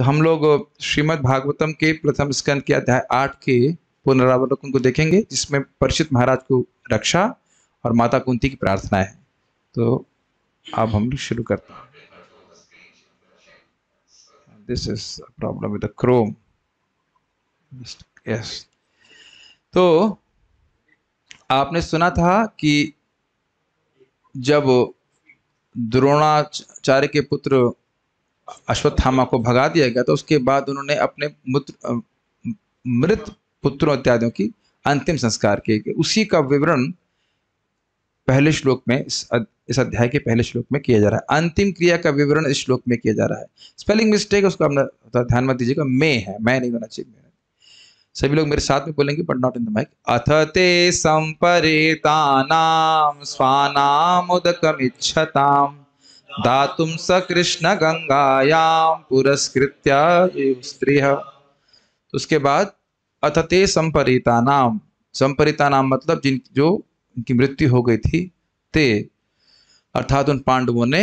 तो हम लोग श्रीमद् भागवतम के प्रथम स्कंद के अध्याय आठ के पुनरावलोकन को देखेंगे जिसमें परिचित महाराज को रक्षा और माता कुंती की प्रार्थना है तो अब हम शुरू करते हैं this is problem with Chrome yes तो आपने सुना था कि जब द्रोणाचार्य के पुत्र अश्वत्थामा को भगा दिया गया तो उसके बाद उन्होंने अपने मृत पुत्रों इत्यादियों की अंतिम संस्कार किए गए उसी का विवरण पहले श्लोक में इस अध्याय के पहले श्लोक में किया जा रहा है अंतिम क्रिया का विवरण इस श्लोक में किया जा रहा है स्पेलिंग मिस्टेक उसको अपना तो ध्यान मत दीजिएगा मैं है मैं नहीं होना चाहिए सभी लोग मेरे साथ में बोलेंगे but not in the mic अथ ते संपरेता संपरेतानाम स्वानाम इच्छता दातुं स कृष्णगङ्गायां पुरस्कृत्य स्त्रिय तो उसके बाद अतते संपरिता नाम संपरिता नाम मतलब जिन जो उनकी मृत्यु हो गई थी ते अर्थात उन पांडवों ने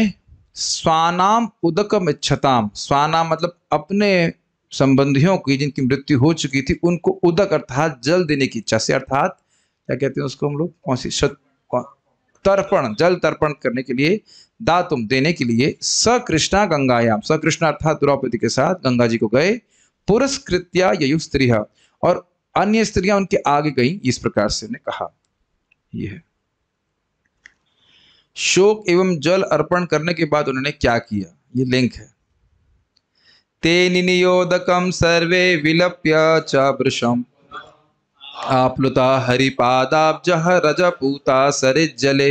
स्वानाम उदकम इच्छताम स्वानाम मतलब अपने संबंधियों की जिनकी मृत्यु हो चुकी थी उनको उदक अर्थात जल देने की इच्छा से अर्थात क्या कहते हैं उसको हम लोग कौन सी तर्पण जल तर्पण करने के लिए दातुम देने के लिए कृष्णा गंगायाम कृष्ण अर्थात द्रौपदी के साथ गंगा जी को गए पुरस्कृत्या ययु स्त्री और अन्य स्त्रियां उनके आगे गई इस प्रकार से ने कहा यह शोक एवं जल अर्पण करने के बाद उन्होंने क्या किया ये लिंक है ते निनियोदकम सर्वे विलप्य आप्लुता हरिपादाब जह रजपूता सरे जले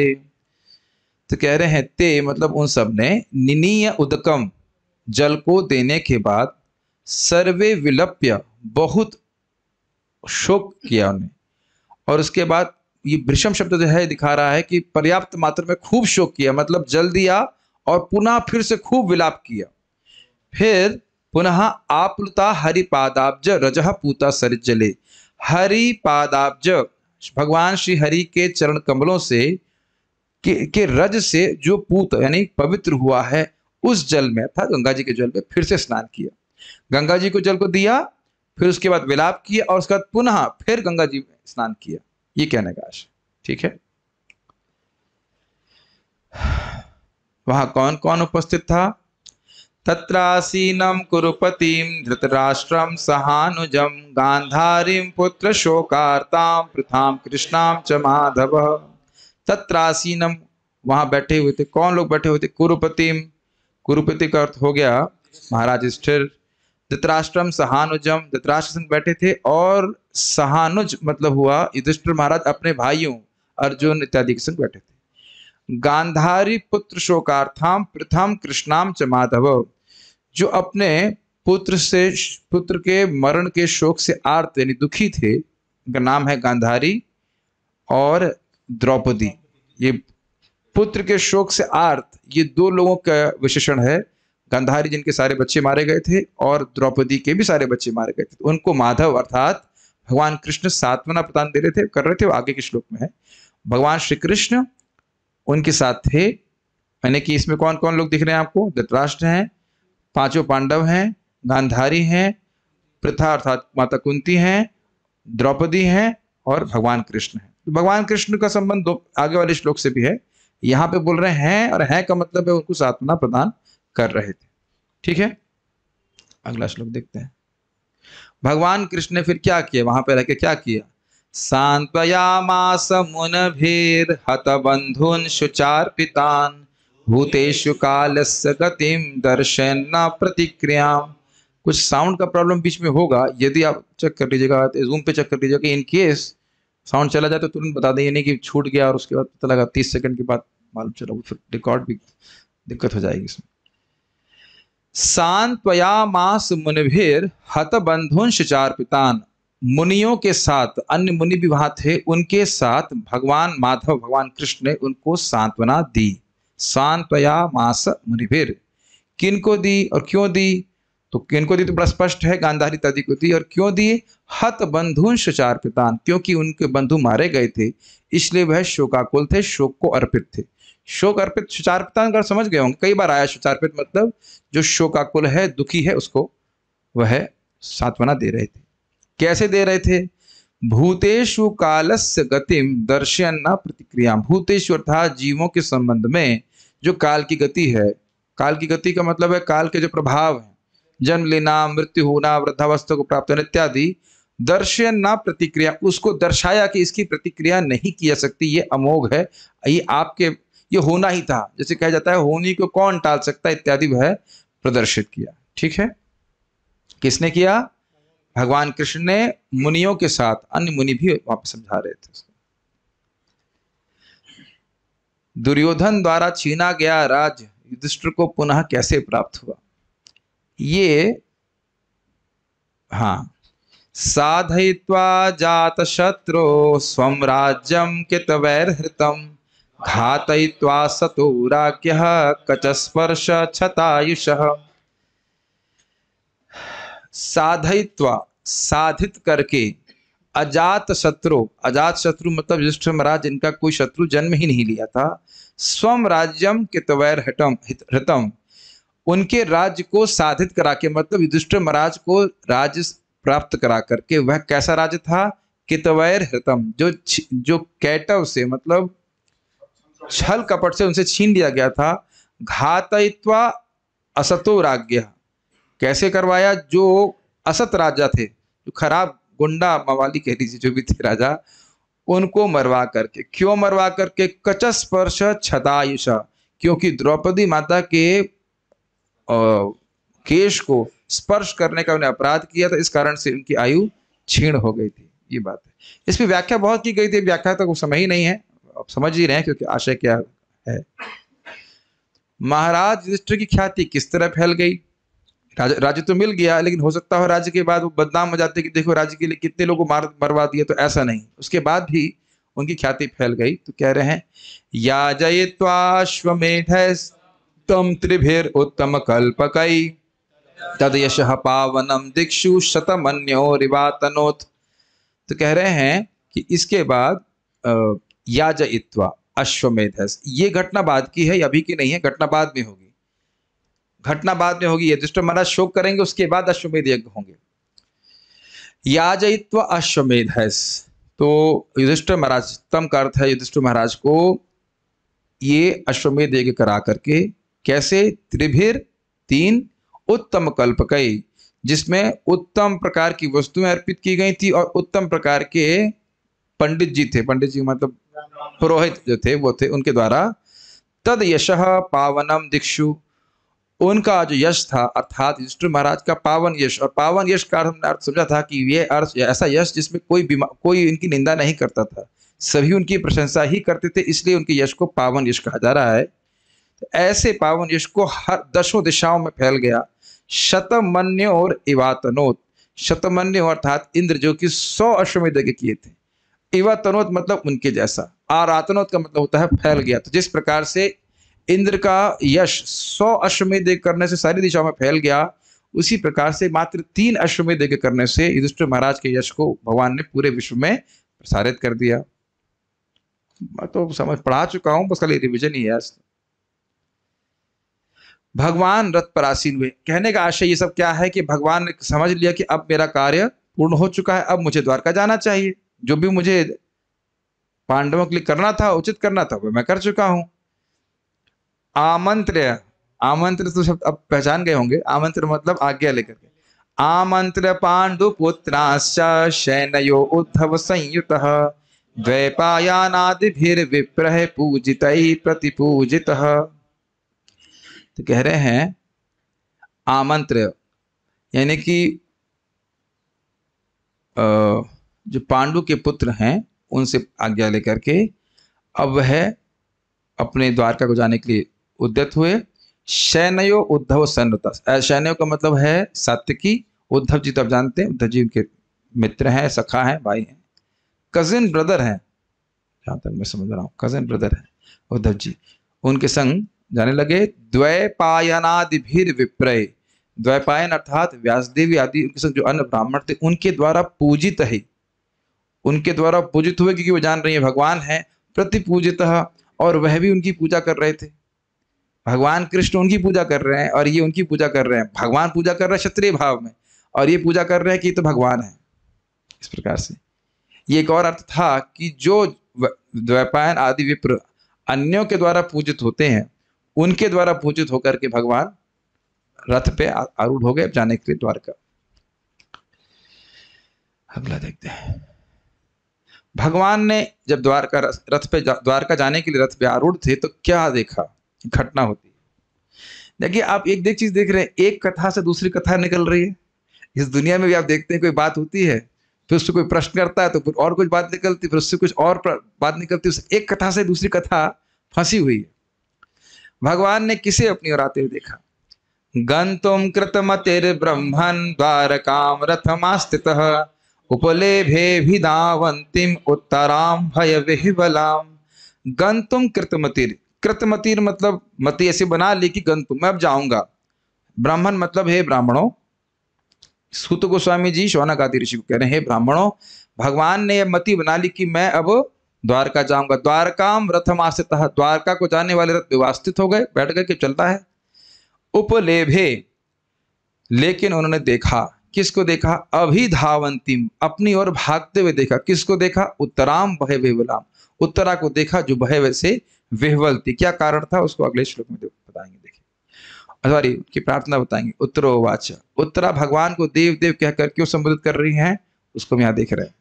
तो कह रहे हैं ते मतलब उन सब ने निनीय उदकम जल को देने के बाद सर्वे विलप्य बहुत शोक किया उन्हें और उसके बाद ये भ्रषम शब्द जो है दिखा रहा है कि पर्याप्त मात्रा में खूब शोक किया मतलब जल दिया और पुनः फिर से खूब विलाप किया फिर पुनः आप्लुता हरिपादाब्ज रजह पूता जले हरिपादाब्ज भगवान श्री हरि के चरण कमलों से के, के रज से जो पूत यानी पवित्र हुआ है उस जल में था गंगा जी के जल में फिर से स्नान किया गंगा जी को जल को दिया फिर उसके बाद विलाप किया और उसके बाद पुनः फिर गंगा जी में स्नान किया ये कहने का आशय ठीक है वहां कौन कौन उपस्थित था तत्रासीनम कुरुपतिम धृतराष्ट्रम सहानुजम गांधारीम पुत्र शोकार्ताम पृथाम कृष्णाम च माधव तत्रासीनम वहां बैठे हुए थे कौन लोग बैठे हुए थे कुरुपतिम कुरुपति का अर्थ हो गया महाराज स्थिर धतराष्ट्रम सहानुजम धतराष्ट्र बैठे थे और सहानुज मतलब हुआ युधिष्ठिर महाराज अपने भाइयों अर्जुन इत्यादि के संग बैठे थे गांधारी पुत्र शोकार्थाम प्रथम कृष्णाम च माधव जो अपने पुत्र से पुत्र के मरण के शोक से आर्त यानी दुखी थे उनका नाम है गांधारी और द्रौपदी ये पुत्र के शोक से आर्त ये दो लोगों का विशेषण है गंधारी जिनके सारे बच्चे मारे गए थे और द्रौपदी के भी सारे बच्चे मारे गए थे उनको माधव अर्थात भगवान कृष्ण सातवना प्रदान दे रहे थे कर रहे थे आगे के श्लोक में है भगवान श्री कृष्ण उनके साथ थे यानी कि इसमें कौन कौन लोग दिख रहे हैं आपको धतराष्ट्र हैं पांचों पांडव हैं गांधारी हैं प्रथा अर्थात माता कुंती हैं द्रौपदी हैं और भगवान कृष्ण हैं भगवान कृष्ण का संबंध आगे वाले श्लोक से भी है यहाँ पे बोल रहे हैं और है का मतलब है उनको साधना प्रदान कर रहे थे ठीक है अगला श्लोक देखते हैं भगवान कृष्ण ने फिर क्या किया वहां पे रह के क्या किया सांत्वयामास शुचार पितान भूतेशु कालस्य गतिम दर्शन न प्रतिक्रिया कुछ साउंड का प्रॉब्लम बीच में होगा यदि आप चेक कर लीजिएगा जूम पे चेक कर लीजिएगा इनकेस साउंड चला जाए तो तुरंत बता दें ये नहीं कि छूट गया और उसके बाद पता लगा तीस सेकंड के बाद मालूम चला वो फिर रिकॉर्ड भी दिक्कत हो जाएगी इसमें सांत्वया मास मुनिभिर हत हतबंधुंश चार पितान मुनियों के साथ अन्य मुनि भी वहां थे उनके साथ भगवान माधव भगवान कृष्ण ने उनको सांत्वना दी सांत्वया मास मुनिभिर किनको दी और क्यों दी तो को दी तो बड़ा स्पष्ट है गांधारी तदी को दी और क्यों दिए हत बंधुन सुचार पिता क्योंकि उनके बंधु मारे गए थे इसलिए वह शोकाकुल थे शोक को अर्पित थे शोक अर्पित सुचार पिता अगर समझ गए होंगे कई बार आया सुचार्पित मतलब जो शोकाकुल है दुखी है उसको वह सांत्वना दे रहे थे कैसे दे रहे थे भूतेशु कालस्य गतिम दर्शन न प्रतिक्रिया भूतेशु अर्थात जीवों के संबंध में जो काल की गति है काल की गति का मतलब है काल के जो प्रभाव है जन्म लेना मृत्यु होना वृद्धावस्था को प्राप्त होना इत्यादि दर्शन ना प्रतिक्रिया उसको दर्शाया कि इसकी प्रतिक्रिया नहीं की जा सकती ये अमोघ है ये आपके ये होना ही था जैसे कहा जाता है होनी को कौन टाल सकता इत्यादि वह प्रदर्शित किया ठीक है किसने किया भगवान कृष्ण ने मुनियों के साथ अन्य मुनि भी वापस समझा रहे थे दुर्योधन द्वारा छीना गया राज युधिष्ठिर को पुनः कैसे प्राप्त हुआ ये हाँ साधय्वा जात शत्रु स्वराज्यम कित वैरहृतम घातय्वा सतुराज्ञ कचस्पर्श छतायुष साधयित्वा साधित करके अजात शत्रु अजात शत्रु मतलब युष्ठ महाराज इनका कोई शत्रु जन्म ही नहीं लिया था स्वम राज्यम कितवैर हटम हृतम उनके राज्य को साधित करा के मतलब युधिष्ठिर महाराज को राज्य प्राप्त करा करके वह कैसा राज्य था कितवैर हृतम जो जो कैटव से मतलब छल कपट से उनसे छीन लिया गया था घातयित्वा असतो राज्य कैसे करवाया जो असत राजा थे जो खराब गुंडा मवाली कह लीजिए जो भी थे राजा उनको मरवा करके क्यों मरवा करके कचस्पर्श छतायुषा क्योंकि द्रौपदी माता के केश को स्पर्श करने का उन्हें अपराध किया था इस कारण से उनकी आयु छीण हो गई थी ये बात है इस पर व्याख्या बहुत की गई थी व्याख्या तो समय ही नहीं है आप समझ ही रहे हैं क्योंकि आशय क्या है महाराज युधिष्ठिर की ख्याति किस तरह फैल गई राज, राज्य तो मिल गया लेकिन हो सकता हो राज्य के बाद वो बदनाम हो जाते कि देखो राज्य के लिए कितने लोगों मार मरवा दिया तो ऐसा नहीं उसके बाद भी उनकी ख्याति फैल गई तो कह रहे हैं या जयत्वाश्वमेध उत्तम त्रिभिर उत्तम कल्पकई तद यश पावनम दिक्षु शतमन्यो रिवातनोत तो कह रहे हैं कि इसके बाद याज इत्वा अश्वमेध ये घटना बाद की है अभी की नहीं है घटना बाद में होगी घटना बाद में होगी युधिष्ठिर महाराज शोक करेंगे उसके बाद अश्वमेध यज्ञ होंगे याजयित्व अश्वमेध तो युधिष्ठ महाराज तम का अर्थ है युधिष्ठ महाराज को ये अश्वमेध यज्ञ करा करके कैसे त्रिभिर तीन उत्तम कल्प कई जिसमें उत्तम प्रकार की वस्तुएं अर्पित की गई थी और उत्तम प्रकार के पंडित जी थे पंडित जी मतलब पुरोहित जो थे वो थे उनके द्वारा तद यश पावनम दीक्षु उनका जो यश था अर्थात विष्णु महाराज का पावन यश और पावन यश का हमने अर्थ समझा था कि ये अर्थ ऐसा यश जिसमें कोई कोई इनकी निंदा नहीं करता था सभी उनकी प्रशंसा ही करते थे इसलिए उनके यश को पावन यश कहा जा रहा है ऐसे पावन यश को हर दसों दिशाओं में फैल गया शतमन्य और इवातनोत शतमन्य अर्थात इंद्र जो कि सौ अश्वमेध यज्ञ किए थे इवातनोत मतलब उनके जैसा आरातनोत का मतलब होता है फैल गया तो जिस प्रकार से इंद्र का यश सौ अश्वमेध करने से सारी दिशाओं में फैल गया उसी प्रकार से मात्र तीन अश्वमेध यज्ञ करने से युधिष्ठ महाराज के यश को भगवान ने पूरे विश्व में प्रसारित कर दिया मैं तो समझ पढ़ा चुका हूं बस खाली रिविजन ही है भगवान रथ पर आसीन हुए कहने का आशय ये सब क्या है कि भगवान ने समझ लिया कि अब मेरा कार्य पूर्ण हो चुका है अब मुझे द्वारका जाना चाहिए जो भी मुझे पांडवों के लिए करना था उचित करना था वह मैं कर चुका हूँ आमंत्र आमंत्र तो शब्द अब पहचान गए होंगे आमंत्र मतलब आज्ञा लेकर के आमंत्र पांडु शैनयो उद्धव संयुत विप्रह पूजित प्रतिपूजित तो कह रहे हैं आमंत्र यानी कि जो पांडु के पुत्र हैं उनसे आज्ञा लेकर के अब वह अपने द्वारका को जाने के लिए उद्यत हुए शैनयो उद्धव सन्नता शैनयो का मतलब है की उद्धव जी तो आप जानते हैं उद्धव जी उनके मित्र हैं सखा हैं भाई हैं कजिन ब्रदर हैं जहाँ तक मैं समझ रहा हूँ कजिन ब्रदर हैं उद्धव जी उनके संग जाने लगे द्वैपायनादिभिर विप्रय द्वैपायन अर्थात व्यासदेवी आदि उनके साथ जो अन्य ब्राह्मण थे उनके द्वारा पूजित है उनके द्वारा पूजित हुए क्योंकि वो जान रही है भगवान है प्रति पूजित और वह भी उनकी पूजा कर रहे थे भगवान कृष्ण उनकी पूजा कर रहे हैं और ये उनकी पूजा कर रहे हैं भगवान पूजा कर रहे हैं क्षत्रिय भाव में और ये पूजा कर रहे हैं कि ये तो भगवान है इस प्रकार से ये एक और अर्थ था कि जो द्वैपायन आदि विप्र अन्यों के द्वारा पूजित होते हैं उनके द्वारा पूजित होकर के भगवान रथ पे आरूढ़ हो गए जाने के लिए द्वारका अगला देखते हैं भगवान ने जब द्वारका रथ पे द्वारका जाने के लिए रथ पे आरूढ़ थे तो क्या देखा घटना होती देखिए आप एक देख चीज देख रहे हैं एक कथा से दूसरी कथा निकल रही है इस दुनिया में भी आप देखते हैं कोई बात होती है फिर उससे कोई प्रश्न करता है तो फिर और कुछ बात निकलती फिर उससे कुछ और बात निकलती उस एक कथा से दूसरी कथा फंसी हुई है भगवान ने किसे अपनी ओर आते हुए देखा गंतुम कृतमतिर ब्रह्मन द्वारकाम रथमास्थित उपलेभे भी दावंतिम उत्तराम भय विहिबलाम गंतुम कृतमतिर कृतमतिर मतलब मति ऐसे बना ली कि गंतुम मैं अब जाऊंगा ब्राह्मण मतलब हे ब्राह्मणों सुत गोस्वामी जी शौनक आदि ऋषि को कह रहे हैं हे ब्राह्मणों भगवान ने यह मति बना ली कि मैं अब द्वारका जाऊंगा द्वारका रथम आश्रित द्वारका को जाने वाले रथ व्यवस्थित हो गए बैठ गए कि चलता है उपलेभे लेकिन उन्होंने देखा किसको देखा अभी धावंतिम अपनी ओर भागते हुए देखा किसको देखा उत्तराम बहे विहवलाम उत्तरा को देखा जो बहे वैसे विहवल थी क्या कारण था उसको अगले श्लोक में बताएंगे देखिए सॉरी उनकी प्रार्थना बताएंगे उत्तरो वाच उत्तरा भगवान को देव देव कहकर क्यों संबोधित कर रही हैं उसको हम यहां देख रहे हैं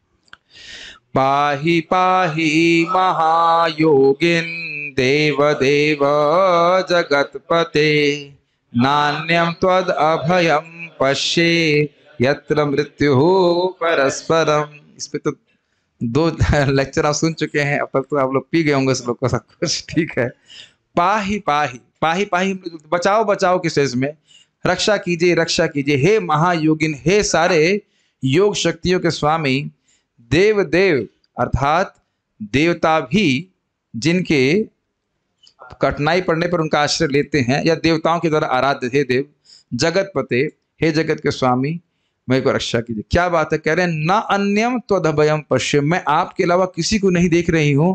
पाहि पाहि महायोगिन् देवदेव नान्यम त्वद अभयम पश्ये यत्र मृत्यु परस्परम पे तो दो लेक्चर आप सुन चुके हैं अब तक तो आप लोग पी गए होंगे सब लोग का सब कुछ ठीक है पाही पाही पाही पाही बचाओ बचाओ किस चीज में रक्षा कीजिए रक्षा कीजिए हे महायोगिन हे सारे योग शक्तियों के स्वामी देव देव अर्थात देवता भी जिनके कठिनाई पड़ने पर उनका आश्रय लेते हैं या देवताओं के द्वारा आराध्य हे देव जगत पते हे जगत के स्वामी मेरे को रक्षा कीजिए क्या बात है कह रहे हैं न अन्यम त्वदभयम पश्चिम मैं आपके अलावा किसी को नहीं देख रही हूं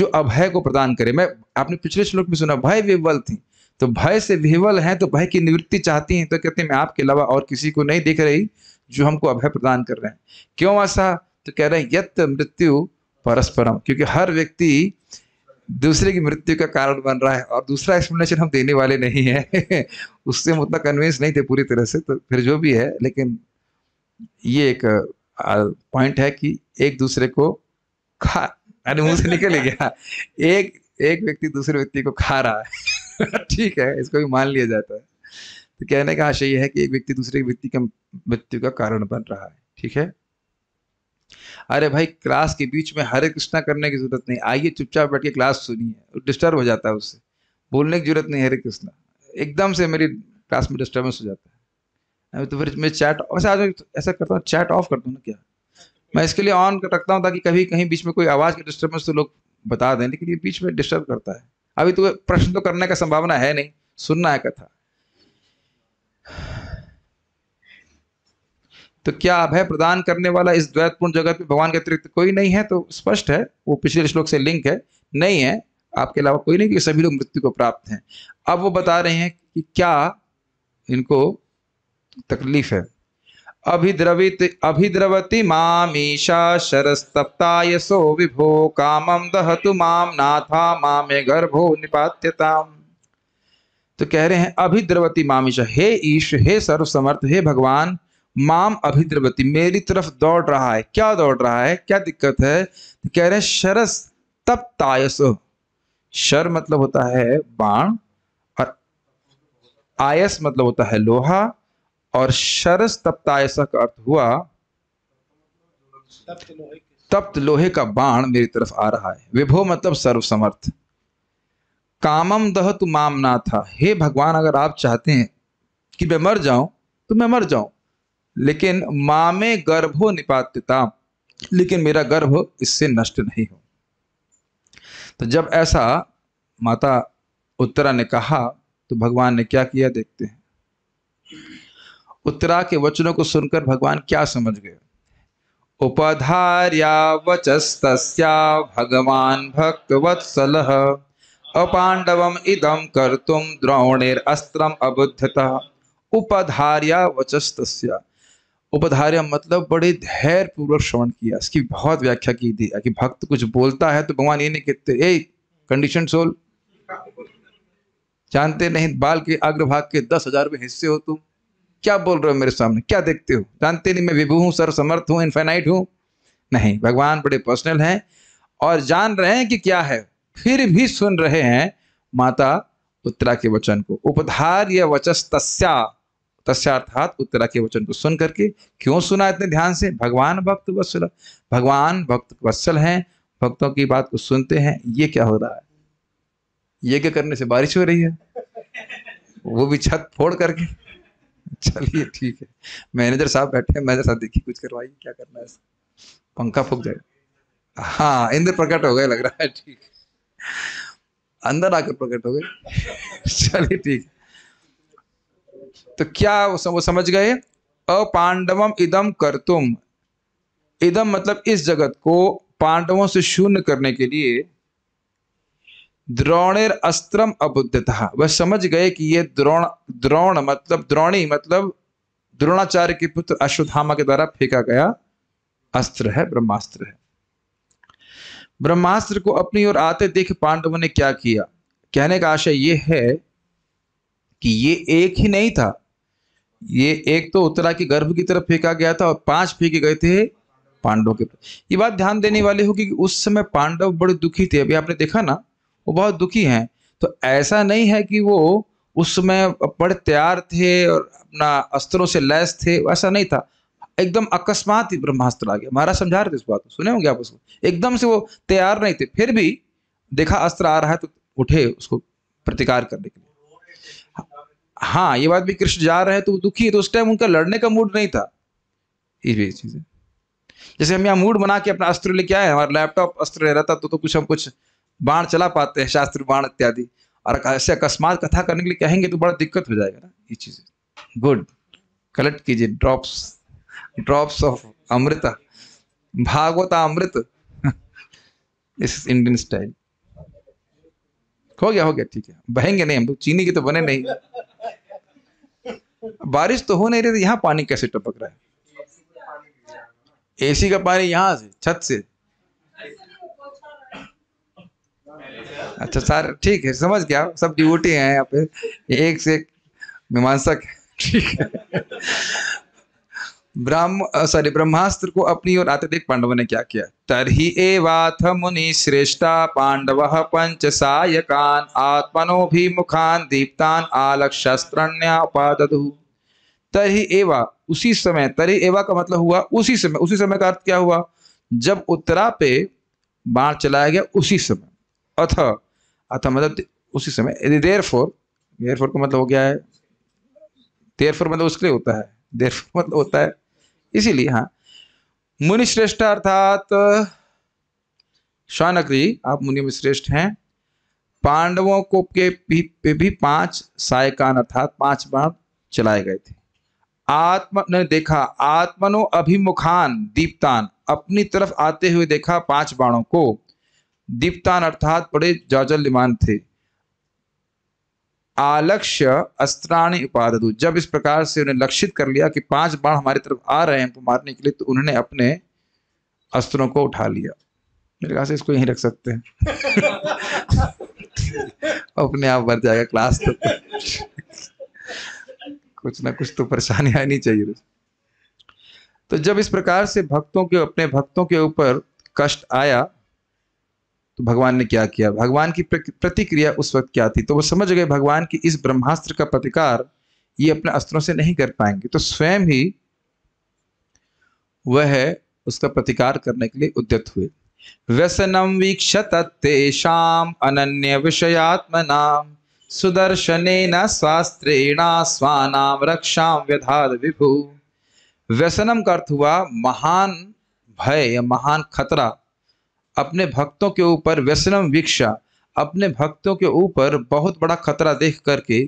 जो अभय को प्रदान करे मैं आपने पिछले श्लोक में सुना भय विवल थी तो भय से विवल है तो भय की निवृत्ति चाहती हैं तो कहते हैं मैं आपके अलावा और किसी को नहीं देख रही जो हमको अभय प्रदान कर रहे हैं क्यों ऐसा तो कह रहे हैं यत् मृत्यु परस्परम क्योंकि हर व्यक्ति दूसरे की मृत्यु का कारण बन रहा है और दूसरा एक्सप्लेनेशन हम देने वाले नहीं है उससे हम उतना कन्विंस नहीं थे पूरी तरह से तो फिर जो भी है लेकिन ये एक पॉइंट है कि एक दूसरे को खा अरे मुंह से निकल गया एक एक व्यक्ति दूसरे व्यक्ति को खा रहा है ठीक है इसको भी मान लिया जाता है तो कहने का आशय यह है कि एक व्यक्ति दूसरे व्यक्ति का मृत्यु का कारण बन रहा है ठीक है अरे भाई क्लास के बीच में हरे कृष्णा करने की जरूरत नहीं आइए चुपचाप बैठ के क्लास सुनिए डिस्टर्ब हो जाता है उससे बोलने की जरूरत नहीं हरे कृष्णा एकदम से मेरी क्लास में डिस्टर्बेंस हो जाता है तो फिर मैं चैट वैसे आज तो ऐसा करता हूँ चैट ऑफ करता हूँ ना क्या मैं इसके लिए ऑन कर रखता हूँ ताकि कभी कहीं बीच में कोई आवाज़ की डिस्टर्बेंस तो लोग बता दें लेकिन ये बीच में डिस्टर्ब करता है अभी तो प्रश्न तो करने का संभावना है नहीं सुनना है कथा तो क्या अभय प्रदान करने वाला इस द्वैतपूर्ण जगत में भगवान के अतिरिक्त कोई नहीं है तो स्पष्ट है वो पिछले श्लोक से लिंक है नहीं है आपके अलावा कोई नहीं क्योंकि सभी लोग मृत्यु को प्राप्त हैं अब वो बता रहे हैं कि क्या इनको तकलीफ है अभिद्रवित अभिद्रवती मामीशा शरस्तप्ता यशो विभो कामम दहतु माम नाथा मामे गर्भो निपात्यताम तो कह रहे हैं अभिद्रवती मामिशा हे ईश हे सर्वसमर्थ हे भगवान माम अभिद्रवती मेरी तरफ दौड़ रहा है क्या दौड़ रहा है क्या दिक्कत है तो कह रहे शरस तप तायस शर मतलब होता है बाण और आयस मतलब होता है लोहा और शरस तप तायस का अर्थ हुआ तप्त लोहे का बाण मेरी तरफ आ रहा है विभो मतलब सर्वसमर्थ कामम दह तु माम ना था हे भगवान अगर आप चाहते हैं कि मैं मर जाऊं तो मैं मर जाऊं लेकिन मामे गर्भो निपात्यता लेकिन मेरा गर्भ इससे नष्ट नहीं हो तो जब ऐसा माता उत्तरा ने कहा तो भगवान ने क्या किया देखते हैं उत्तरा के वचनों को सुनकर भगवान क्या समझ गए उपधार्या वचस्तस्या भगवान भक्तवत्सल अपांडवम इदम तुम द्रोणेर अस्त्रम अबुद्धता उपधार्या वचस्तस्या उपधार्य मतलब बड़े धैर्य पूर्वक श्रवण किया इसकी बहुत व्याख्या की थी कि भक्त कुछ बोलता है तो भगवान ये नहीं कहते ए कंडीशन सोल जानते नहीं बाल के अग्रभाग के दस हजार में हिस्से हो तुम क्या बोल रहे हो मेरे सामने क्या देखते हो जानते नहीं मैं विभू हूँ सर समर्थ हूँ इन्फेनाइट हूँ नहीं भगवान बड़े पर्सनल हैं और जान रहे हैं कि क्या है फिर भी सुन रहे हैं माता उत्तरा के वचन को उपधार्य वचस्तस्या तस्थात उत्तरा के वचन को सुन करके क्यों सुना इतने ध्यान से भगवान भक्त वत्सल भगवान भक्त वत्सल हैं भक्तों की बात को सुनते हैं ये क्या हो रहा है ये क्या करने से बारिश हो रही है वो भी छत फोड़ करके चलिए ठीक है मैनेजर साहब बैठे हैं मैनेजर साहब देखिए कुछ करवाइए क्या करना है पंखा फूक जाए हाँ इंद्र प्रकट हो गए लग रहा है ठीक अंदर आकर प्रकट हो गए चलिए ठीक है तो क्या वो समझ गए अपांडवम इदम करतुम इदम मतलब इस जगत को पांडवों से शून्य करने के लिए द्रोणेर अस्त्रम अबुद्धता वह समझ गए कि ये द्रोण द्रोण मतलब द्रोणी मतलब द्रोणाचार्य के पुत्र अश्वधामा के द्वारा फेंका गया अस्त्र है ब्रह्मास्त्र है ब्रह्मास्त्र को अपनी ओर आते देख पांडवों ने क्या किया कहने का आशय यह है कि ये एक ही नहीं था ये एक तो उत्तरा की गर्भ की तरफ फेंका गया था और पांच फेंके गए थे पांडव के ये बात ध्यान देने वाली होगी कि उस समय पांडव बड़े दुखी थे अभी आपने देखा ना वो बहुत दुखी हैं तो ऐसा नहीं है कि वो उस समय बड़े तैयार थे और अपना अस्त्रों से लैस थे ऐसा नहीं था एकदम अकस्मात ही ब्रह्मास्त्र आ गया महाराज समझा रहे थे इस बात को सुने होंगे आप उसको एकदम से वो तैयार नहीं थे फिर भी देखा अस्त्र आ रहा है तो उठे उसको प्रतिकार करने के लिए हाँ ये बात भी कृष्ण जा रहे हैं तो दुखी है तो उस टाइम उनका लड़ने का मूड नहीं था ये चीज़ है जैसे हम यहाँ मूड बना के अपना अस्त्र लेके आए हमारे लैपटॉप अस्त्र रहता तो तो कुछ हम कुछ बाण चला पाते हैं शास्त्र बाण इत्यादि और ऐसे अकस्मात कथा करने के लिए कहेंगे तो बड़ा दिक्कत हो जाएगा ना ये चीज़ें गुड कलेक्ट कीजिए ड्रॉप्स ड्रॉप्स ऑफ अमृत भागवता अमृत इस इंडियन स्टाइल हो गया हो गया ठीक है बहेंगे नहीं हम लोग चीनी के तो बने नहीं बारिश तो हो नहीं रही थी यहाँ पानी कैसे टपक रहा है एसी का पानी यहाँ से छत से अच्छा सर ठीक है समझ गया सब ड्यूटी हैं यहाँ पे एक से एक मीमांसक ठीक है ब्रह्म सॉरी ब्रह्मास्त्र को अपनी ओर आते देख पांडवों ने क्या किया तरही एवाथ मुनि श्रेष्ठा पांडव पंच सायकान आत्मनोभिमुखान दीप्तान आलक शस्त्रण्यपादु तरही एवा उसी समय तरही एवा का मतलब हुआ उसी समय उसी समय का अर्थ क्या हुआ जब उत्तरा पे बाण चलाया गया उसी समय अथ अथ मतलब उसी समय देर फोर देर फोर का मतलब हो गया है देर फोर मतलब उसके लिए होता है देर फोर मतलब होता है इसीलिए हाँ मुनिश्रेष्ठ अर्थात शौनक जी आप मुनि में श्रेष्ठ हैं पांडवों को के भी, पे भी पांच सायकान अर्थात पांच बाण चलाए गए थे आत्म ने देखा आत्मनो अभिमुखान दीप्तान अपनी तरफ आते हुए देखा पांच बाणों को दीप्तान अर्थात बड़े जाजल्यमान थे आलक्ष्य अस्त्राणी उपादु जब इस प्रकार से उन्हें लक्षित कर लिया कि पांच बाण हमारे तरफ आ रहे हैं मारने के लिए तो उन्होंने अपने अस्त्रों को उठा लिया मेरे ख्याल से इसको यहीं रख सकते हैं अपने आप बढ़ जाएगा क्लास तो कुछ ना कुछ तो परेशानी आनी चाहिए तो जब इस प्रकार से भक्तों के अपने भक्तों के ऊपर कष्ट आया तो भगवान ने क्या किया भगवान की प्रतिक्रिया उस वक्त क्या थी तो वो समझ गए भगवान की इस ब्रह्मास्त्र का प्रतिकार ये अपने अस्त्रों से नहीं कर पाएंगे तो स्वयं ही वह उसका प्रतिकार करने के लिए उद्यत हुए व्यसनम वीक्षत तेषाम विषयात्म नाम सुदर्शन न शास्त्रेणा स्वाम रक्षा व्यधाद विभु व्यसनम का अर्थ हुआ महान भय महान खतरा अपने भक्तों के ऊपर व्यसनम विक्षा अपने भक्तों के ऊपर बहुत बड़ा खतरा देख करके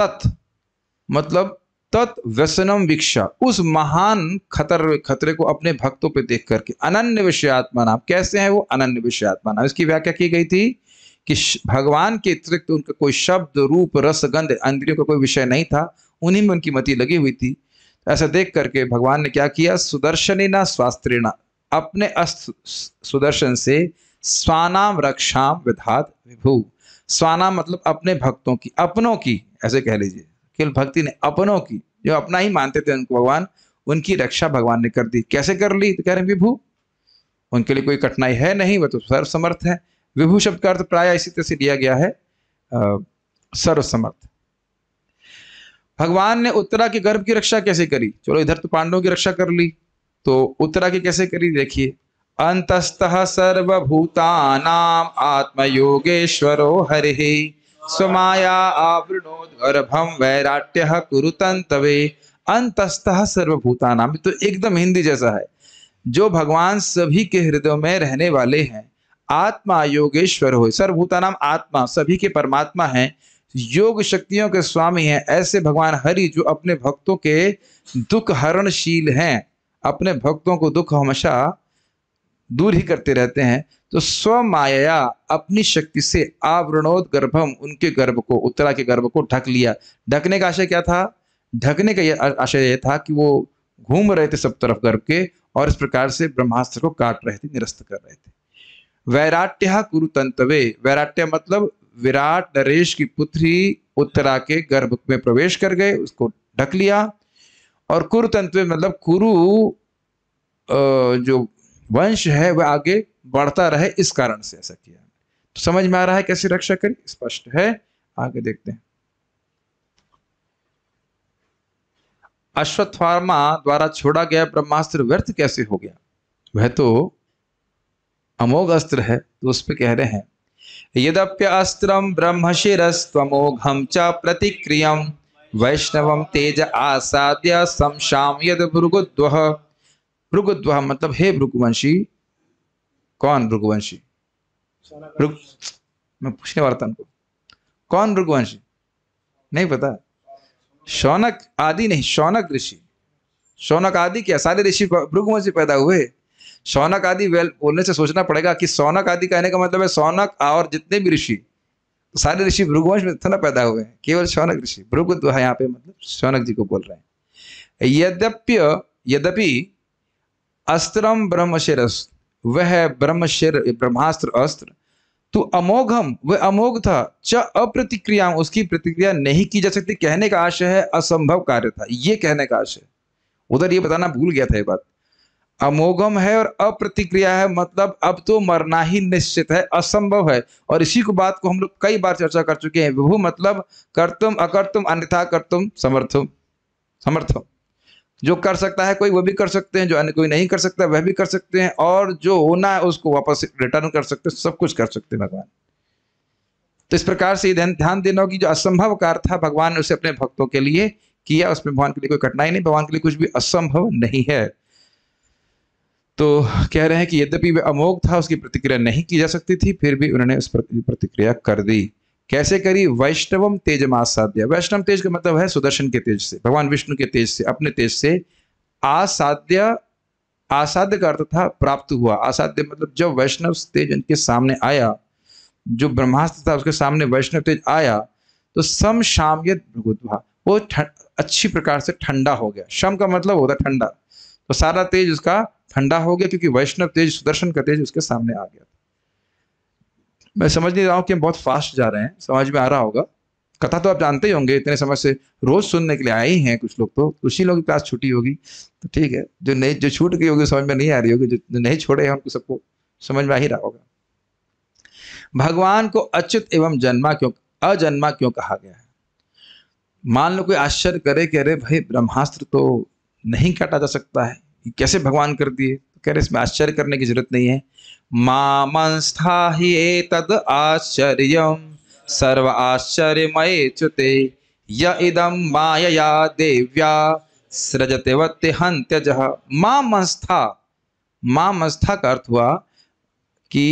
तत् मतलब तत् व्यसनम विक्षा उस महान खतर खतरे को अपने भक्तों पे देख करके अनन्य विषयात्मा नाम कैसे हैं वो अनन्य विषयात्मा नाम इसकी व्याख्या की गई थी कि भगवान के अतिरिक्त उनका कोई शब्द रूप रस गंध इंद्रियों का कोई विषय नहीं था उन्हीं में उनकी मति लगी हुई थी ऐसा देख करके भगवान ने क्या किया सुदर्शनी ना ना अपने अस्त सुदर्शन से स्वानाम रक्षाम विधात विभु स्वानाम मतलब अपने भक्तों की अपनों की ऐसे कह लीजिए केवल भक्ति ने अपनों की जो अपना ही मानते थे उनको भगवान उनकी रक्षा भगवान ने कर दी कैसे कर ली तो कह रहे विभु उनके लिए कोई कठिनाई है नहीं वह तो सर्वसमर्थ है विभु शब्द का अर्थ प्राय इसी तरह से लिया गया है सर्वसमर्थ भगवान ने उत्तरा के गर्भ की रक्षा कैसे करी चलो इधर तो पांडवों की रक्षा कर ली तो उत्तरा की कैसे करी देखिए अंतस्त सर्वभूतानाम आत्मयोगेश्वरो हरि स्वमाया आवृणोद गर्भम वैराट्य कुरुतंतवे सर्वभूता नाम तो एकदम हिंदी जैसा है जो भगवान सभी के हृदय में रहने वाले हैं आत्मा योगेश्वर हो सर्वभूता नाम आत्मा सभी के परमात्मा हैं योग शक्तियों के स्वामी हैं ऐसे भगवान हरि जो अपने भक्तों के दुख हरणशील हैं अपने भक्तों को दुख हमेशा दूर ही करते रहते हैं तो स्वमाया अपनी शक्ति से आवरणोद गर्भम उनके गर्भ को उत्तरा के गर्भ को ढक लिया ढकने का आशय क्या था ढकने का आशय यह था कि वो घूम रहे थे सब तरफ गर्भ के और इस प्रकार से ब्रह्मास्त्र को काट रहे थे निरस्त कर रहे थे वैराट्य कुरुतंतवे वैराट्य मतलब विराट नरेश की पुत्री उत्तरा के गर्भ में प्रवेश कर गए उसको ढक लिया और कुरुतंत्र मतलब कुरु जो वंश है वह आगे बढ़ता रहे इस कारण से ऐसा किया तो समझ में आ रहा है कैसे रक्षा करी स्पष्ट है आगे देखते हैं अश्वत्थामा द्वारा छोड़ा गया ब्रह्मास्त्र व्यर्थ कैसे हो गया वह तो अमोघ अस्त्र है तो उस पर कह रहे हैं यद्यप्य अस्त्रम ब्रह्मशिरस्तमोघम च प्रतिक्रियम वैष्णव तेज आसाद्य समशाम यद भृगुद्व भृगुद्व मतलब हे भृगुवंशी कौन भृगुवंशी मैं पूछने वाला था कौन भृगुवंशी नहीं पता शौनक आदि नहीं शौनक ऋषि शौनक आदि क्या सारे ऋषि भृगुवंशी पैदा हुए शौनक आदि वेल बोलने से सोचना पड़ेगा कि शौनक आदि कहने का मतलब है शौनक और जितने भी ऋषि सारे ऋषि भृगुवंश में थोड़ा पैदा हुए हैं केवल शौनक ऋषि भृगु तो है यहाँ पे मतलब शौनक जी को बोल रहे हैं यद्यप्य यद्यपि अस्त्रम ब्रह्मशिर वह ब्रह्मशिर ब्रह्मास्त्र अस्त्र तो अमोघम वह अमोघ था च अप्रतिक्रिया उसकी प्रतिक्रिया नहीं की जा सकती कहने का आशय है असंभव कार्य था ये कहने का आशय उधर ये बताना भूल गया था ये बात अमोगम है और अप्रतिक्रिया है मतलब अब तो मरना ही निश्चित है असंभव है और इसी को बात को हम लोग कई बार चर्चा कर चुके हैं विभु मतलब करतुम अकर्तुम अन्यथा करतुम समर्थम समर्थम जो कर सकता है कोई वो भी कर सकते हैं जो अन्य कोई नहीं कर सकता वह भी कर सकते हैं और जो होना है उसको वापस रिटर्न कर सकते हैं सब कुछ कर सकते हैं भगवान तो इस प्रकार से ध्यान देना होगी जो असंभव कार्य था भगवान ने उसे अपने भक्तों के लिए किया उसमें भगवान के लिए कोई कठिनाई नहीं भगवान के लिए कुछ भी असंभव नहीं है तो कह रहे हैं कि यद्यपि वह अमोघ था उसकी प्रतिक्रिया नहीं की जा सकती थी फिर भी उन्होंने उस प्रतिक्रिया कर दी कैसे करी वैष्णवम तेज आसाध्य वैष्णव तेज का मतलब है सुदर्शन के तेज से भगवान विष्णु के तेज से अपने तेज से आसाध्य आसाध्य का अर्थ था प्राप्त हुआ आसाध्य मतलब जब वैष्णव तेज उनके सामने आया जो ब्रह्मास्त्र था उसके सामने वैष्णव तेज आया तो सम शाम वो अच्छी प्रकार से ठंडा हो गया शम का मतलब होता ठंडा तो सारा तेज उसका ठंडा हो गया क्योंकि वैष्णव तेज सुदर्शन का तेज उसके सामने आ गया मैं समझ नहीं रहा हूँ कि हम बहुत फास्ट जा रहे हैं समझ में आ रहा होगा कथा तो आप जानते ही होंगे इतने समय से रोज सुनने के लिए आए ही हैं कुछ लोग तो कुछ ही लोग क्लास छुट्टी होगी तो ठीक है जो नहीं जो छूट गई होगी समझ में नहीं आ रही होगी जो नहीं छोड़े हैं उनको सबको समझ में आ ही रहा होगा भगवान को अच्युत एवं जन्मा क्यों अजन्मा क्यों कहा गया है मान लो कोई आश्चर्य करे कि अरे भाई ब्रह्मास्त्र तो नहीं काटा जा सकता है कैसे भगवान कर दिए तो कह रहे इसमें आश्चर्य करने की जरूरत नहीं है मामस्था ही तद आश्चर्य सर्व आश्चर्यमय चुते यदम माया देव्या सृजते वत्य हंत्यज मामस्था मामस्था का अर्थ हुआ कि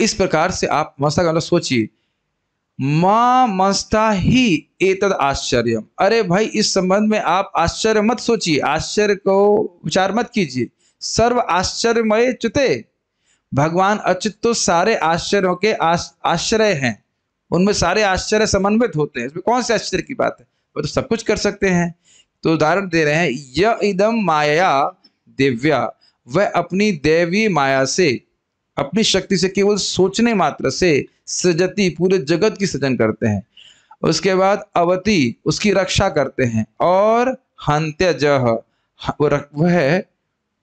इस प्रकार से आप मस्था का मतलब सोचिए माँ मस्ता ही एतद आश्चर्य अरे भाई इस संबंध में आप आश्चर्य मत सोचिए आश्चर्य को विचार मत कीजिए सर्व आश्चर्यमय चुते भगवान अच्युत तो सारे आश्चर्यों के आश्रय हैं उनमें सारे आश्चर्य समन्वित होते हैं इसमें कौन से आश्चर्य की बात है वो तो सब कुछ कर सकते हैं तो उदाहरण दे रहे हैं यदम माया दिव्या वह अपनी देवी माया से अपनी शक्ति से केवल सोचने मात्र से सजती पूरे जगत की सृजन करते हैं उसके बाद अवति उसकी रक्षा करते हैं और जह हाँ, वह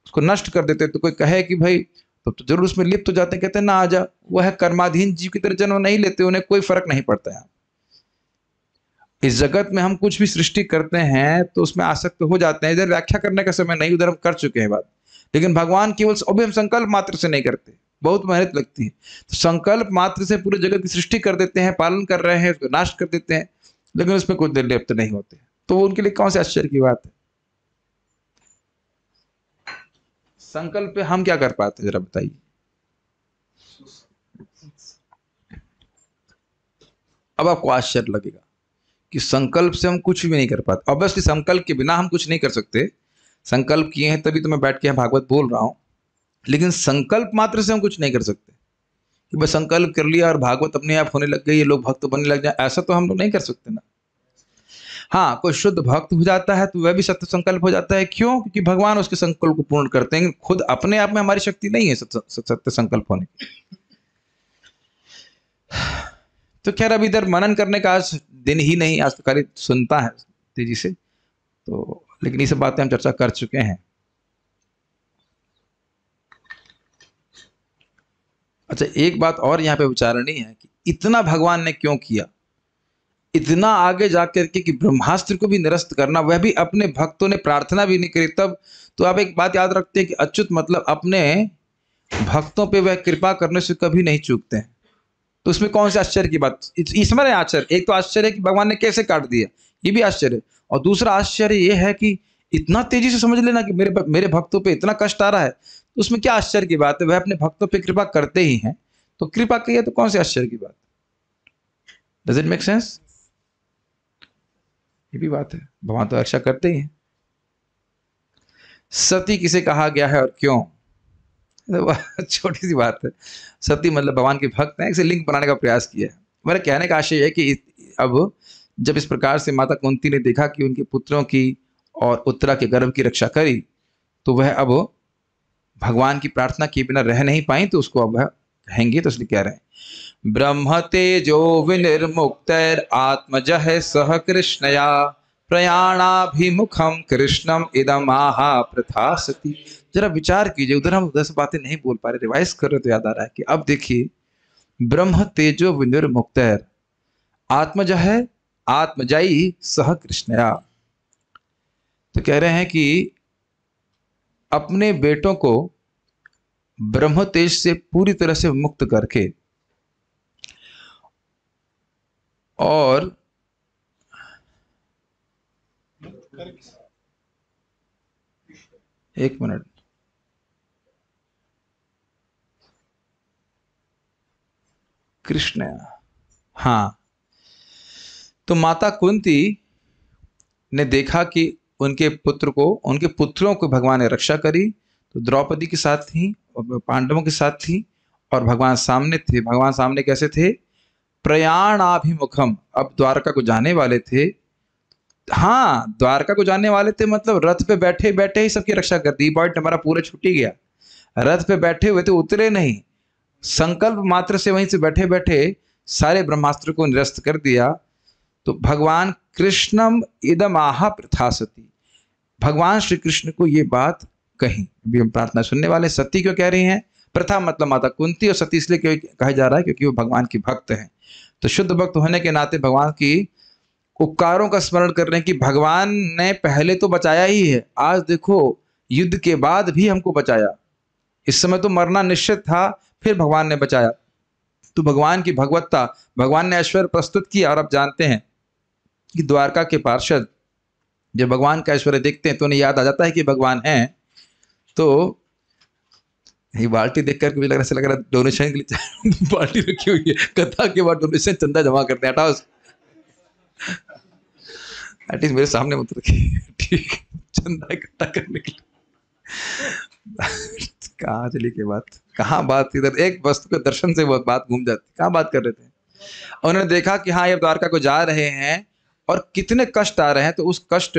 उसको नष्ट कर देते तो कोई कहे कि भाई तो जरूर उसमें लिप्त हो जाते कहते ना आ जा वह कर्माधीन जीव की तरह जन्म नहीं लेते उन्हें कोई फर्क नहीं पड़ता है इस जगत में हम कुछ भी सृष्टि करते हैं तो उसमें आसक्त हो जाते हैं इधर व्याख्या करने का समय नहीं उधर हम कर चुके हैं बात लेकिन भगवान केवल अभी हम संकल्प मात्र से नहीं करते बहुत मेहनत लगती है तो संकल्प मात्र से पूरे जगत की सृष्टि कर देते हैं पालन कर रहे हैं उसको नाश कर देते हैं लेकिन उसमें कोई निर्लिप्त नहीं होते तो उनके लिए कौन से आश्चर्य की बात है संकल्प पे हम क्या कर पाते जरा बताइए अब आपको आश्चर्य लगेगा कि संकल्प से हम कुछ भी नहीं कर पाते ऑब्वियसली संकल्प के बिना हम कुछ नहीं कर सकते संकल्प किए हैं तभी तो मैं बैठ के भागवत बोल रहा हूं लेकिन संकल्प मात्र से हम कुछ नहीं कर सकते कि बस संकल्प कर लिया और भागवत अपने आप होने लग गई ये लोग भक्त बनने लग जाए ऐसा तो हम लोग नहीं कर सकते ना हाँ कोई शुद्ध भक्त हो जाता है तो वह भी सत्य संकल्प हो जाता है क्यों क्योंकि भगवान उसके संकल्प को पूर्ण करते हैं खुद अपने आप में हमारी शक्ति नहीं है सत्य संकल्प होने की तो खैर अब इधर मनन करने का आज दिन ही नहीं आज तो खाली सुनता है तेजी से तो लेकिन ये सब बातें हम चर्चा कर चुके हैं अच्छा एक बात और यहाँ पे विचारणी है कि इतना भगवान ने क्यों किया इतना आगे जा करके कि ब्रह्मास्त्र को भी निरस्त करना वह भी अपने भक्तों ने प्रार्थना भी नहीं करी तब तो आप एक बात याद रखते हैं कि अच्युत मतलब अपने भक्तों पे वह कृपा करने से कभी नहीं चूकते हैं तो उसमें कौन से आश्चर्य की बात इसमें आश्चर्य एक तो आश्चर्य कि भगवान ने कैसे काट दिया ये भी आश्चर्य और दूसरा आश्चर्य ये है कि इतना तेजी से समझ लेना कि मेरे मेरे भक्तों पे इतना कष्ट आ रहा है उसमें क्या आश्चर्य की बात है वह अपने भक्तों पर कृपा करते ही हैं तो कृपा की है तो कौन से आश्चर्य की बात डज इट मेक सेंस ये भी बात है भगवान तो रक्षा करते ही हैं सती किसे कहा गया है और क्यों तो छोटी सी बात है सती मतलब भगवान के भक्त हैं इसे लिंक बनाने का प्रयास किया है मेरे कहने का आशय है कि अब जब इस प्रकार से माता कुंती ने देखा कि उनके पुत्रों की और उत्तरा के गर्भ की रक्षा करी तो वह अब भगवान की प्रार्थना किए बिना रह नहीं पाए तो उसको अब रहेंगे तो इसलिए कह रहे हैं ब्रह्म तेजो विनिर्मुक्त आत्मज सह कृष्णया प्रयाणाभिमुखम कृष्णम इदम आहा प्रथा सती जरा विचार कीजिए उधर हम उधर से बातें नहीं बोल पा रहे रिवाइज कर रहे तो याद आ रहा है कि अब देखिए ब्रह्म तेजो विनिर्मुक्त आत्मज है आत्मजाई सह कृष्णया तो कह रहे हैं कि अपने बेटों को ब्रह्म तेज से पूरी तरह से मुक्त करके और एक मिनट कृष्ण हाँ तो माता कुंती ने देखा कि उनके पुत्र को उनके पुत्रों को भगवान ने रक्षा करी तो द्रौपदी के साथ थी पांडवों के साथ थी और भगवान सामने थे भगवान सामने कैसे थे प्रयाणाभिमुखम अब द्वारका को जाने वाले थे हाँ द्वारका को जाने वाले थे मतलब रथ पे बैठे बैठे ही सबकी रक्षा कर दी पॉइंट हमारा पूरा छुट्टी गया रथ पे बैठे हुए थे उतरे नहीं संकल्प मात्र से वहीं से बैठे बैठे सारे ब्रह्मास्त्र को निरस्त कर दिया तो भगवान कृष्णम इदम आह प्रथा सती भगवान श्री कृष्ण को ये बात कही अभी हम प्रार्थना सुनने वाले सती क्यों कह रही हैं प्रथा मतलब माता कुंती और सती इसलिए क्यों कहा जा रहा है क्योंकि वो भगवान की भक्त हैं तो शुद्ध भक्त होने के नाते भगवान की उपकारों का स्मरण कर रहे हैं कि भगवान ने पहले तो बचाया ही है आज देखो युद्ध के बाद भी हमको बचाया इस समय तो मरना निश्चित था फिर भगवान ने बचाया तो भगवान की भगवत्ता भगवान ने ऐश्वर्य प्रस्तुत किया और आप जानते हैं कि द्वारका के पार्षद जब भगवान का ऐश्वर्य देखते हैं तो उन्हें याद आ जाता है कि भगवान हैं तो ये बाल्टी देख करके मुझे लग रहा लग रहा डोनेशन के लिए बाल्टी रखी हुई है कथा के बाद डोनेशन चंदा जमा करते हैं हटाओ एटलीस्ट मेरे सामने मत रखी ठीक चंदा इकट्ठा करने के लिए कहाँ चली के बात कहाँ बात इधर एक वस्तु के दर्शन से वो बात घूम जाती कहाँ बात कर रहे थे उन्होंने देखा कि हाँ ये द्वारका को जा रहे हैं और कितने कष्ट आ रहे हैं तो उस कष्ट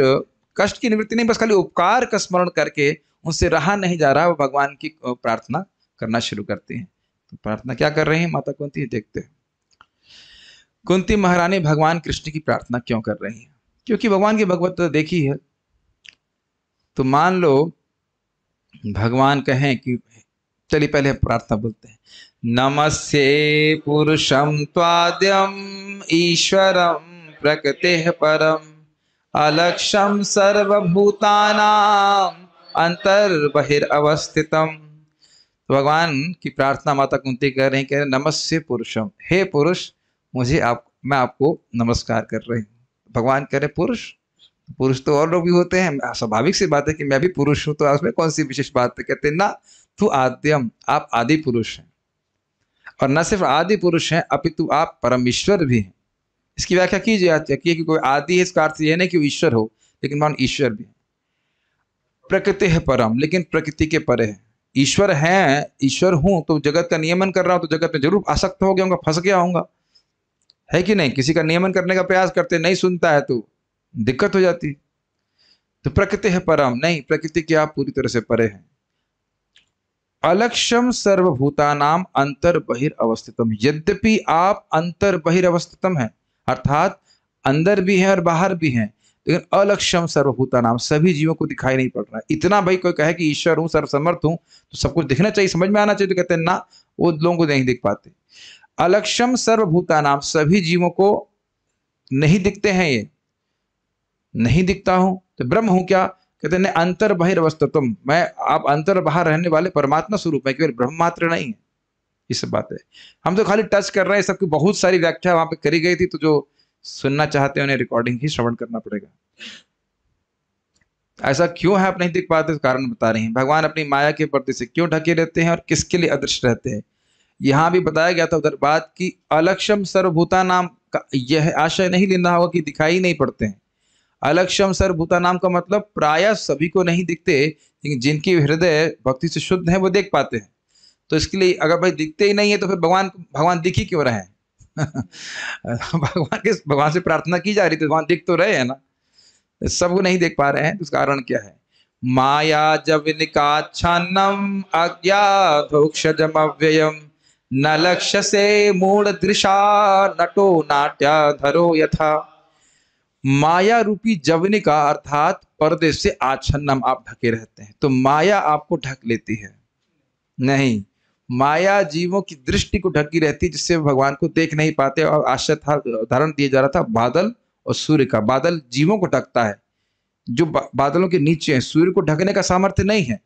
कष्ट की निवृत्ति नहीं बस खाली उपकार का स्मरण करके उनसे रहा नहीं जा रहा वो भगवान की प्रार्थना करना शुरू करते हैं तो प्रार्थना क्या कर रहे हैं माता कुंती देखते हैं कुंती महारानी भगवान कृष्ण की प्रार्थना क्यों कर रही है क्योंकि भगवान की भगवत तो देखी है तो मान लो भगवान कहें कि चलिए पहले प्रार्थना बोलते हैं नमस्ते पुरुषम त्वाद्यम ईश्वरम अलक्षम परम् अंतर बहिर अवस्थित तो भगवान की प्रार्थना माता कुंती कर रहे कह रहे नमस्य पुरुषम हे पुरुष मुझे आप मैं आपको नमस्कार कर रही हूँ भगवान कह रहे पुरुष पुरुष तो और लोग भी होते हैं स्वाभाविक सी बात है कि मैं भी पुरुष हूँ तो उसमें कौन सी विशेष बात है कहते ना तू आद्यम आप आदि पुरुष हैं और न सिर्फ आदि पुरुष हैं अपितु आप परमेश्वर भी हैं इसकी व्याख्या की जाती है कि कोई आदि है इसका अर्थ यह नहीं कि ईश्वर हो लेकिन मान ईश्वर भी प्रकृति है परम लेकिन प्रकृति के परे है ईश्वर है ईश्वर हूं तो जगत का नियमन कर रहा हूं तो जगत में जरूर आसक्त हो गया फंस गया होगा है कि नहीं किसी का नियमन करने का प्रयास करते नहीं सुनता है तो दिक्कत हो जाती तो प्रकृति है परम नहीं प्रकृति के आप पूरी तरह से परे हैं अलक्षम सर्वभूतानाम अंतर बहिर्वस्थितम यद्यपि आप अंतर बहिर्वस्थितम है अर्थात अंदर भी है और बाहर भी है लेकिन अलक्षम सर्वभूता नाम सभी जीवों को दिखाई नहीं पड़ रहा है इतना भाई कोई कहे कि ईश्वर हूँ सर्वसमर्थ हूं तो सब कुछ दिखना चाहिए समझ में आना चाहिए तो कहते हैं ना वो लोगों को नहीं दिख पाते अलक्षम सर्वभूता नाम सभी जीवों को नहीं दिखते हैं ये नहीं दिखता हूं तो ब्रह्म हूं क्या कहते हैं अंतर तुम मैं आप अंतर बाहर रहने वाले परमात्मा स्वरूप है केवल ब्रह्म मात्र नहीं है ये सब बात है हम तो खाली टच कर रहे हैं सबकी बहुत सारी व्याख्या वहां पे करी गई थी तो जो सुनना चाहते हैं उन्हें रिकॉर्डिंग ही श्रवण करना पड़ेगा ऐसा क्यों है आप नहीं देख पाते कारण बता रहे हैं भगवान अपनी माया के प्रति से क्यों ढके रहते हैं और किसके लिए अदृश्य रहते हैं यहाँ भी बताया गया था उधर बात की अलक्षम सर्वभूता नाम का यह आशय नहीं लेना होगा कि दिखाई नहीं पड़ते हैं अलक्षम सर्वभूता नाम का मतलब प्राय सभी को नहीं दिखते लेकिन जिनकी हृदय भक्ति से शुद्ध है वो देख पाते हैं तो इसके लिए अगर भाई दिखते ही नहीं है तो फिर भगवान भगवान दिख ही क्यों रहे हैं भगवान के भगवान से प्रार्थना की जा रही थी तो भगवान दिख तो रहे हैं ना सबको नहीं देख पा रहे हैं उस तो कारण क्या है माया जब निकाच्छानम अज्ञातम अव्ययम न लक्ष्य से मूल दृशा नटो धरो यथा माया रूपी जवनी का अर्थात पर्दे से आच्छन्नम आप ढके रहते हैं तो माया आपको ढक लेती है नहीं माया जीवों की दृष्टि को ढकी रहती जिससे भगवान को देख नहीं पाते और आश्रय था उदाहरण दिया जा रहा था बादल और सूर्य का बादल जीवों को ढकता है जो बादलों के नीचे है सूर्य को ढकने का सामर्थ्य नहीं है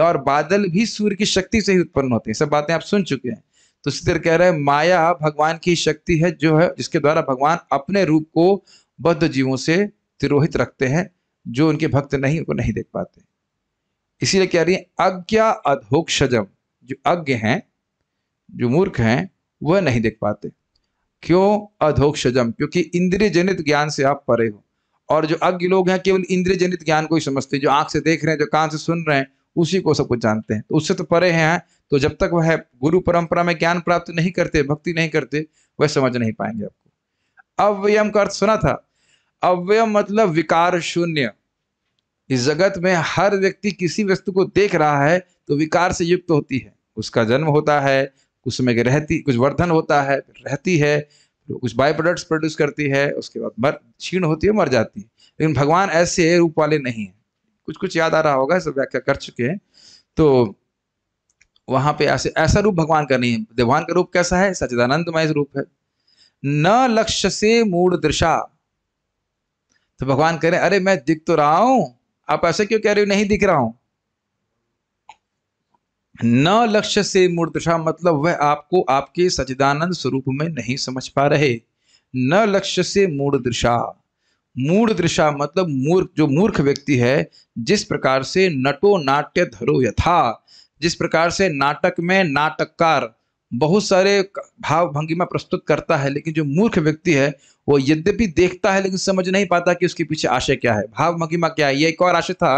और बादल भी सूर्य की शक्ति से ही उत्पन्न होते हैं सब बातें आप सुन चुके हैं तो इसी तरह कह रहे हैं माया भगवान की शक्ति है जो है जिसके द्वारा भगवान अपने रूप को बद्ध जीवों से तिरोहित रखते हैं जो उनके भक्त नहीं उनको नहीं देख पाते इसीलिए कह रही है अज्ञा अधोक्षजम जो अज्ञ हैं जो मूर्ख हैं वह नहीं देख पाते क्यों अधोक्षजम क्योंकि इंद्रिय जनित ज्ञान से आप परे हो और जो अज्ञ लोग हैं केवल इंद्रिय जनित ज्ञान को ही समझते हैं जो आंख से देख रहे हैं जो कान से सुन रहे हैं उसी को सब कुछ जानते हैं तो उससे तो परे हैं तो जब तक वह गुरु परंपरा में ज्ञान प्राप्त नहीं करते भक्ति नहीं करते वह समझ नहीं पाएंगे आपको अव्ययम का अर्थ सुना था अव्ययम मतलब विकार शून्य इस जगत में हर व्यक्ति किसी वस्तु को देख रहा है तो विकार से युक्त होती है उसका जन्म होता है उसमें रहती कुछ वर्धन होता है रहती है कुछ बाय प्रोडक्ट्स प्रोड्यूस करती है उसके बाद मर क्षीण होती है मर जाती है लेकिन भगवान ऐसे रूप वाले नहीं है कुछ कुछ याद आ रहा होगा सब व्याख्या कर चुके हैं तो वहां पे ऐसे ऐसा रूप भगवान का नहीं है भगवान का रूप कैसा है सचिदानंदमय रूप है न लक्ष्य से मूड दृशा तो भगवान कह रहे अरे मैं दिख तो रहा हूं आप ऐसा क्यों कह रहे हो नहीं दिख रहा हूं न लक्ष्य से मूर्धा मतलब वह आपको आपके सचिदानंद स्वरूप में नहीं समझ पा रहे न लक्ष्य से मूढ़ दृशा मूढ़ दृशा मतलब मूर्ख जो मूर्ख व्यक्ति है जिस प्रकार से नटो नाट्य धरो यथा जिस प्रकार से नाटक में नाटककार बहुत सारे भाव भंगिमा प्रस्तुत करता है लेकिन जो मूर्ख व्यक्ति है वो यद्यपि देखता है लेकिन समझ नहीं पाता कि उसके पीछे आशय क्या है भाव भंगिमा क्या है ये एक और आशय था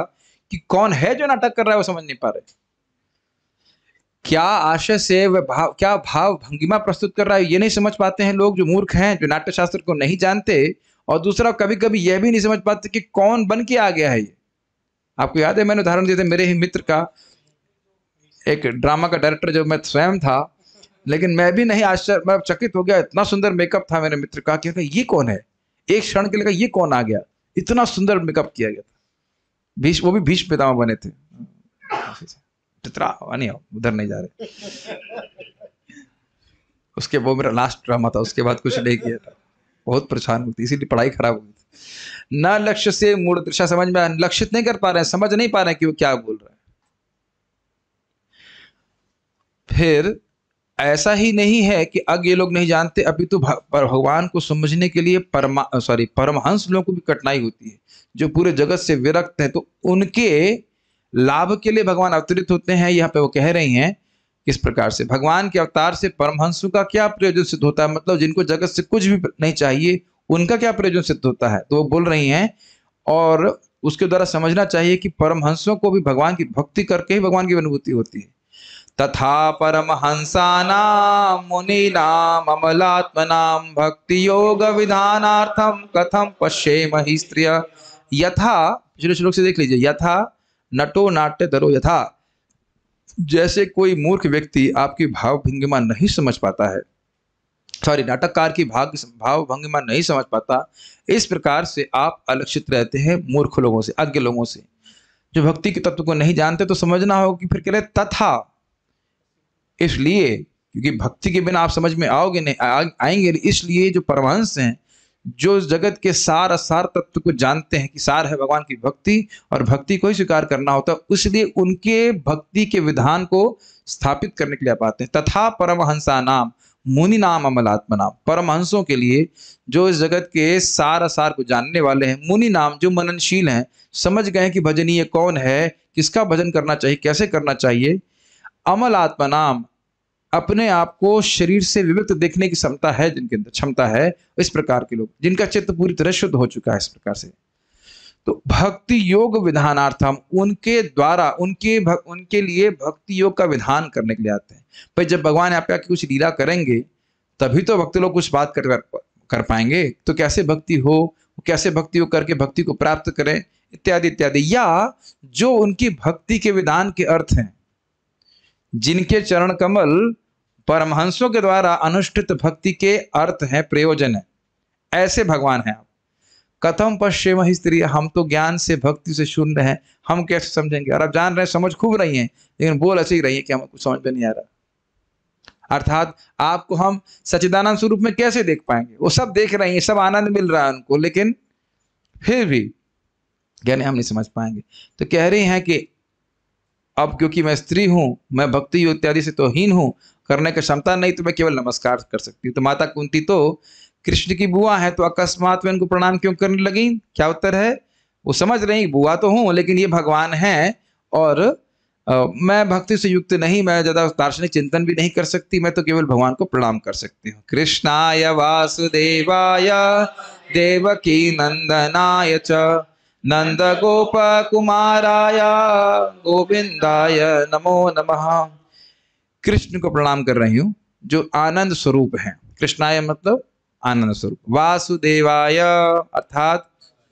कि कौन है जो नाटक कर रहा है वो समझ नहीं पा रहे क्या आशय से वह भाव क्या भाव भंगिमा प्रस्तुत कर रहा है ये नहीं समझ पाते हैं लोग जो मूर्ख हैं जो नाट्य शास्त्र को नहीं जानते और दूसरा कभी कभी यह भी नहीं समझ पाते कि कौन बन के आ गया है ये आपको याद है मैंने उदाहरण दिए थे मेरे ही मित्र का एक ड्रामा का डायरेक्टर जो मैं स्वयं था लेकिन मैं भी नहीं आश्चर्य मैं चकित हो गया इतना सुंदर मेकअप था मेरे मित्र का कि ये कौन है एक क्षण के लिए ये कौन आ गया इतना सुंदर मेकअप किया गया था भीष वो भी भीष्म पितामा बने थे उधर नहीं जा रहे उसके वो मेरा लास्ट ड्रामा था उसके बाद कुछ नहीं किया था बहुत परेशान हुई थी इसीलिए पढ़ाई खराब हुई थी न लक्ष्य से मूड दृष्टा समझ में लक्षित नहीं कर पा रहे समझ नहीं पा रहे कि वो क्या बोल रहे फिर ऐसा ही नहीं है कि अब ये लोग नहीं जानते अभी तो भगवान को समझने के लिए परमा सॉरी परमहंस लोगों को भी कठिनाई होती है जो पूरे जगत से विरक्त हैं तो उनके लाभ के लिए भगवान अवतरित होते हैं यहाँ पे वो कह रही हैं किस प्रकार से भगवान के अवतार से परमहंसों का क्या प्रयोजन सिद्ध होता है मतलब जिनको जगत से कुछ भी नहीं चाहिए उनका क्या प्रयोजन सिद्ध होता है तो वो बोल रही हैं और उसके द्वारा समझना चाहिए कि परमहंसों को भी भगवान की भक्ति करके ही भगवान की अनुभूति होती है तथा भक्ति योग अमलात्मनां कथम कथं पश्येमहि स्त्रिय यथा पिछले श्लोक से देख लीजिए यथा नटो नाट्य दरो यथा जैसे कोई मूर्ख व्यक्ति आपकी भाव भंगिमा नहीं समझ पाता है सॉरी नाटककार की भाग भाव भंगिमा नहीं समझ पाता इस प्रकार से आप अलक्षित रहते हैं मूर्ख लोगों से अज्ञ लोगों से जो भक्ति के तत्व को नहीं जानते तो समझना हो कि फिर कह रहे तथा इसलिए क्योंकि भक्ति के बिना आप समझ में आओगे नहीं आ, आएंगे इसलिए जो परमहंस हैं जो इस जगत के सार असार तत्व को जानते हैं कि सार है भगवान की भक्ति और भक्ति को ही स्वीकार करना होता है इसलिए उनके भक्ति के विधान को स्थापित करने के लिए आप आते हैं तथा परमहंसा नाम मुनि नाम अमलात्मा नाम परमहंसों के लिए जो इस जगत के सार असार को जानने वाले हैं मुनि नाम जो मननशील हैं समझ गए कि भजनीय कौन है किसका भजन करना चाहिए कैसे करना चाहिए अमल आत्मनाम अपने आप को शरीर से विवृत्त देखने की क्षमता है जिनके अंदर क्षमता है इस प्रकार के लोग जिनका चित्त पूरी तरह शुद्ध हो चुका है इस प्रकार से तो भक्ति योग विधानार्थम उनके द्वारा उनके भक, उनके लिए भक्ति योग का विधान करने के लिए आते हैं भाई जब भगवान आपका कुछ लीला करेंगे तभी तो भक्त लोग कुछ बात कर कर पाएंगे तो कैसे भक्ति हो कैसे भक्ति योग करके भक्ति को प्राप्त करें इत्यादि इत्यादि या जो उनकी भक्ति के विधान के अर्थ हैं जिनके चरण कमल परमहंसों के द्वारा अनुष्ठित भक्ति के अर्थ है प्रयोजन है ऐसे भगवान हैं आप कथम पश्चिम स्त्री हम तो ज्ञान से भक्ति से शून्य हैं हम कैसे समझेंगे और आप जान रहे हैं समझ खूब रही हैं लेकिन बोल ऐसे ही रही है कि हमको कुछ समझ में नहीं आ रहा अर्थात आपको हम सचिदानंद स्वरूप में कैसे देख पाएंगे वो सब देख रही हैं सब आनंद मिल रहा है उनको लेकिन फिर भी ज्ञान हम नहीं समझ पाएंगे तो कह रही हैं कि अब क्योंकि मैं स्त्री हूँ मैं भक्ति इत्यादि से हीन हूँ करने की क्षमता नहीं तो मैं केवल नमस्कार कर सकती हूँ तो माता कुंती तो कृष्ण की बुआ है तो अकस्मात में उनको प्रणाम क्यों करने लगी क्या उत्तर है वो समझ रही बुआ तो हूँ लेकिन ये भगवान है और आ, मैं भक्ति से युक्त नहीं मैं ज़्यादा दार्शनिक चिंतन भी नहीं कर सकती मैं तो केवल भगवान को प्रणाम कर सकती हूँ कृष्णाय वासुदेवाय देवकी नंदनाय च नंदगोपकुमाराय गोविंदाय नमो नमः कृष्ण को प्रणाम कर रही हूँ जो आनंद स्वरूप है कृष्णाय मतलब आनंद स्वरूप वासुदेवाय अर्थात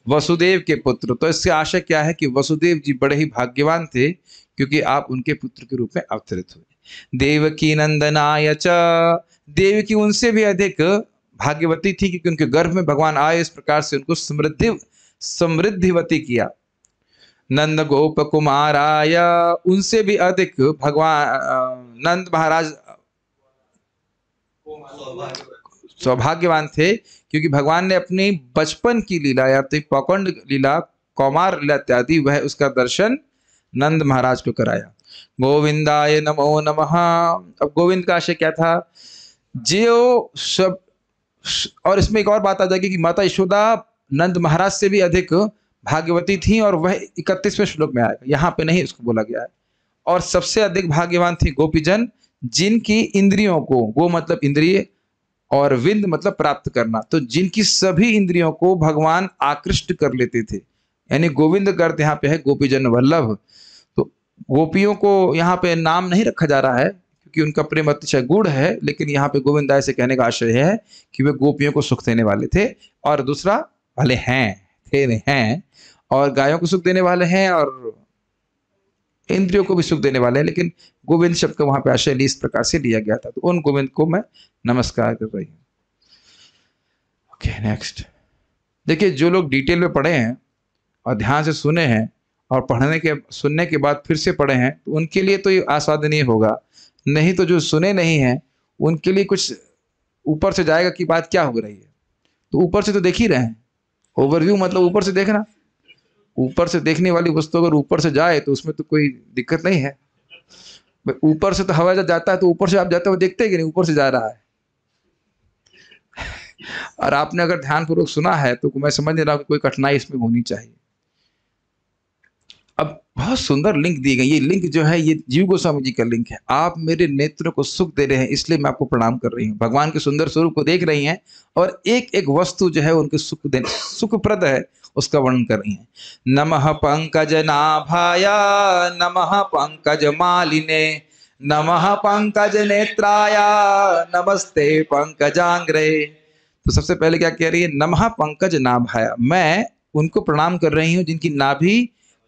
वसुदेव के पुत्र तो इससे आशय क्या है कि वसुदेव जी बड़े ही भाग्यवान थे क्योंकि आप उनके पुत्र के रूप में अवतरित हुए की नंदनाय देव की उनसे भी अधिक भाग्यवती थी क्योंकि उनके गर्भ में भगवान आए इस प्रकार से उनको समृद्धि समृद्धिवती किया नंद गोप कुमाराय उनसे भी अधिक भगवान नंद महाराज सौभाग्यवान थे क्योंकि भगवान ने अपनी बचपन की लीला या तो पौकंड लीला कौमार लीला इत्यादि वह उसका दर्शन नंद महाराज को कराया गोविंदाय नमो नमः अब गोविंद का आशय क्या था जो सब और इसमें एक और बात आ जाएगी कि माता यशोदा नंद महाराज से भी अधिक भाग्यवती थी और वह इकतीसवें श्लोक में आएगा यहाँ पे नहीं उसको बोला गया है और सबसे अधिक भाग्यवान थी गोपीजन जिनकी इंद्रियों को गो मतलब इंद्रिय और विंद मतलब प्राप्त करना तो जिनकी सभी इंद्रियों को भगवान आकृष्ट कर लेते थे यानी गोविंद गर्द यहाँ पे है गोपीजन वल्लभ तो गोपियों को यहाँ पे नाम नहीं रखा जा रहा है क्योंकि उनका प्रेम अतिशय गुड़ है लेकिन यहाँ पे गोविंद से कहने का आशय है कि वे गोपियों को सुख देने वाले थे और दूसरा वाले हैं थे हैं और गायों को सुख देने वाले हैं और इंद्रियों को भी सुख देने वाले हैं लेकिन गोविंद शब्द का वहां पर आशय इस प्रकार से लिया गया था तो उन गोविंद को मैं नमस्कार कर रही हूँ ओके नेक्स्ट देखिए जो लोग डिटेल में पढ़े हैं और ध्यान से सुने हैं और पढ़ने के सुनने के बाद फिर से पढ़े हैं तो उनके लिए तो ये आस्वादनीय होगा नहीं तो जो सुने नहीं हैं उनके लिए कुछ ऊपर से जाएगा कि बात क्या हो रही है तो ऊपर से तो देख ही रहे हैं ओवरव्यू मतलब ऊपर से देखना ऊपर से देखने वाली वस्तु अगर ऊपर से जाए तो उसमें तो कोई दिक्कत नहीं है ऊपर से तो हवाई जहाज जाता है तो ऊपर से आप जाते हो देखते कि नहीं ऊपर से जा रहा है और आपने अगर ध्यानपूर्वक सुना है तो मैं समझ नहीं रहा कोई कठिनाई इसमें होनी चाहिए अब बहुत सुंदर लिंक दी गई ये लिंक जो है ये जीव गोस्वामी जी का लिंक है आप मेरे नेत्र को सुख दे रहे हैं इसलिए मैं आपको प्रणाम कर रही हूँ भगवान के सुंदर स्वरूप को देख रही हैं और एक एक वस्तु जो है उनके सुख देने सुखप्रद है उसका वर्णन कर रही हैं नमः पंकज नाभाया नमः पंकज मालिने नमः पंकज नेत्राया नमस्ते पंकजांग्रे तो सबसे पहले क्या कह रही है नमः पंकज नाभाया मैं उनको प्रणाम कर रही हूँ जिनकी नाभि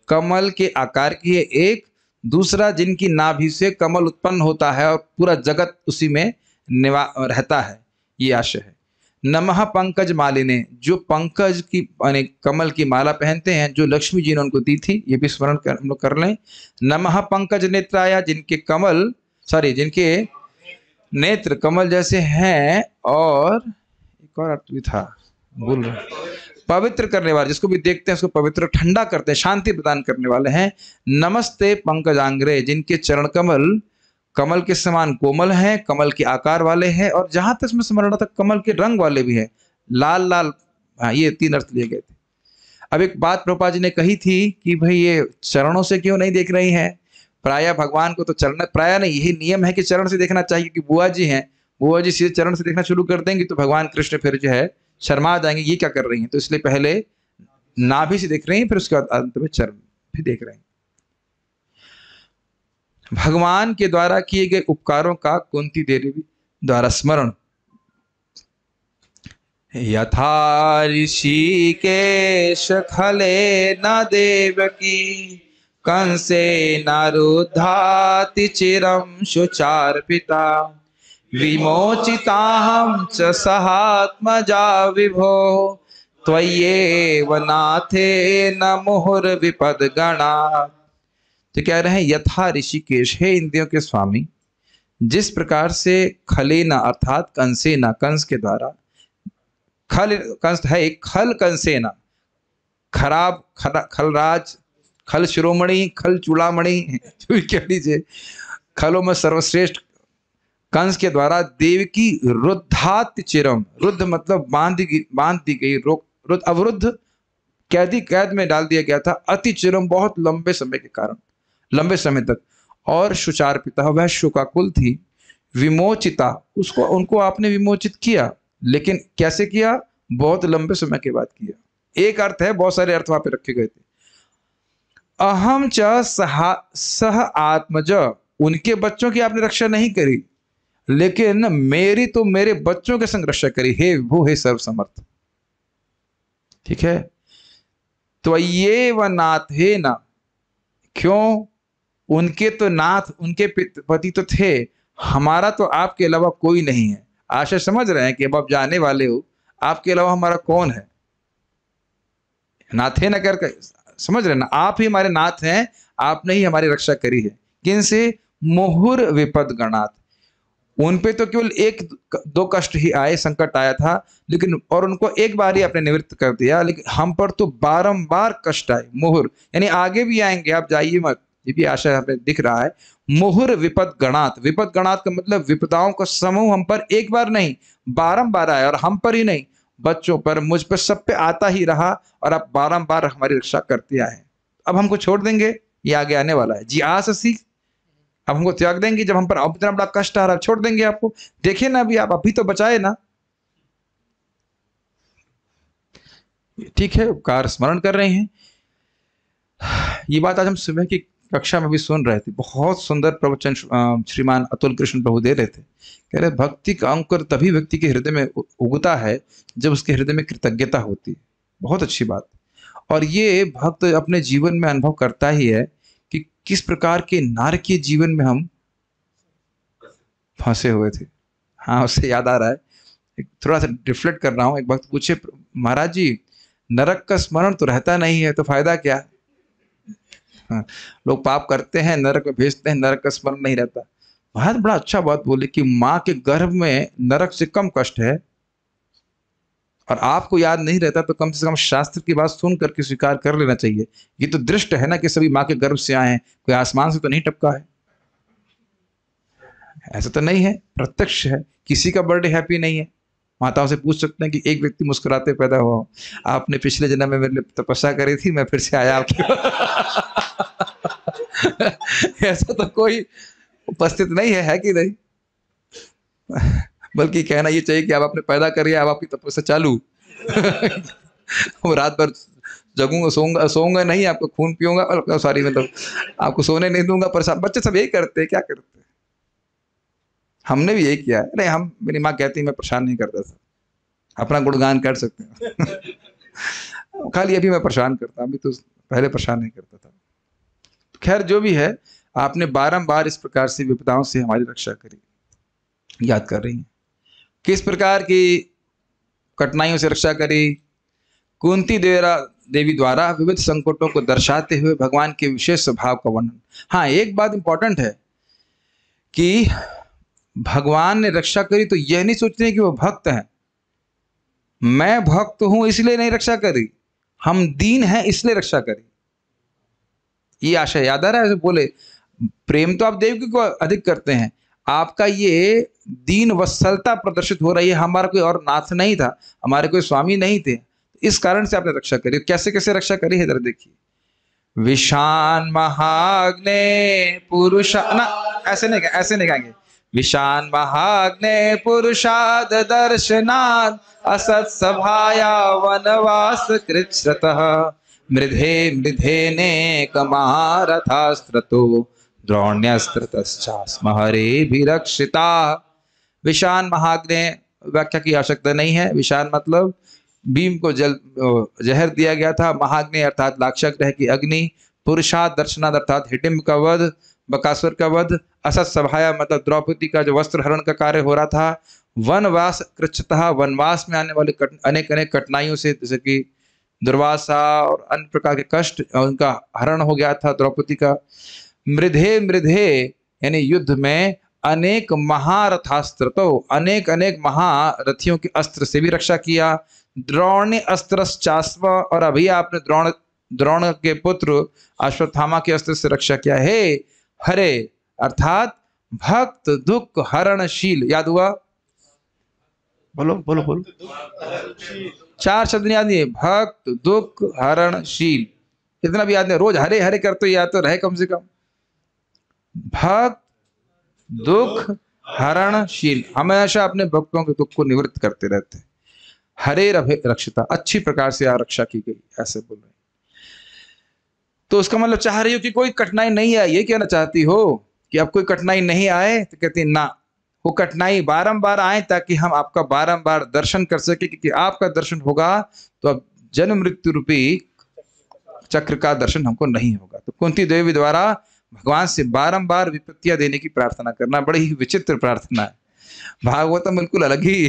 कमल के आकार की है एक दूसरा जिनकी नाभि से कमल उत्पन्न होता है और पूरा जगत उसी में निवा रहता है ये आशय है नमः पंकज मालिने जो पंकज की यानी कमल की माला पहनते हैं जो लक्ष्मी जी ने उनको दी थी ये भी स्मरण कर हम लोग कर लें नमः पंकज नेत्राया जिनके कमल सॉरी जिनके नेत्र कमल जैसे हैं और एक और अर्थ भी था बोल रहे पवित्र करने वाले जिसको भी देखते हैं उसको पवित्र ठंडा करते हैं शांति प्रदान करने वाले हैं नमस्ते पंकजांग्रे जिनके चरण कमल कमल के समान कोमल हैं कमल के आकार वाले हैं और जहां तक इसमें स्मरण था कमल के रंग वाले भी हैं लाल लाल हाँ ये तीन अर्थ लिए गए थे अब एक बात प्रोपा जी ने कही थी कि भाई ये चरणों से क्यों नहीं देख रही है प्राय भगवान को तो चरण प्राय नहीं यही नियम है कि चरण से देखना चाहिए क्योंकि बुआ जी हैं बुआ जी सीधे चरण से देखना शुरू कर देंगी तो भगवान कृष्ण फिर जो है शर्मा जाएंगे ये क्या कर रही हैं तो इसलिए पहले नाभि से देख रहे हैं फिर उसके बाद अंत में चर्म भी देख रहे हैं भगवान के द्वारा किए गए उपकारों का कुंती देवी द्वारा स्मरण यथा ऋषि के शखले न देव की कंसे नारुधाति चिरम सुचार पिता विमोचिताहं च सहात्मजा विभो त्वय्येव नाथे न मुहुर्विपद्गणा तो कह रहे हैं यथा ऋषिकेश हे इंद्रियों के स्वामी जिस प्रकार से खलेना अर्थात कंसेना कंस के द्वारा खल कंस है एक खल कंसेना खराब खरा, खलराज खल शिरोमणि खल चूड़ामणि कह लीजिए खलों में सर्वश्रेष्ठ कंस के द्वारा देव की रुद्धात चिरम रुद्ध मतलब बांध बांध दी गई रुद्ध अवरुद्ध कैदी कैद में डाल दिया गया था अति चिरम बहुत लंबे समय के कारण लंबे समय तक और सुचार पिता वह शोकाकुल थी विमोचिता उसको उनको आपने विमोचित किया लेकिन कैसे किया बहुत लंबे समय के बाद किया एक अर्थ है बहुत सारे अर्थ वहां पे रखे गए थे अहम च सह आत्मज उनके बच्चों की आपने रक्षा नहीं करी लेकिन मेरी तो मेरे बच्चों के संग रक्षा करी हे वो हे सर्वसमर्थ ठीक है तो ये व नाथ हे ना क्यों उनके तो नाथ उनके पति तो थे हमारा तो आपके अलावा कोई नहीं है आशा समझ रहे हैं कि अब आप जाने वाले हो आपके अलावा हमारा कौन है नाथ है ना कर समझ रहे ना आप ही हमारे नाथ हैं आपने ही हमारी रक्षा करी है किन से मोहुर विपद गणाथ उन पे तो केवल एक दो कष्ट ही आए संकट आया था लेकिन और उनको एक बार ही आपने निवृत्त कर दिया लेकिन हम पर तो बारंबार कष्ट आए मुहर यानी आगे भी आएंगे आप जाइए मत ये भी आशा यहाँ दिख रहा है मुहर विपद गणात विपद गणात का मतलब विपदाओं का समूह हम पर एक बार नहीं बारम्बार आया और हम पर ही नहीं बच्चों पर मुझ पर सब पे आता ही रहा और आप बारम्बार हमारी रक्षा करते आए अब हमको छोड़ देंगे ये आगे आने वाला है जी आस सीख आप हमको त्याग देंगे जब हम पर इतना बड़ा कष्ट आ रहा छोड़ देंगे आपको देखिए ना अभी आप अभी तो बचाए ना ठीक है उपकार स्मरण कर रहे हैं ये बात आज हम सुबह की कक्षा में भी सुन रहे थे बहुत सुंदर प्रवचन श्रीमान अतुल कृष्ण प्रभु दे रहे थे कह रहे भक्ति का अंकुर तभी व्यक्ति के हृदय में उगता है जब उसके हृदय में कृतज्ञता होती है बहुत अच्छी बात और ये भक्त अपने जीवन में अनुभव करता ही है किस प्रकार के नारकीय जीवन में हम फंसे हुए थे हाँ उससे याद आ रहा है थोड़ा सा रिफ्लेक्ट कर रहा हूँ एक वक्त पूछे महाराज जी नरक का स्मरण तो रहता नहीं है तो फायदा क्या हाँ, लोग पाप करते हैं नरक में भेजते हैं नरक का स्मरण नहीं रहता भारत बड़ा अच्छा बात बोले कि माँ के गर्भ में नरक से कम कष्ट है और आपको याद नहीं रहता तो कम से कम शास्त्र की बात सुन करके स्वीकार कर लेना चाहिए ये तो दृष्ट है ना कि सभी माँ के गर्भ से आए हैं कोई आसमान से तो नहीं टपका है ऐसा तो नहीं है प्रत्यक्ष है किसी का बर्थडे हैप्पी नहीं है माताओं से पूछ सकते हैं कि एक व्यक्ति मुस्कुराते पैदा हुआ आपने पिछले जन्म में मेरे लिए तपस्या करी थी मैं फिर से आया आपके ऐसा तो कोई उपस्थित नहीं है, है कि नहीं बल्कि कहना ये चाहिए कि आप आपने पैदा कर लिया अब आपकी तपस्या चालू रात भर जगूंगा सोऊंगा सोऊंगा नहीं आपको खून पीऊंगा सॉरी मतलब आपको सोने नहीं दूंगा परेशान बच्चे सब यही करते हैं क्या करते हैं हमने भी यही किया है नहीं हम मेरी माँ कहती मैं परेशान नहीं करता सर अपना गुणगान कर सकते हैं खाली अभी मैं परेशान करता अभी तो पहले परेशान नहीं करता था तो खैर जो भी है आपने बार इस प्रकार से विपदाओं से हमारी रक्षा करी याद कर रही है किस प्रकार की कठिनाइयों से रक्षा करी कुंती देवरा देवी द्वारा विविध संकटों को दर्शाते हुए भगवान के विशेष स्वभाव का वर्णन हाँ एक बात इंपॉर्टेंट है कि भगवान ने रक्षा करी तो यह नहीं सोचते कि वह भक्त है मैं भक्त हूं इसलिए नहीं रक्षा करी हम दीन हैं इसलिए रक्षा करी ये आशा याद आ रहा है बोले प्रेम तो आप देव को अधिक करते हैं आपका ये दीन वत्सलता प्रदर्शित हो रही है हमारा कोई और नाथ नहीं था हमारे कोई स्वामी नहीं थे इस कारण से आपने रक्षा करी कैसे कैसे रक्षा करी है जरा देखिए विशान महाग्ने पुरुष ना ऐसे नहीं ऐसे नहीं कहेंगे विशान महाग्ने पुरुषाद दर्शनाद असत सभाया वनवास कृत मृधे मृधे ने कमारथास्त्रतो द्रोण्यास्त्र हरे भी रक्षिता विशान महाग्ने व्याख्या की आवश्यकता नहीं है विशान मतलब भीम को जल जहर दिया गया था महाग्नि अर्थात लाक्षग्रह की अग्नि पुरुषार्थ दर्शनाथ अर्थात हिडिम्ब का वध बकासुर का वध असत सभाया मतलब द्रौपदी का जो वस्त्र हरण का कार्य हो रहा था वनवास कृच्छतः वनवास में आने वाले कट, अनेक अनेक कठिनाइयों से जैसे कि दुर्वासा और अन्य प्रकार के कष्ट उनका हरण हो गया था द्रौपदी का मृधे मृधे यानी युद्ध में अनेक महारथास्त्र तो अनेक अनेक महारथियों के अस्त्र से भी रक्षा किया द्रोण अस्त्र और अभी आपने द्रोण द्रोण के पुत्र अश्वत्थामा के अस्त्र से रक्षा किया हे हरे अर्थात भक्त दुख हरणशील याद हुआ बोलो बोलो बोलो चार शब्द याद नहीं भक्त दुख हरणशील इतना भी याद नहीं रोज हरे हरे करते याद तो रहे कम से कम भक्त दुख हरणशील हमेशा अपने भक्तों के दुख को निवृत्त करते रहते हैं हरे रक्षिता अच्छी प्रकार से आरक्षा की गई ऐसे बोल रहे तो उसका मतलब चाह रही हो कि कोई कठिनाई नहीं आई ये कहना चाहती हो कि अब कोई कठिनाई नहीं आए तो कहती ना वो कठिनाई बारंबार आए ताकि हम आपका बारंबार दर्शन कर सके क्योंकि आपका दर्शन होगा तो अब जन्म मृत्यु रूपी चक्र का दर्शन हमको नहीं होगा तो कुंती देवी द्वारा भगवान से बारंबार विपत्तियां देने की प्रार्थना करना बड़ी ही विचित्र प्रार्थना है भागवतम बिल्कुल अलग ही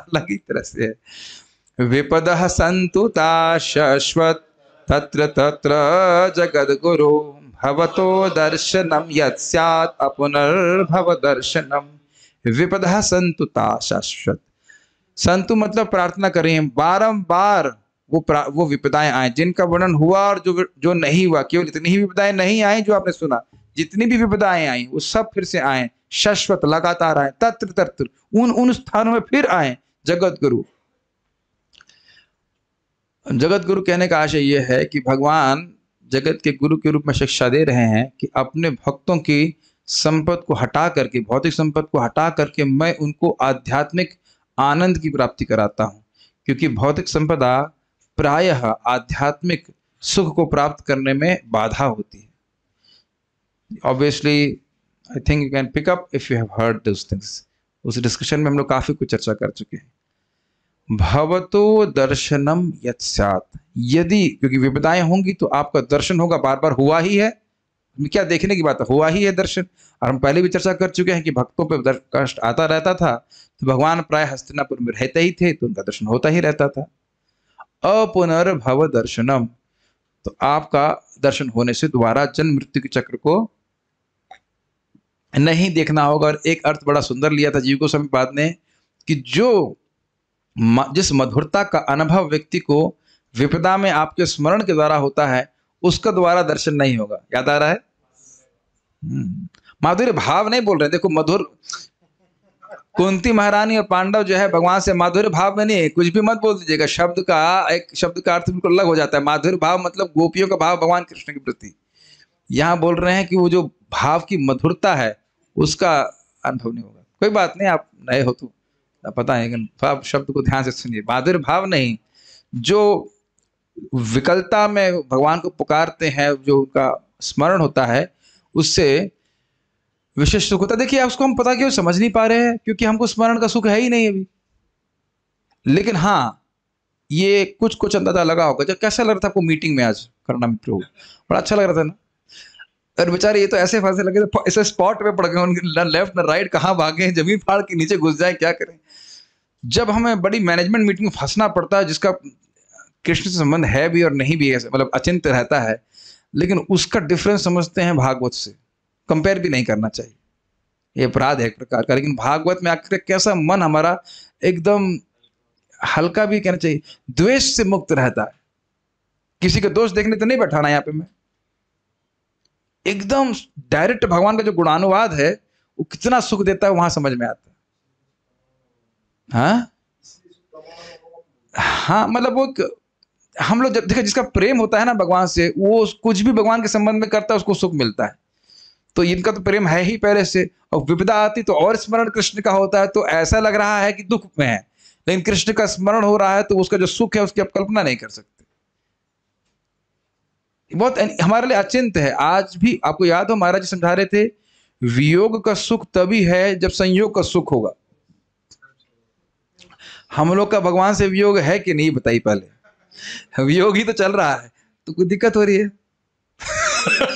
अलग ही तरह से है विपद संतुता शाश्वत तत्र तत्र जगद गुरु भवतो दर्शनम यत्स्यात् अपुनर्भव दर्शनम विपद संतुता शाश्वत संतु मतलब प्रार्थना करें बारंबार वो वो विपदाएं आए जिनका वर्णन हुआ और जो जो नहीं हुआ केवल इतनी ही विपदाएं नहीं आई जो आपने सुना जितनी भी विपदाएं आई वो सब फिर से आए शश्वत लगातार आए तत्र तत्र उन उन स्थानों में फिर आए जगत गुरु जगत गुरु कहने का आशय यह है कि भगवान जगत के गुरु के रूप में शिक्षा दे रहे हैं कि अपने भक्तों की संपद को हटा करके भौतिक संपद को हटा करके मैं उनको आध्यात्मिक आनंद की प्राप्ति कराता हूं क्योंकि भौतिक संपदा प्रायः आध्यात्मिक सुख को प्राप्त करने में बाधा होती है obviously I think you can pick up if you have heard this things उस डिस्कशन में हम लोग काफ़ी कुछ चर्चा कर चुके हैं भवतो दर्शनम यत्सात यदि क्योंकि विपदाएं होंगी तो आपका दर्शन होगा बार बार हुआ ही है क्या देखने की बात है हुआ ही है दर्शन और हम पहले भी चर्चा कर चुके हैं कि भक्तों पर कष्ट आता रहता था तो भगवान प्राय हस्तिनापुर में रहते ही थे तो उनका दर्शन होता ही रहता था अपुनर्भव दर्शनम तो आपका दर्शन होने से दोबारा जन्म मृत्यु के चक्र को नहीं देखना होगा और एक अर्थ बड़ा सुंदर लिया था जीव गोस्वामी बाद ने कि जो जिस मधुरता का अनुभव व्यक्ति को विपदा में आपके स्मरण के द्वारा होता है उसका द्वारा दर्शन नहीं होगा याद आ रहा है हम्म। माधुर्य भाव नहीं बोल रहे देखो मधुर कुंती महारानी और पांडव जो है भगवान से माधुर्य भाव में नहीं कुछ भी मत बोल दीजिएगा शब्द का एक शब्द का अर्थ बिल्कुल अलग हो जाता है माधुर्य भाव मतलब गोपियों का भाव भगवान कृष्ण के प्रति यहाँ बोल रहे हैं कि वो जो भाव की मधुरता है उसका अनुभव नहीं होगा कोई बात नहीं आप नए हो तो पता है लेकिन शब्द को ध्यान से सुनिए माधुर्य भाव नहीं जो विकलता में भगवान को पुकारते हैं जो उनका स्मरण होता है उससे विशेष सुख होता है देखिए उसको हम पता क्यों समझ नहीं पा रहे हैं क्योंकि हमको स्मरण का सुख है ही नहीं अभी लेकिन हाँ ये कुछ कुछ अंदाजा लगा होगा जब कैसा लग रहा था आपको मीटिंग में आज करना मित्र बड़ा अच्छा लग रहा था ना अरे बेचारे ये तो ऐसे फंसे लगे तो ऐसे स्पॉट पे पड़ गए उनके ना लेफ्ट ना राइट कहाँ भागे जमीन फाड़ के नीचे घुस जाए क्या करें जब हमें बड़ी मैनेजमेंट मीटिंग में फंसना पड़ता है जिसका कृष्ण से संबंध है भी और नहीं भी है मतलब अचिंत रहता है लेकिन उसका डिफरेंस समझते हैं भागवत से कंपेयर भी नहीं करना चाहिए ये अपराध है एक प्रकार का लेकिन भागवत में आखिर कैसा मन हमारा एकदम हल्का भी कहना चाहिए द्वेष से मुक्त रहता है किसी का दोष देखने तो नहीं बैठाना यहाँ पे मैं एकदम डायरेक्ट भगवान का जो गुणानुवाद है वो कितना सुख देता है वहां समझ में आता है हाँ हाँ मतलब वो हम लोग जब देखो जिसका प्रेम होता है ना भगवान से वो कुछ भी भगवान के संबंध में करता है उसको सुख मिलता है तो इनका तो प्रेम है ही पहले से और विपदा आती तो और स्मरण कृष्ण का होता है तो ऐसा लग रहा है कि दुख में है लेकिन कृष्ण का स्मरण हो रहा है तो उसका जो सुख है उसकी आप कल्पना नहीं कर सकते बहुत हमारे लिए अचिंत है आज भी आपको याद हो महाराज जी समझा रहे थे वियोग का सुख तभी है जब संयोग का सुख होगा हम लोग का भगवान से वियोग है कि नहीं बताई पहले वियोग ही तो चल रहा है तो कोई दिक्कत हो रही है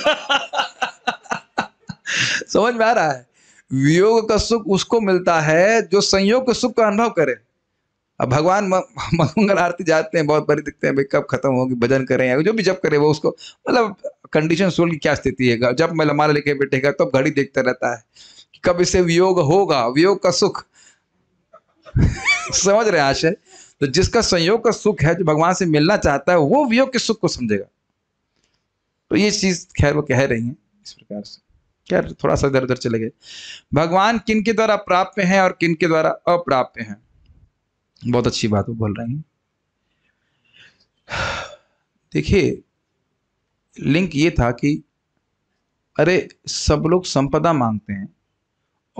समझ में आ रहा है वियोग का सुख उसको मिलता है जो संयोग के सुख का अनुभव करे अब भगवान मंगल आरती जाते हैं बहुत बड़ी दिखते हैं भाई कब खत्म होगी भजन करें या जो भी जब करे वो उसको मतलब कंडीशन सोल की क्या स्थिति है जब मैं लमाला लेके बैठेगा तब घड़ी देखता रहता है कि कब इसे वियोग होगा वियोग का सुख समझ रहे हैं आशय तो जिसका संयोग का सुख है जो भगवान से मिलना चाहता है वो वियोग के सुख को समझेगा तो ये चीज खैर वो कह रही है इस प्रकार से क्या थोड़ा सा इधर उधर चले गए भगवान किन के द्वारा प्राप्य है और किन के द्वारा अप्राप्य है बहुत अच्छी बात वो बोल रहे हैं देखिए लिंक ये था कि अरे सब लोग संपदा मांगते हैं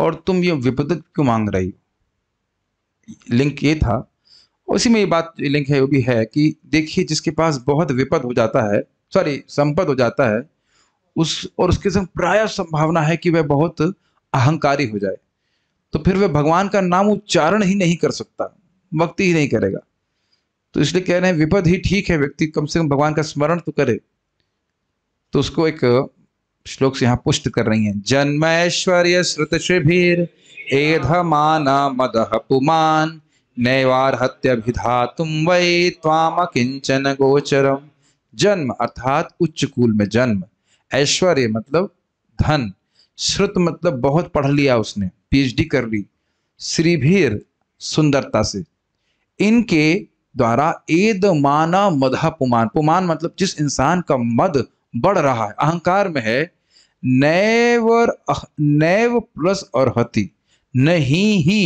और तुम ये विपद क्यों मांग रही हो लिंक ये था उसी में ये बात लिंक है वो भी है कि देखिए जिसके पास बहुत विपद हो जाता है सॉरी संपद हो जाता है उस और उसके संग प्राय संभावना है कि वह बहुत अहंकारी हो जाए तो फिर वह भगवान का नाम उच्चारण ही नहीं कर सकता भक्ति ही नहीं करेगा तो इसलिए कह रहे हैं विपद ही ठीक है व्यक्ति कम से कम भगवान का स्मरण तो करे तो उसको एक श्लोक से यहाँ पुष्ट कर रही है जन्म ऐश्वर्य श्रुत शिभिर एधमान माना मदह पुमान नैवारहत्यभिधातुम वै त्वाम किंचन गोचरम जन्म अर्थात उच्च कुल में जन्म ऐश्वर्य मतलब धन श्रुत मतलब बहुत पढ़ लिया उसने पीएचडी कर ली श्रीभीर सुंदरता से इनके द्वारा एद माना मध पुमान पुमान मतलब जिस इंसान का मद बढ़ रहा है अहंकार में है नैव और नैव प्लस और हति नहीं ही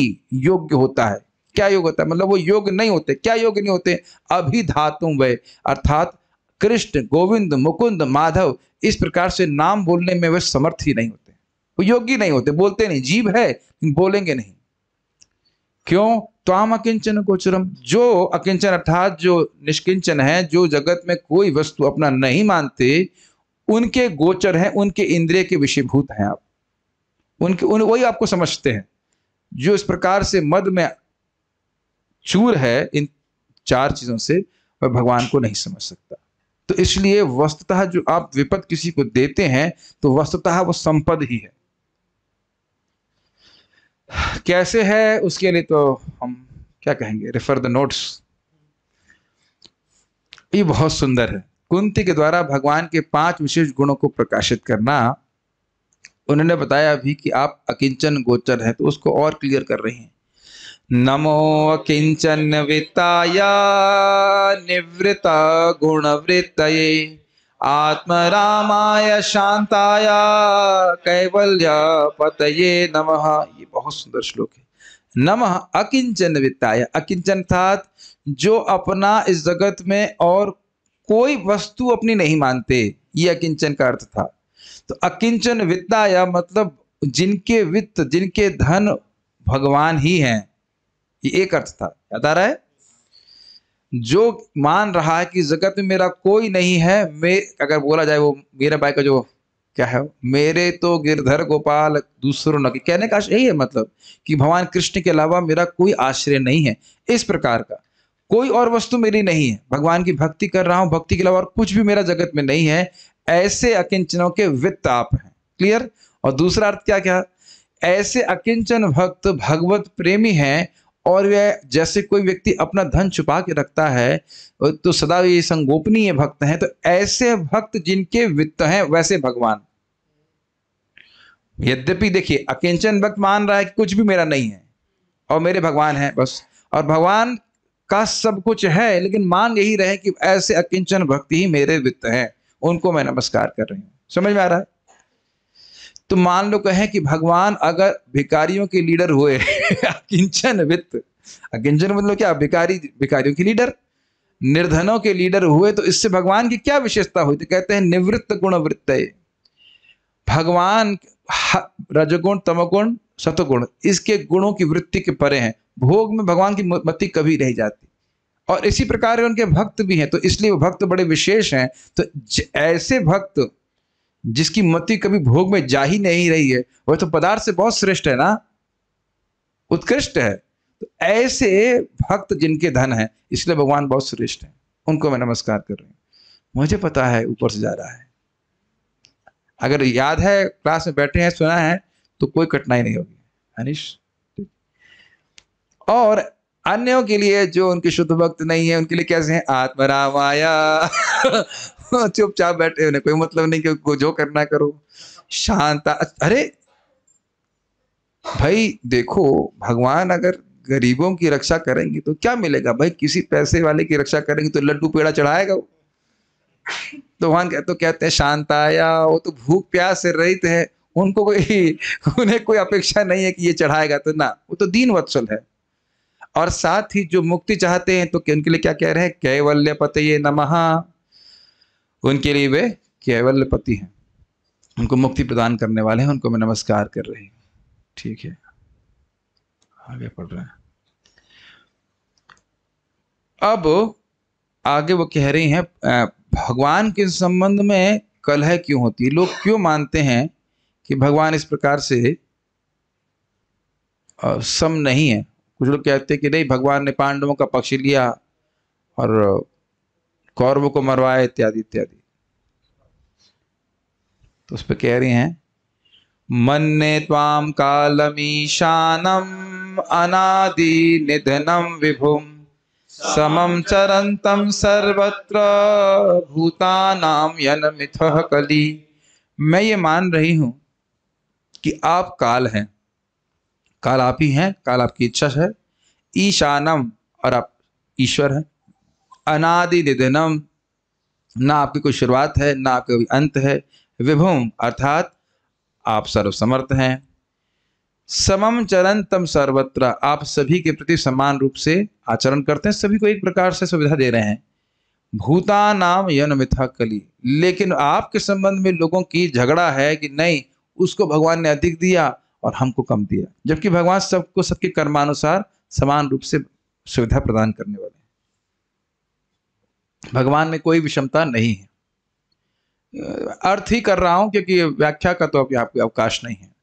योग्य होता है क्या योग होता है मतलब वो योग नहीं होते क्या योग नहीं होते अभिधातुम वे अर्थात कृष्ण गोविंद मुकुंद माधव इस प्रकार से नाम बोलने में वे समर्थ ही नहीं होते वो योग्य नहीं होते बोलते नहीं जीव है बोलेंगे नहीं क्यों आम अकिंचन गोचरम जो अकिंचन अर्थात जो निष्किंचन है जो जगत में कोई वस्तु अपना नहीं मानते उनके गोचर हैं उनके इंद्रिय के विषयभूत हैं आप उनके उन वही आपको समझते हैं जो इस प्रकार से मद में चूर है इन चार चीजों से वह भगवान को नहीं समझ सकता तो इसलिए वस्तुतः जो आप विपद किसी को देते हैं तो वस्तुतः वो संपद ही है कैसे है उसके लिए तो हम क्या कहेंगे रेफर द नोट्स ये बहुत सुंदर है कुंती के द्वारा भगवान के पांच विशेष गुणों को प्रकाशित करना उन्होंने बताया भी कि आप अकिंचन गोचर हैं तो उसको और क्लियर कर रहे हैं नमो किंचन वित्ताय निवृत गुणवृत्त आत्मरामाय शांताय कैवल्य पतये नमः ये बहुत सुंदर श्लोक है नमः अकिंचन वित्ताय अकिंचन अर्थात जो अपना इस जगत में और कोई वस्तु अपनी नहीं मानते ये अकिंचन का अर्थ था तो अकिंचन वित्ताया मतलब जिनके वित्त जिनके धन भगवान ही हैं ये एक अर्थ था क्या था रहा है जो मान रहा है कि जगत में मेरा कोई नहीं है मैं अगर बोला जाए वो मेरा भाई का जो क्या है मेरे तो गिरधर गोपाल दूसरों न कहने का यही है मतलब कि भगवान कृष्ण के अलावा मेरा कोई आश्रय नहीं है इस प्रकार का कोई और वस्तु मेरी नहीं है भगवान की भक्ति कर रहा हूं भक्ति के अलावा और कुछ भी मेरा जगत में नहीं है ऐसे अकिंचनों के वित्त आप हैं क्लियर और दूसरा अर्थ क्या क्या ऐसे अकिंचन भक्त भगवत प्रेमी हैं और वह जैसे कोई व्यक्ति अपना धन छुपा के रखता है तो सदा ये संगोपनीय भक्त हैं तो ऐसे भक्त जिनके वित्त हैं वैसे भगवान यद्यपि देखिए अकिंचन भक्त मान रहा है कि कुछ भी मेरा नहीं है और मेरे भगवान हैं बस और भगवान का सब कुछ है लेकिन मान यही रहे कि ऐसे अकिंचन भक्त ही मेरे वित्त हैं उनको मैं नमस्कार कर रही हूं समझ में आ रहा है तो मान लो कहें कि भगवान अगर भिकारियों के लीडर हुए अकिंचन वित्त अकिंचन मतलब क्या भिकारी भिकारियों के लीडर निर्धनों के लीडर हुए तो इससे भगवान की क्या विशेषता हुई तो कहते हैं निवृत्त गुण वृत्त भगवान रजगुण तमगुण सतगुण इसके गुणों की वृत्ति के परे हैं भोग में भगवान की मति कभी नहीं जाती और इसी प्रकार उनके भक्त भी हैं तो इसलिए वो भक्त बड़े विशेष हैं तो ऐसे भक्त जिसकी मति कभी भोग में जा ही नहीं रही है वह तो पदार्थ से बहुत श्रेष्ठ है ना उत्कृष्ट है तो ऐसे भक्त जिनके धन है इसलिए भगवान बहुत श्रेष्ठ है उनको मैं नमस्कार कर रही हूँ मुझे पता है ऊपर से जा रहा है अगर याद है क्लास में बैठे हैं सुना है तो कोई कठिनाई नहीं होगी अनिश और अन्यों के लिए जो उनके शुद्ध भक्त नहीं है उनके लिए कैसे हैं आत्मराम आया चुपचाप बैठे उन्हें कोई मतलब नहीं कि जो करना करो शांत अरे भाई देखो भगवान अगर गरीबों की रक्षा करेंगे तो क्या मिलेगा भाई किसी पैसे वाले की रक्षा करेंगे तो लड्डू पेड़ा चढ़ाएगा वो तो भगवान कहते तो कहते हैं शांत आया वो तो भूख प्यास से रहित है उनको कोई उन्हें कोई अपेक्षा नहीं है कि ये चढ़ाएगा तो ना वो तो दीन वत्सल है और साथ ही जो मुक्ति चाहते हैं तो उनके लिए क्या कह रहे हैं कैवल्य ये नमहा उनके लिए वे कैवल्य पति हैं उनको मुक्ति प्रदान करने वाले हैं उनको मैं नमस्कार कर रही हूँ ठीक है आगे पढ़ रहे हैं अब आगे वो कह रही हैं भगवान के संबंध में कलह क्यों होती है लोग क्यों मानते हैं कि भगवान इस प्रकार से सम नहीं है कुछ लोग कहते हैं कि नहीं भगवान ने पांडवों का पक्ष लिया और कौरवों को मरवाया इत्यादि इत्यादि तो उस पर कह रही हैं मन्ये त्वां कालमीशानम् अनादिनिधनं विभुं समं चरन्तं सर्वत्र भूतानां यनमिथः कली मैं ये मान रही हूं कि आप काल हैं काल आप ही हैं काल आपकी इच्छा है ईशानम और आप ईश्वर हैं अनादि निधनम ना आपकी कोई शुरुआत है ना आपका कोई अंत है विभुम अर्थात आप सर्वसमर्थ हैं समम चरण तम सर्वत्र आप सभी के प्रति समान रूप से आचरण करते हैं सभी को एक प्रकार से सुविधा दे रहे हैं भूता नाम यन मिथा कली लेकिन आपके संबंध में लोगों की झगड़ा है कि नहीं उसको भगवान ने अधिक दिया और हमको कम दिया जबकि भगवान सबको सबके कर्मानुसार समान रूप से सुविधा प्रदान करने वाले हैं भगवान में कोई विषमता नहीं है अर्थ ही कर रहा हूं क्योंकि व्याख्या का तो अभी आपके अवकाश नहीं है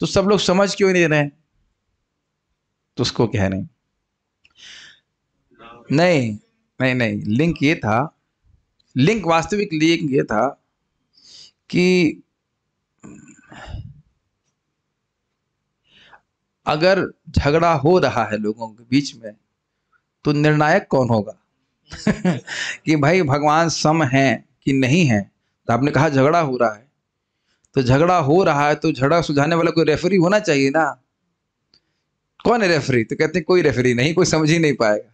तो सब लोग समझ क्यों नहीं रहे तो उसको कह रहे नहीं नहीं नहीं लिंक ये था लिंक वास्तविक लिंक ये था कि अगर झगड़ा हो रहा है लोगों के बीच में तो निर्णायक कौन होगा कि भाई भगवान सम है कि नहीं है तो आपने कहा झगड़ा हो रहा है तो झगड़ा हो रहा है तो झगड़ा सुझाने वाला कोई रेफरी होना चाहिए ना कौन है रेफरी तो कहते हैं कोई रेफरी नहीं कोई समझ ही नहीं पाएगा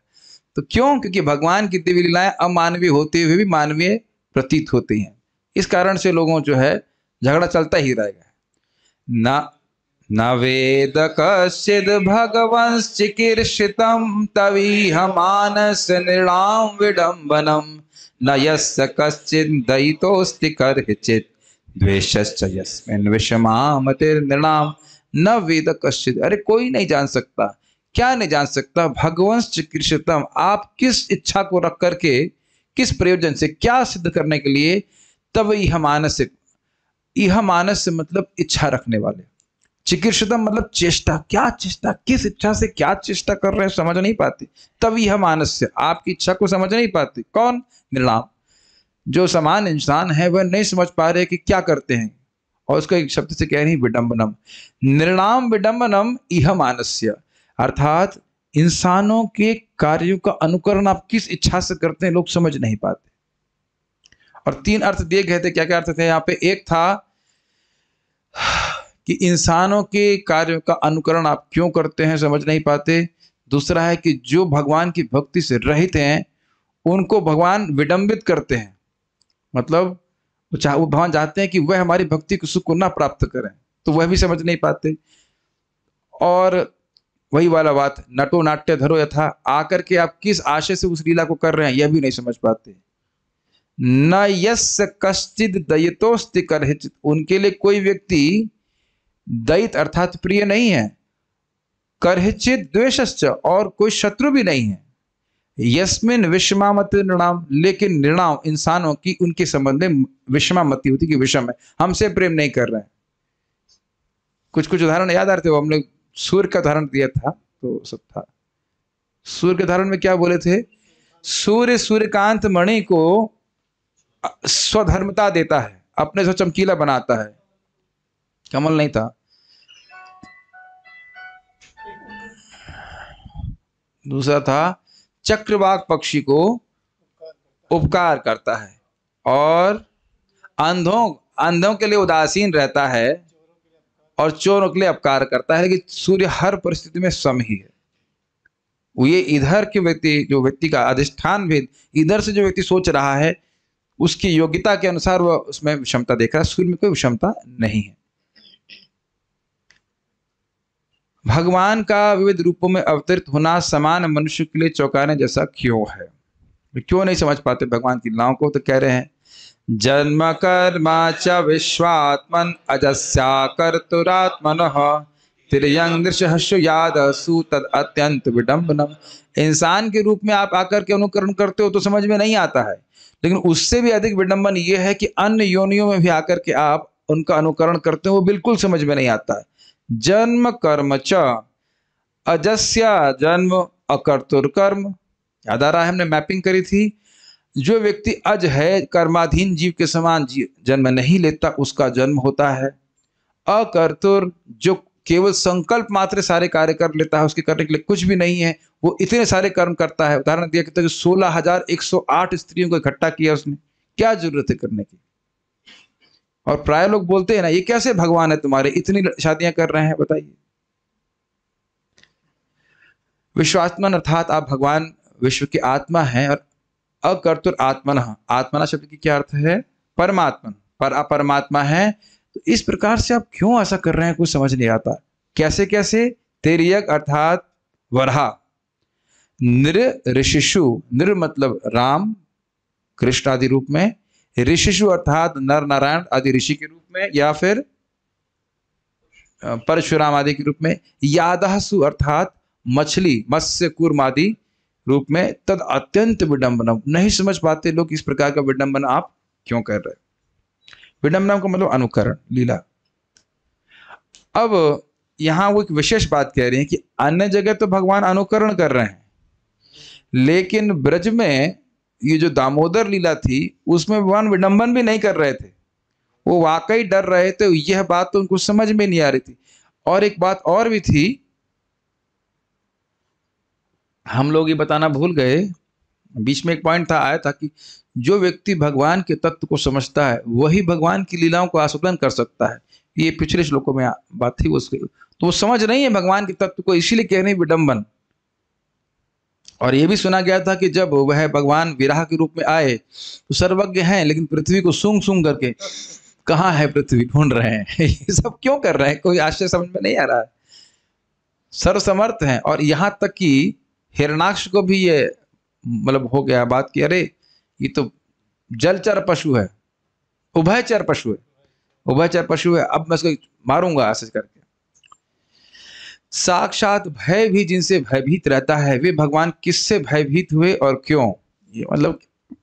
तो क्यों क्योंकि भगवान की दिव्य लीलाएं अमानवीय होते हुए भी मानवीय प्रतीत होती हैं इस कारण से लोगों जो है झगड़ा चलता ही रहेगा ना न वेद कश्चिद भगवंश्चिकीर्षितं तवीह मानस नृणाम विडंबनम न यस्य कश्चित् दयितोऽस्ति कर्हिचित् द्वेषश्च न वेद कश्चित अरे कोई नहीं जान सकता क्या नहीं जान सकता भगवंश चिकित्सतम आप किस इच्छा को रख करके किस प्रयोजन से क्या सिद्ध करने के लिए तब यह मानस यह मानस मतलब इच्छा रखने वाले चिकित्सतम मतलब चेष्टा क्या चेष्टा किस इच्छा से क्या चेष्टा कर रहे हैं समझ नहीं पाते तब यह मानस्य आपकी इच्छा को समझ नहीं पाते कौन निर्णाम जो समान इंसान है वह नहीं समझ पा रहे कि क्या करते हैं और उसको एक शब्द से कह रही विडंबनम निर्णाम विडंबनम यह मानस्य अर्थात इंसानों के कार्यों का अनुकरण आप किस इच्छा से करते हैं लोग समझ नहीं पाते और तीन अर्थ दिए गए थे क्या क्या अर्थ थे यहाँ पे एक था कि इंसानों के कार्यों का अनुकरण आप क्यों करते हैं समझ नहीं पाते दूसरा है कि जो भगवान की भक्ति से रहित हैं उनको भगवान विडंबित करते हैं मतलब वो भगवान चाहते हैं कि वह हमारी भक्ति को सुख को ना प्राप्त करें तो वह भी समझ नहीं पाते और वही वाला बात नटो नाट्य धरो यथा आकर के आप किस आशय से उस लीला को कर रहे हैं यह भी नहीं समझ पाते न यश कश्चित दयितोस्त कर उनके लिए कोई व्यक्ति दैत अर्थात प्रिय नहीं है करहिचित द्वेष और कोई शत्रु भी नहीं है यस्मिन विषमामत निर्णाम लेकिन निर्णाम इंसानों की उनके संबंध में विषमामति होती कि विषम है हमसे प्रेम नहीं कर रहे हैं कुछ कुछ उदाहरण याद आते हो हमने सूर्य का उदाहरण दिया था तो सब था सूर्य के उदाहरण में क्या बोले थे सूर्य सूर्यकांत मणि को स्वधर्मता देता है अपने से चमकीला बनाता है कमल नहीं था दूसरा था चक्रवाक पक्षी को उपकार करता है और अंधों अंधों के लिए उदासीन रहता है और चोरों के लिए अपकार करता है लेकिन सूर्य हर परिस्थिति में सम ही है वो ये इधर के व्यक्ति जो व्यक्ति का अधिष्ठान भेद इधर से जो व्यक्ति सोच रहा है उसकी योग्यता के अनुसार वह उसमें क्षमता देख रहा है सूर्य में कोई विषमता नहीं है भगवान का विविध रूपों में अवतरित होना समान मनुष्य के लिए चौंकाने जैसा क्यों है क्यों नहीं समझ पाते भगवान की लीलाओं को तो कह रहे हैं जन्म कर्मा च विश्वात्मन अजस्या कर्तुरात्मन त्रियंग याद सु तद अत्यंत विडम्बनम इंसान के रूप में आप आकर के अनुकरण करते हो तो समझ में नहीं आता है लेकिन उससे भी अधिक विडम्बन ये है कि अन्य योनियों में भी आकर के आप उनका अनुकरण करते हो वो बिल्कुल समझ में नहीं आता है जन्म कर्म च अजस्या जन्म अकर्तुर कर्म याद आ रहा है हमने मैपिंग करी थी जो व्यक्ति अज है कर्माधीन जीव के समान जन्म नहीं लेता उसका जन्म होता है अकर्तुर जो केवल संकल्प मात्र सारे कार्य कर लेता है उसके करने के लिए कुछ भी नहीं है वो इतने सारे कर्म करता है उदाहरण दिया कि तो सोलह हजार एक सौ आठ स्त्रियों को इकट्ठा किया उसने क्या जरूरत है करने की और प्राय लोग बोलते हैं ना ये कैसे भगवान है तुम्हारे इतनी शादियां कर रहे हैं बताइए विश्वात्मन अर्थात आप भगवान विश्व की आत्मा हैं और अकर्तुर आत्मन हाँ, आत्मना शब्द की क्या अर्थ है परमात्मन पर परमात्मा है तो इस प्रकार से आप क्यों ऐसा कर रहे हैं कुछ समझ नहीं आता कैसे कैसे तेरियक अर्थात वरहा नृ ऋषिशु नृ मतलब राम कृष्ण आदि रूप में ऋषिशु अर्थात नर नारायण आदि ऋषि के रूप में या फिर परशुराम आदि के रूप में यादहसु अर्थात मछली मत्स्य कूर्म आदि रूप में तद अत्यंत विडंबना नहीं समझ पाते लोग इस प्रकार का विडंबन आप क्यों कर रहे विडंबना का मतलब अनुकरण लीला अब यहां वो एक विशेष बात कह रहे हैं कि अन्य जगह तो भगवान अनुकरण कर रहे हैं लेकिन ब्रज में ये जो दामोदर लीला थी उसमें भगवान विडंबन भी नहीं कर रहे थे वो वाकई डर रहे थे यह बात तो उनको समझ में नहीं आ रही थी और एक बात और भी थी हम लोग ये बताना भूल गए बीच में एक पॉइंट था आया था कि जो व्यक्ति भगवान के तत्व को समझता है वही भगवान की लीलाओं को आस्वादन कर सकता है ये पिछले श्लोकों में बात थी उसके तो वो समझ नहीं है भगवान के तत्व को इसीलिए कह रहे विडंबन और ये भी सुना गया था कि जब वह भगवान विराह के रूप में आए तो सर्वज्ञ हैं लेकिन पृथ्वी को सूंग सूंग करके कहा है पृथ्वी ढूंढ रहे हैं ये सब क्यों कर रहे हैं कोई आश्चर्य समझ में नहीं आ रहा है सर्वसमर्थ है और यहाँ तक कि हिरणाक्ष को भी ये मतलब हो गया बात की अरे ये तो जलचर पशु है उभयचर पशु है उभयचर पशु है अब मैं इसको मारूंगा ऐसे करके साक्षात भय भी जिनसे भयभीत रहता है वे भगवान किससे भयभीत हुए और क्यों ये मतलब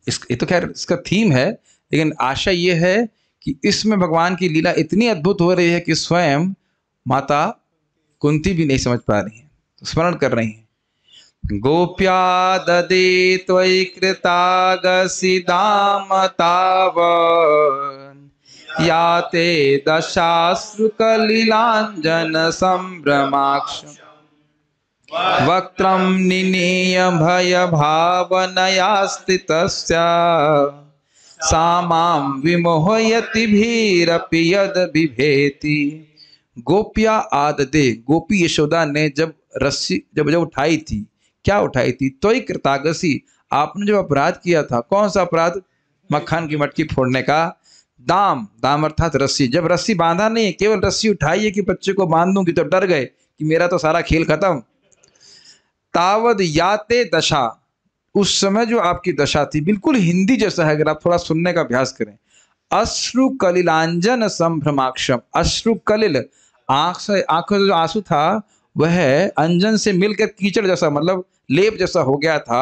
इस ये तो खैर इसका थीम है लेकिन आशा ये है कि इसमें भगवान की लीला इतनी अद्भुत हो रही है कि स्वयं माता कुंती भी नहीं समझ पा रही है तो स्मरण कर रही है गोप्या ददे त्वयि दाम या ते संभ्रमाक्ष वक्त्रं निनीय भय भावनया स्थित मां विमोहयति भीरपि यद विभेति गोपिया आदते गोपी यशोदा ने जब रस्सी जब जब उठाई थी क्या उठाई थी तो कृतागसी आपने जब अपराध किया था कौन सा अपराध मक्खन की मटकी फोड़ने का दाम दाम अर्थात रस्सी जब रस्सी बांधा नहीं है केवल रस्सी उठाई है कि बच्चे को बांध दूंगी तो डर गए कि मेरा तो सारा खेल खत्म तावद याते दशा उस समय जो आपकी दशा थी बिल्कुल हिंदी जैसा है अगर आप थोड़ा सुनने का अभ्यास करें अश्रु कलिलांजन संभ्रमाक्षम अश्रु कलिल आंख से आंखों से जो आंसू था वह अंजन से मिलकर कीचड़ जैसा मतलब लेप जैसा हो गया था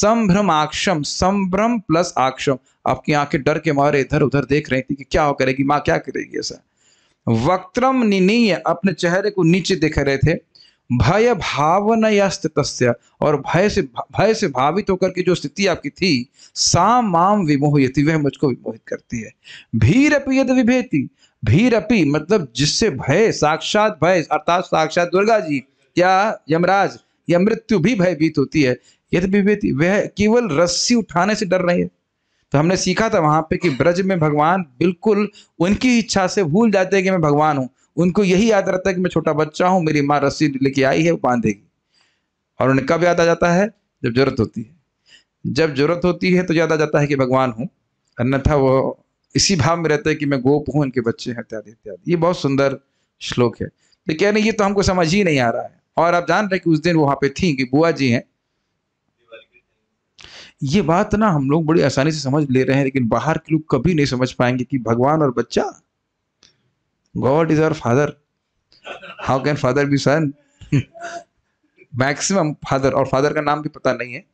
संभ्रमाक्षम संभ्रम प्लस आक्षम आपकी आंखें डर के मारे इधर उधर देख रही थी कि क्या करेगी माँ क्या करेगी ऐसा वक्त्रम निनीय अपने चेहरे को नीचे देख रहे थे भय तस्य और भय से भय से भावित होकर के जो स्थिति आपकी थी सा माम विमोहयति वह मुझको विमोहित करती है भीर अपी यद विभेति भीर अपी मतलब जिससे भय साक्षात भय अर्थात साक्षात दुर्गा जी या यमराज या मृत्यु भी भयभीत होती है यद विभेति वह केवल रस्सी उठाने से डर रही है तो हमने सीखा था वहां पे कि ब्रज में भगवान बिल्कुल उनकी इच्छा से भूल जाते हैं कि मैं भगवान हूँ उनको यही याद रहता है कि मैं छोटा बच्चा हूँ मेरी माँ रस्सी लेके आई है वो बांधेगी और उन्हें कब याद आ जाता है जब जरूरत होती है जब जरूरत होती है तो याद आ जाता है कि भगवान हूँ अन्यथा वो इसी भाव में रहते हैं कि मैं गोप हूँ इनके बच्चे हैं इत्यादि इत्यादि ये बहुत सुंदर श्लोक है लेकिन तो ये तो हमको समझ ही नहीं आ रहा है और आप जान रहे कि उस दिन वहाँ पे थी कि बुआ जी हैं ये बात ना हम लोग बड़ी आसानी से समझ ले रहे हैं लेकिन बाहर के लोग कभी नहीं समझ पाएंगे कि भगवान और बच्चा God is our father how can father be son maximum father और फादर का नाम भी पता नहीं है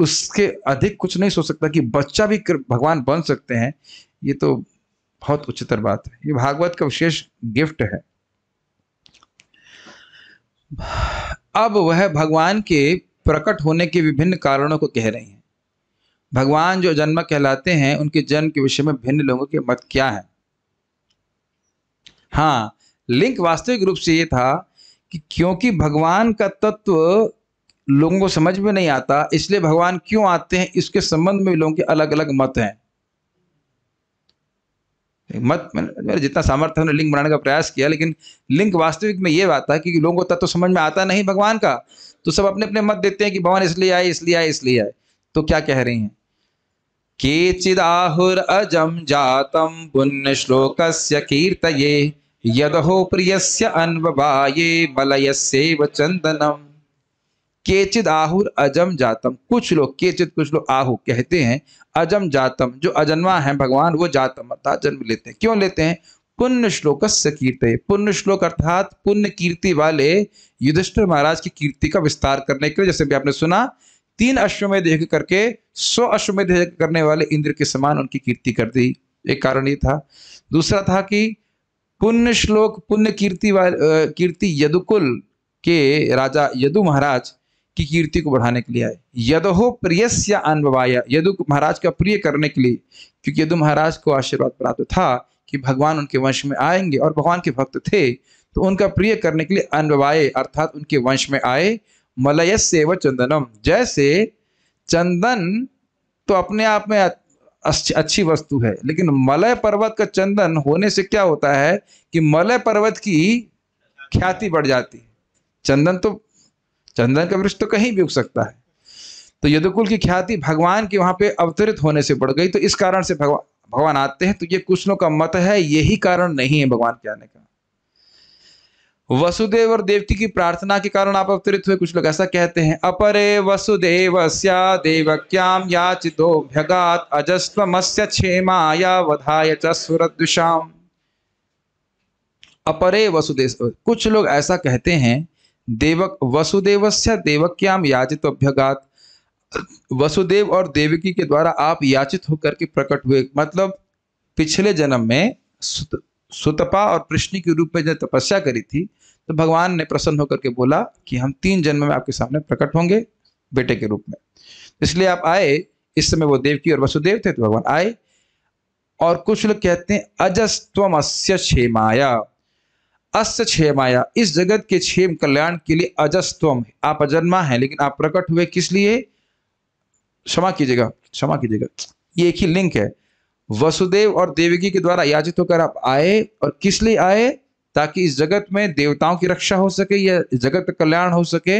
उसके अधिक कुछ नहीं सोच सकता कि बच्चा भी भगवान बन सकते हैं ये तो बहुत उच्चतर बात है ये भागवत का विशेष गिफ्ट है अब वह भगवान के प्रकट होने के विभिन्न कारणों को कह रही हैं भगवान जो जन्म कहलाते हैं उनके जन्म के विषय में भिन्न लोगों के मत क्या है हाँ लिंक वास्तविक रूप से ये था कि क्योंकि भगवान का तत्व लोगों को समझ में नहीं आता इसलिए भगवान क्यों आते हैं इसके संबंध में लोगों के अलग अलग मत हैं मत मैंने जितना सामर्थ्य हमने लिंक बनाने का प्रयास किया लेकिन लिंक वास्तविक में ये बात है कि लोगों को तत्व समझ में आता नहीं भगवान का तो सब अपने अपने मत देते हैं कि भगवान इसलिए आए इसलिए आए इसलिए आए तो क्या कह रही हैं जातम पुण्य श्लोक कीर्तये यदहो प्रियस्य अन्वबाये मलयस्यैव चन्दनम् केचिद आहुर अजम जातम कुछ लोग केचित कुछ लोग आहु कहते हैं अजम जातम जो अजन्मा है भगवान वो जातम अर्थात जन्म लेते हैं क्यों लेते हैं पुण्य श्लोक कीर्तय पुण्य श्लोक अर्थात पुण्य कीर्ति वाले युधिष्ठिर महाराज की कीर्ति का विस्तार करने के लिए जैसे भी आपने सुना तीन अश्वमेध यज्ञ करके सौ अश्वमेध यज्ञ करने वाले इंद्र के समान उनकी कीर्ति कर दी एक कारण ये था दूसरा था कि पुण्य श्लोक पुण्य कीर्ति कीर्ति यदुकुल के राजा यदु महाराज की कीर्ति को बढ़ाने के लिए आए यदो प्रियस्य अनवाया यदु महाराज का प्रिय करने के लिए क्योंकि यदु महाराज को आशीर्वाद प्राप्त था कि भगवान उनके वंश में आएंगे और भगवान के भक्त थे तो उनका प्रिय करने के लिए अनुभवाए अर्थात उनके वंश में आए मलय व चंदनम जैसे चंदन तो अपने आप में अच्छी वस्तु है लेकिन मलय पर्वत का चंदन होने से क्या होता है कि मलय पर्वत की ख्याति बढ़ जाती है चंदन तो चंदन का वृक्ष तो कहीं भी उग सकता है तो यदुकुल की ख्याति भगवान के वहां पे अवतरित होने से बढ़ गई तो इस कारण से भगवान भगवान आते हैं तो ये कुछ का मत है यही कारण नहीं है भगवान के आने का वसुदेव और देवती की प्रार्थना के कारण आप अवतरित हुए कुछ लोग ऐसा कहते हैं अपरे वसुदेव देवक्याम याचितो भ्यगात अजस्वमस्य क्षेमाया वधाय च अपरे वसुदेव कुछ लोग ऐसा कहते हैं देवक वसुदेवस्य देवक्याम याचित अभ्यगात वसुदेव और देवकी के द्वारा आप याचित होकर के प्रकट हुए मतलब पिछले जन्म में सुत, सुतपा और कृष्ण के रूप में जो तपस्या करी थी तो भगवान ने प्रसन्न होकर के बोला कि हम तीन जन्म में आपके सामने प्रकट होंगे बेटे के रूप में इसलिए आप आए इस समय वो देवकी और वसुदेव थे तो भगवान आए और कुछ लोग कहते हैं अजस्त्वम अस्य क्षेमाया अस्य क्षेमाया इस जगत के क्षेम कल्याण के लिए अजस्तम आप अजन्मा हैं लेकिन आप प्रकट हुए किस लिए क्षमा कीजिएगा क्षमा कीजिएगा ये एक ही लिंक है वसुदेव और देवकी के द्वारा याचित होकर आप आए और किस लिए आए ताकि इस जगत में देवताओं की रक्षा हो सके या जगत कल्याण हो सके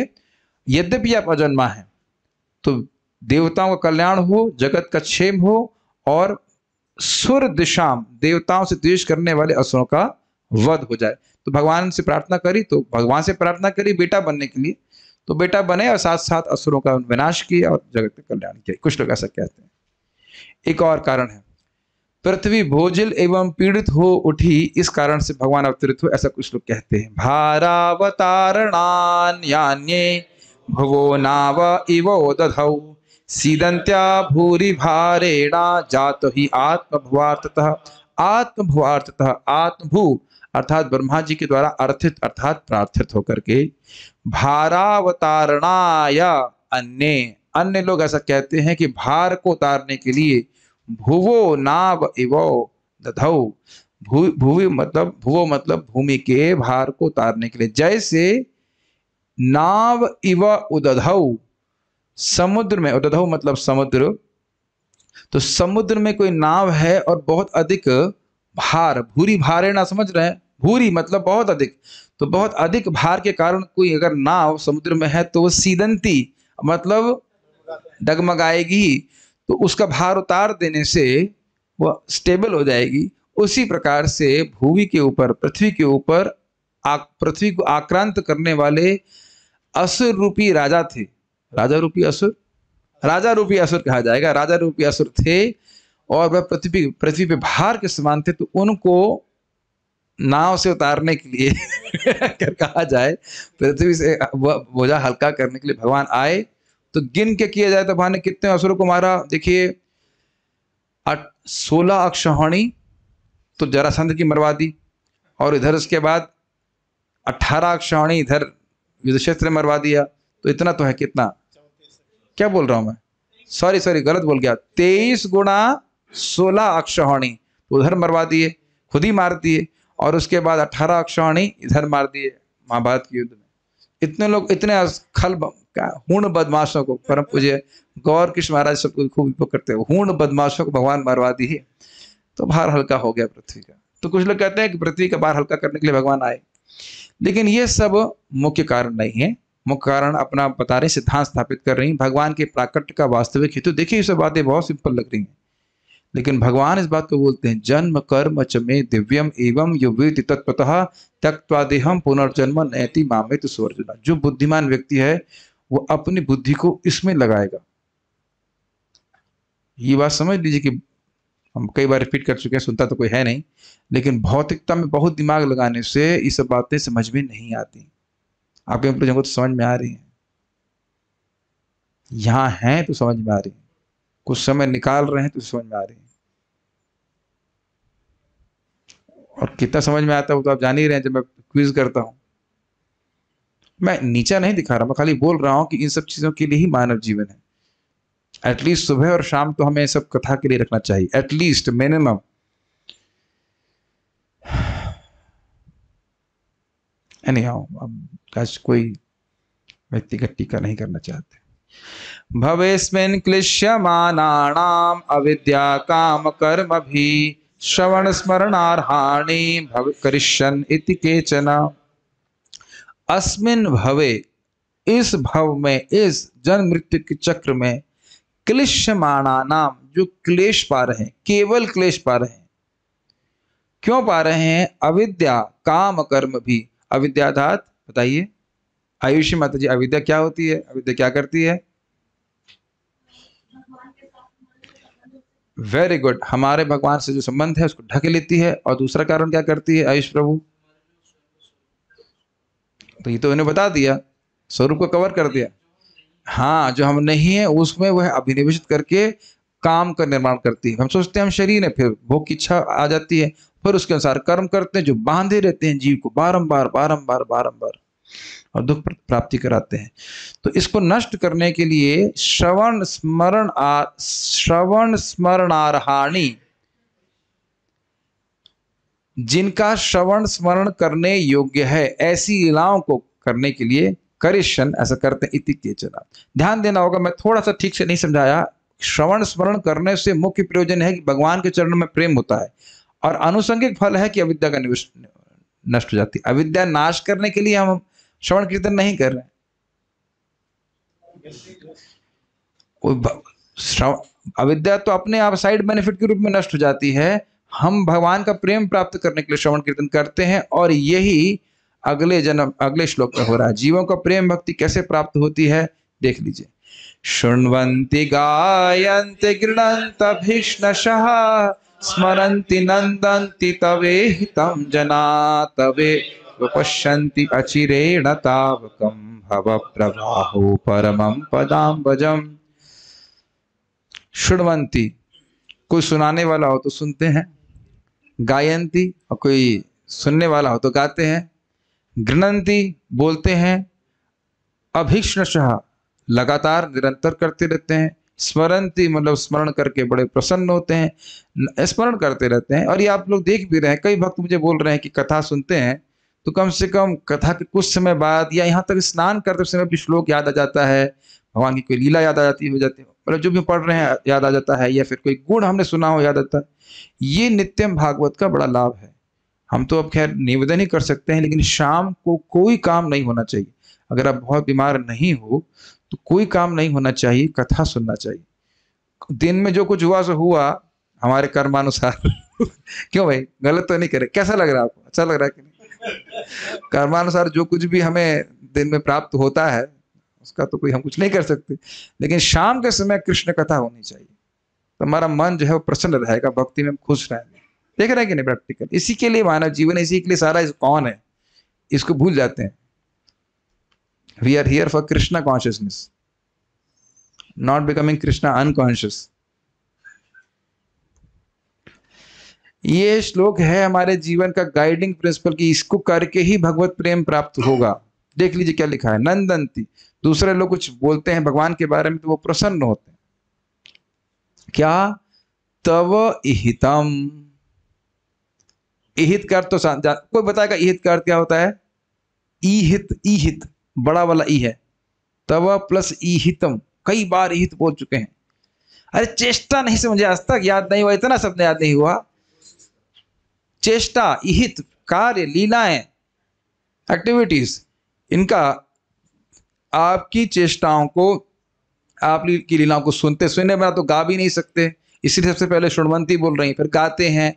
यद्यपि आप अजन्मा हैं तो देवताओं का कल्याण हो जगत का क्षेम हो और सुर दिशाम देवताओं से द्वेष करने वाले असुरों का वध हो जाए तो भगवान से प्रार्थना करी तो भगवान से प्रार्थना करी बेटा बनने के लिए तो बेटा बने और साथ साथ असुरों का विनाश किया और जगत का कल्याण किया कुछ लोग ऐसा कहते हैं एक और कारण है पृथ्वी भोजिल एवं पीड़ित हो उठी इस कारण से भगवान अवतरित हो ऐसा कुछ लोग कहते हैं भारावतारणान्यान्ये भुवो नाव इव दधौ सीदंत्या भूरी भारेणा जात ही आत्मभुवार्थतः आत्मभुवार्थतः आत्मभू अर्थात ब्रह्मा जी के द्वारा अर्थित अर्थात प्रार्थित होकर के भारावतारणाया अन्य अन्य लोग ऐसा कहते हैं कि भार को उतारने के लिए भुवो नाव इवो दधौ भू भूवि मतलब भुवो मतलब भूमि के भार को उतारने के लिए जैसे नाव इव उदधौ समुद्र में उदधौ मतलब समुद्र तो समुद्र में कोई नाव है और बहुत अधिक भार भूरी भार है ना समझ रहे हैं भूरी मतलब बहुत अधिक तो बहुत अधिक भार के कारण कोई अगर नाव समुद्र में है तो वो सीदंती मतलब डगमगाएगी तो उसका भार उतार देने से वह स्टेबल हो जाएगी उसी प्रकार से भूमि के ऊपर पृथ्वी के ऊपर पृथ्वी को आक्रांत करने वाले असुर रूपी राजा थे राजा रूपी असुर राजा रूपी असुर कहा जाएगा राजा रूपी असुर थे और वह पृथ्वी पृथ्वी पे भार के समान थे तो उनको नाव से उतारने के लिए कहा जाए पृथ्वी से बोझा हल्का करने के लिए भगवान आए तो गिन के किया जाए तो भाई ने कितने असुर को मारा देखिए सोलह अक्षहणी तो जरासंध की मरवा दी और इधर उसके बाद अट्ठारह अक्षहणी इधर युद्धक्षेत्र में मरवा दिया तो इतना तो है कितना क्या बोल रहा हूं मैं सॉरी सॉरी गलत बोल गया तेईस गुणा सोलह अक्षहणी तो उधर मरवा दिए खुद ही मार दिए और उसके बाद अठारह अक्षहणी इधर मार दिए महाभारत के युद्ध में इतने लोग इतने खल का हूण बदमाशों को परम पूज्य गौर कृष्ण महाराज सबको खूब उपयोग करते हैं हूण बदमाशों को भगवान मरवा दी है तो भार हल्का हो गया पृथ्वी का तो कुछ लोग कहते हैं कि पृथ्वी का भार हल्का करने के लिए भगवान आए लेकिन ये सब मुख्य कारण नहीं है मुख्य कारण अपना बता रहे सिद्धांत स्थापित कर रही भगवान के प्राकट का वास्तविक हेतु तो देखिए ये सब बातें बहुत सिंपल लग रही हैं लेकिन भगवान इस बात को बोलते हैं जन्म कर्म चमे दिव्यम एवं युवेति तत्पतः तक्वादेहम पुनर्जन्म नैति मामित स्वर्जुना जो बुद्धिमान व्यक्ति है वो अपनी बुद्धि को इसमें लगाएगा ये बात समझ लीजिए कि हम कई बार रिपीट कर चुके हैं सुनता तो कोई है नहीं लेकिन भौतिकता में बहुत दिमाग लगाने से ये सब बातें समझ में नहीं आती आपके को तो समझ में आ रही हैं यहां हैं तो समझ में आ रही है कुछ समय निकाल रहे हैं तो समझ में आ रही है और कितना समझ में आता है वो तो आप जान ही रहे हैं जब मैं क्विज करता हूं मैं नीचा नहीं दिखा रहा मैं खाली बोल रहा हूँ कि इन सब चीज़ों के लिए ही मानव जीवन है एटलीस्ट सुबह और शाम तो हमें सब कथा के लिए रखना चाहिए एटलीस्ट मिनिमम नहीं आओ अब काश कोई व्यक्तिगत टीका नहीं करना चाहते भवेस्मिन् क्लिश्यमानाणाम् अविद्या काम कर्म भी श्रवण स्मरणार्हाणि भव करिष्यन इति केचना अस्मिन भवे इस भव में इस जन्म मृत्यु के चक्र में क्लिश्यमाणा नाम जो क्लेश पा रहे हैं केवल क्लेश पा रहे हैं क्यों पा रहे हैं अविद्या काम कर्म भी अविद्याधात बताइए आयुषी माता जी अविद्या क्या होती है अविद्या क्या करती है वेरी गुड हमारे भगवान से जो संबंध है उसको ढक लेती है और दूसरा कारण क्या करती है आयुष प्रभु तो ये तो इन्होंने बता दिया स्वरूप को कवर कर दिया हाँ जो हम नहीं है उसमें वह अभिनिवेशित करके काम का कर निर्माण करती है हम सोचते हैं हम शरीर है फिर भोग की इच्छा आ जाती है फिर उसके अनुसार कर्म करते हैं जो बांधे रहते हैं जीव को बारम्बार बारम्बार बारम्बार और दुख प्राप्ति कराते हैं तो इसको नष्ट करने के लिए श्रवण स्मरण आ श्रवण स्मरणारहाणी जिनका श्रवण स्मरण करने योग्य है ऐसी लीलाओं को करने के लिए करिश्चन ऐसा करते इति चला ध्यान देना होगा मैं थोड़ा सा ठीक से नहीं समझाया श्रवण स्मरण करने से मुख्य प्रयोजन है कि भगवान के चरणों में प्रेम होता है और अनुसंगिक फल है कि अविद्या का निवेश नष्ट हो जाती है अविद्या नाश करने के लिए हम श्रवण कीर्तन नहीं कर रहे हैं अविद्या तो अपने आप साइड बेनिफिट के रूप में नष्ट हो जाती है हम भगवान का प्रेम प्राप्त करने के लिए श्रवण कीर्तन करते हैं और यही अगले जन्म अगले श्लोक में हो रहा है जीवों का प्रेम भक्ति कैसे प्राप्त होती है देख लीजिए शुण्वन्ति गायन्ति स्मरती स्मरन्ति नन्दन्ति तम जना तवे उपश्यन्ति अचिरेण तावकं प्रवाहो परमं पदाम्बजम् शुण्वन्ति कोई सुनाने वाला हो तो सुनते हैं गायंती और कोई सुनने वाला हो तो गाते हैं गृणंती बोलते हैं शाह लगातार निरंतर करते रहते हैं स्मरणती मतलब स्मरण करके बड़े प्रसन्न होते हैं स्मरण करते रहते हैं और ये आप लोग देख भी रहे हैं कई भक्त मुझे बोल रहे हैं कि कथा सुनते हैं तो कम से कम कथा के कुछ समय बाद या यहाँ तक स्नान करते समय भी श्लोक याद आ जाता है भगवान की कोई लीला याद आ जाती हो जाती है मतलब जो भी पढ़ रहे हैं याद आ जाता है या फिर कोई गुण हमने सुना हो याद आता है ये नित्यम भागवत का बड़ा लाभ है हम तो अब खैर निवेदन ही कर सकते हैं लेकिन शाम को कोई काम नहीं होना चाहिए अगर आप बहुत बीमार नहीं हो तो कोई काम नहीं होना चाहिए कथा सुनना चाहिए दिन में जो कुछ हुआ सो हुआ हमारे कर्मानुसार क्यों भाई गलत तो नहीं करे कैसा लग रहा है आपको अच्छा लग रहा है कि नहीं कर्मानुसार जो कुछ भी हमें दिन में प्राप्त होता है उसका तो कोई हम कुछ नहीं कर सकते लेकिन शाम के समय कृष्ण कथा होनी चाहिए तो हमारा मन जो है वो प्रसन्न रहेगा भक्ति में खुश रहेंगे देख रहे हैं कि नहीं प्रैक्टिकल इसी के लिए मानव जीवन इसी के लिए सारा इस कौन है इसको भूल जाते हैं we are here for Krishna consciousness not becoming Krishna unconscious ये श्लोक है हमारे जीवन का गाइडिंग प्रिंसिपल कि इसको करके ही भगवत प्रेम प्राप्त होगा देख लीजिए क्या लिखा है नंदंती दूसरे लोग कुछ बोलते हैं भगवान के बारे में तो वो प्रसन्न होते हैं क्या तव इहितम इहित कर तो कोई बताएगा इहित कर क्या होता है इहित इहित बड़ा वाला ई है तव प्लस इहितम कई बार इहित बोल चुके हैं अरे चेष्टा नहीं से मुझे आज तक याद नहीं हुआ इतना शब्द याद नहीं हुआ चेष्टा इहित कार्य लीलाएं एक्टिविटीज इनका आपकी चेष्टाओं को आपकी लीलाओं को सुनते सुनने में तो गा भी नहीं सकते इसलिए सबसे पहले शुणवंती बोल रही फिर गाते हैं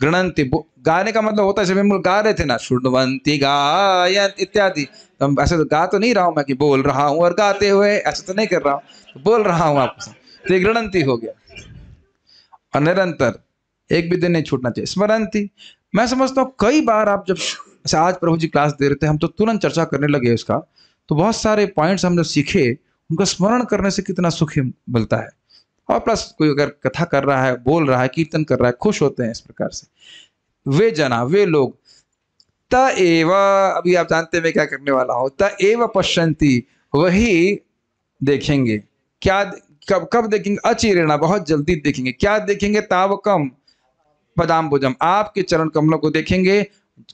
गृणंती गाने का मतलब होता है जब हम गा रहे थे ना शुणवंती गाय इत्यादि तो ऐसे तो गा तो नहीं रहा हूं मैं कि बोल रहा हूँ और गाते हुए ऐसा तो नहीं कर रहा हूँ तो बोल रहा हूं आपसे तो ये गृणंती हो गया और निरंतर एक भी दिन नहीं छूटना चाहिए स्मरणती मैं समझता हूँ कई बार आप जब आज प्रभु जी क्लास दे रहे थे हम तो तुरंत चर्चा करने लगे उसका तो बहुत सारे पॉइंट्स हमने सीखे उनका स्मरण करने से कितना सुखी मिलता है और प्लस कोई अगर कथा कर रहा है बोल रहा है कीर्तन कर रहा है खुश होते हैं इस प्रकार से वे जना वे लोग त एव अभी आप जानते मैं क्या करने वाला हूं त एव पश्यंती वही देखेंगे क्या कब कब देखेंगे अचिरेणा बहुत जल्दी देखेंगे क्या देखेंगे ताव कम पदाम आपके चरण कमलों को देखेंगे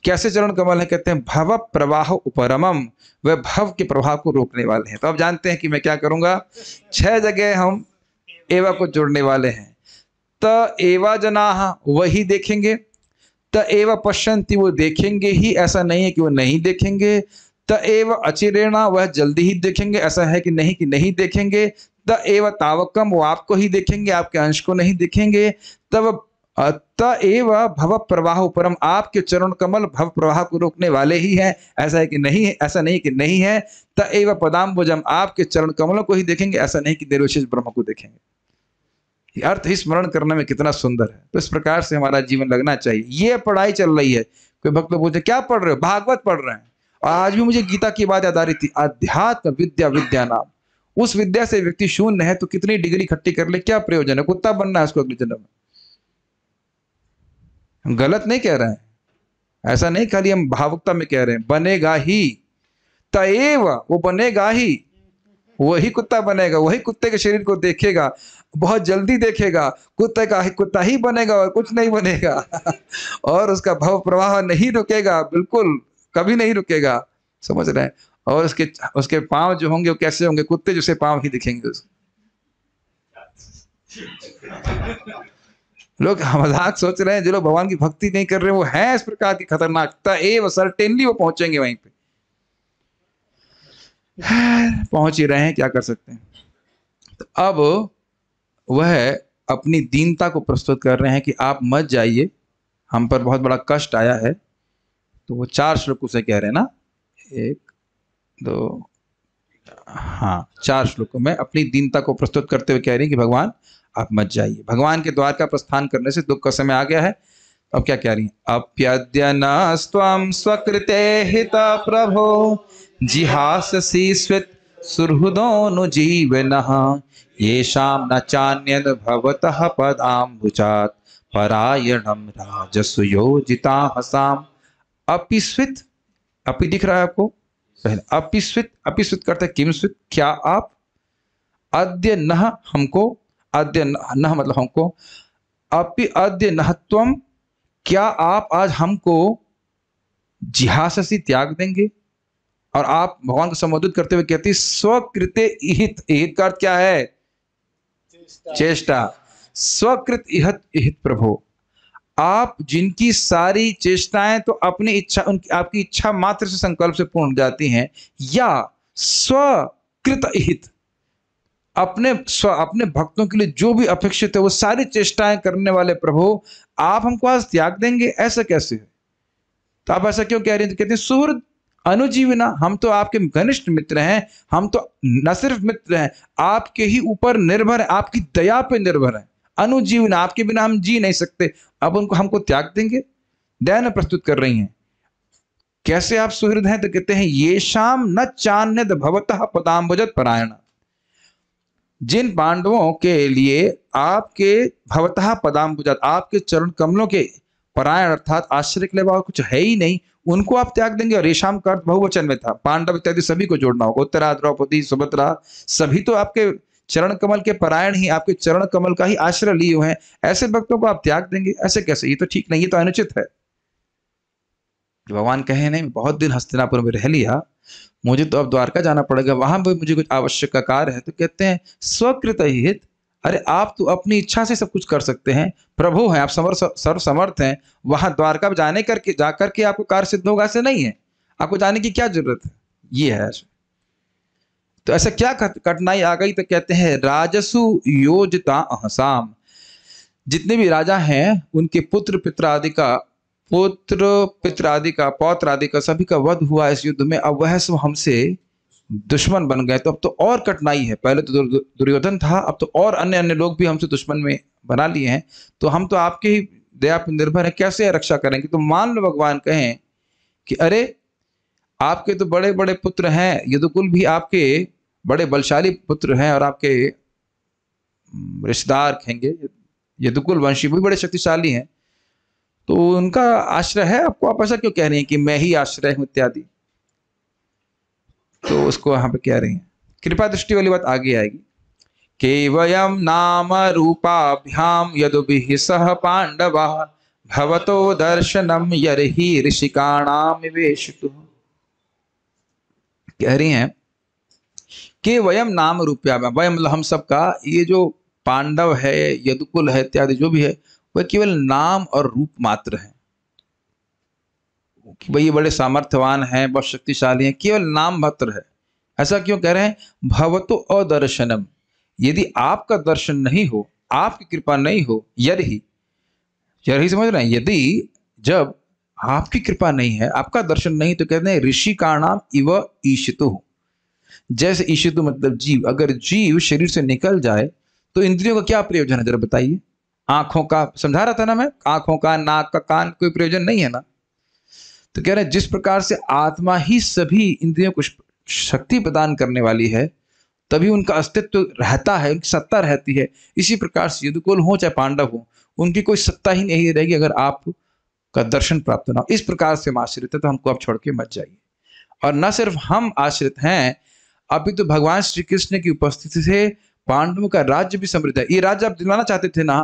कैसे चरण कमल है कहते हैं भव प्रवाह उपरमम वह भव के प्रवाह को रोकने वाले हैं तो आप जानते हैं कि मैं क्या करूंगा छह जगह हम एवा को जोड़ने वाले हैं त एवा जना वही देखेंगे त एव पश्यंती वो देखेंगे ही ऐसा नहीं है कि वो नहीं देखेंगे त एव अचिरेणा वह जल्दी ही देखेंगे ऐसा है कि नहीं कि नहीं देखेंगे त एव तावकम वो आपको ही देखेंगे आपके अंश को नहीं देखेंगे तब तव भव प्रवाह परम आपके चरण कमल भव प्रवाह को रोकने वाले ही हैं ऐसा है कि नहीं है ऐसा नहीं कि नहीं है तव पदाम्बुजम आपके चरण कमलों को ही देखेंगे ऐसा नहीं कि देवशेष ब्रह्म को देखेंगे अर्थ स्मरण करने में कितना सुंदर है तो इस प्रकार से हमारा जीवन लगना चाहिए ये पढ़ाई चल रही है कोई भक्त पूछे क्या पढ़ रहे हो भागवत पढ़ रहे हैं और आज भी मुझे गीता की बात याद आ रही थी अध्यात्म विद्या विद्या नाम उस विद्या से व्यक्ति शून्य है तो कितनी डिग्री इकट्ठी कर ले क्या प्रयोजन है कुत्ता बनना है उसको अगले जन्म में गलत नहीं कह रहे हैं ऐसा नहीं खाली हम भावुकता में कह रहे हैं बनेगा ही तएव वो बनेगा ही वही कुत्ता बनेगा वही कुत्ते के शरीर को देखेगा बहुत जल्दी देखेगा कुत्ते का ही कुत्ता ही बनेगा और कुछ नहीं बनेगा और उसका भव प्रवाह नहीं रुकेगा बिल्कुल कभी नहीं रुकेगा समझ रहे हैं और उसके उसके पांव जो होंगे वो कैसे होंगे कुत्ते जैसे पांव ही दिखेंगे उसको लोग मजाक सोच रहे हैं जो लोग भगवान की भक्ति नहीं कर रहे वो है इस प्रकार की खतरनाकता ए वो सर्टेनली वो पहुंचेंगे वहीं पे पहुंच ही रहे हैं क्या कर सकते हैं तो अब वह अपनी दीनता को प्रस्तुत कर रहे हैं कि आप मत जाइए हम पर बहुत बड़ा कष्ट आया है तो वो चार श्लोक उसे कह रहे हैं ना एक दो हाँ चार श्लोकों में अपनी दीनता को प्रस्तुत करते हुए कह रहे हैं कि भगवान आप मत जाइए भगवान के द्वार का प्रस्थान करने से दुख का समय आ गया है अब क्या कह रही है अप्यद्य नम स्वकृते हित प्रभो जिहासित स्वित सुहृदोनुजीवन ये शाम न चान्यन भवत पदाम्बुजात परायणम राजसुयोजिता हसाम अपिस्वित अपि दिख रहा है आपको पहले अपिस्वित अपिस्वित करते किम स्वित क्या आप अद्य न हमको अद्य न मतलब हमको अपि अद्य नहत्वम क्या आप आज हमको जिहासी त्याग देंगे और आप भगवान को संबोधित करते हुए कहती स्वकृत इहित इहित का अर्थ क्या है चेष्टा स्वकृत इहत इहित प्रभु आप जिनकी सारी चेष्टाएं तो अपनी इच्छा उनकी आपकी इच्छा मात्र से संकल्प से पूर्ण जाती हैं या स्वकृत इहित अपने स्व अपने भक्तों के लिए जो भी अपेक्षित है वो सारी चेष्टाएं करने वाले प्रभु आप हमको आज त्याग देंगे ऐसा कैसे तो आप ऐसा क्यों कह रहे हैं तो कहते हैं सुहृद अनुजीविना हम तो आपके घनिष्ठ मित्र हैं हम तो न सिर्फ मित्र हैं आपके ही ऊपर निर्भर है आपकी दया पर निर्भर है अनुजीवना आपके बिना हम जी नहीं सकते अब उनको हमको त्याग देंगे दयान प्रस्तुत कर रही हैं कैसे आप सुहृद हैं तो कहते हैं ये शाम न चान्यद भवत पदाम्बुजत परायण जिन पांडवों के लिए आपके भवतः पदाम्बुजात आपके चरण कमलों के परायण अर्थात आश्रय के लिए कुछ है ही नहीं उनको आप त्याग देंगे और रेशाम का अर्थ बहुवचन में था पांडव इत्यादि सभी को जोड़ना होगा उत्तरा द्रौपदी सुभद्रा सभी तो आपके चरण कमल के परायण ही आपके चरण कमल का ही आश्रय लिए हुए हैं ऐसे भक्तों को आप त्याग देंगे ऐसे कैसे ये तो ठीक नहीं ये तो अनुचित है कि भगवान कहे नहीं बहुत दिन हस्तिनापुर में रह लिया मुझे तो अब द्वारका जाना पड़ेगा वहां पर मुझे कुछ आवश्यक का कार्य है तो कहते हैं स्वकृत हित अरे आप तो अपनी इच्छा से सब कुछ कर सकते हैं प्रभु हैं आप समर सर्व समर्थ हैं वहां द्वारका जाने करके जा करके आपको कार्य सिद्ध होगा ऐसे नहीं है आपको जाने की क्या जरूरत है ये है तो ऐसा क्या कठिनाई आ गई तो कहते हैं राजसु योजता अहसाम जितने भी राजा हैं उनके पुत्र पित्र आदि का पुत्र पित्र आदि का पौत्र आदि का सभी का वध हुआ इस युद्ध में अब वह सब हमसे दुश्मन बन गए तो अब तो और कठिनाई है पहले तो दुर्योधन था अब तो और अन्य अन्य लोग भी हमसे दुश्मन में बना लिए हैं तो हम तो आपके ही दया पर निर्भर है कैसे रक्षा करेंगे तो मान लो भगवान कहें कि अरे आपके तो बड़े बड़े पुत्र हैं युद्धकुल भी आपके बड़े बलशाली पुत्र हैं और आपके हम्म, रिश्तेदार कहेंगे यदुकुल वंशी भी बड़े शक्तिशाली हैं तो उनका आश्रय है आपको आप ऐसा क्यों कह रही हैं कि मैं ही आश्रय हूं इत्यादि तो उसको यहां पे कह रही हैं कृपा दृष्टि वाली बात आगे आएगी केवय नाम रूपाभ्याम यदुभि सह पांडव भवतो दर्शनम यरही ऋषिकाणाम कह रही हैं के वयम नाम रूपया में वयम मतलब हम सबका ये जो पांडव है यदुकुल है इत्यादि जो भी है वह केवल नाम और रूप मात्र है कि भाई ये बड़े सामर्थ्यवान हैं बहुत शक्तिशाली हैं केवल नाम मात्र है ऐसा क्यों कह रहे हैं भवतो अदर्शनम यदि आपका दर्शन नहीं हो आपकी कृपा नहीं हो यदि ही यदि समझ रहे हैं यदि जब आपकी कृपा नहीं है आपका दर्शन नहीं तो कहते हैं ऋषि का नाम इव ईशितु जैसे ईशितु मतलब जीव अगर जीव शरीर से निकल जाए तो इंद्रियों का क्या प्रयोजन है जरा बताइए आंखों का समझा रहा था ना मैं आंखों का नाक का कान कोई प्रयोजन नहीं है ना तो कह रहे जिस प्रकार से आत्मा ही सभी इंद्रियों को शक्ति प्रदान करने वाली है तभी उनका अस्तित्व रहता है उनकी सत्ता रहती है इसी प्रकार से युद्धकुल हो चाहे पांडव हो उनकी कोई सत्ता ही नहीं रहेगी अगर आप का दर्शन प्राप्त ना हो इस प्रकार से हम आश्रित है तो हमको आप छोड़ के मत जाइए और न सिर्फ हम आश्रित हैं अभी तो भगवान श्री कृष्ण की उपस्थिति से पांडवों का राज्य भी समृद्ध है ये राज्य आप दिलाना चाहते थे ना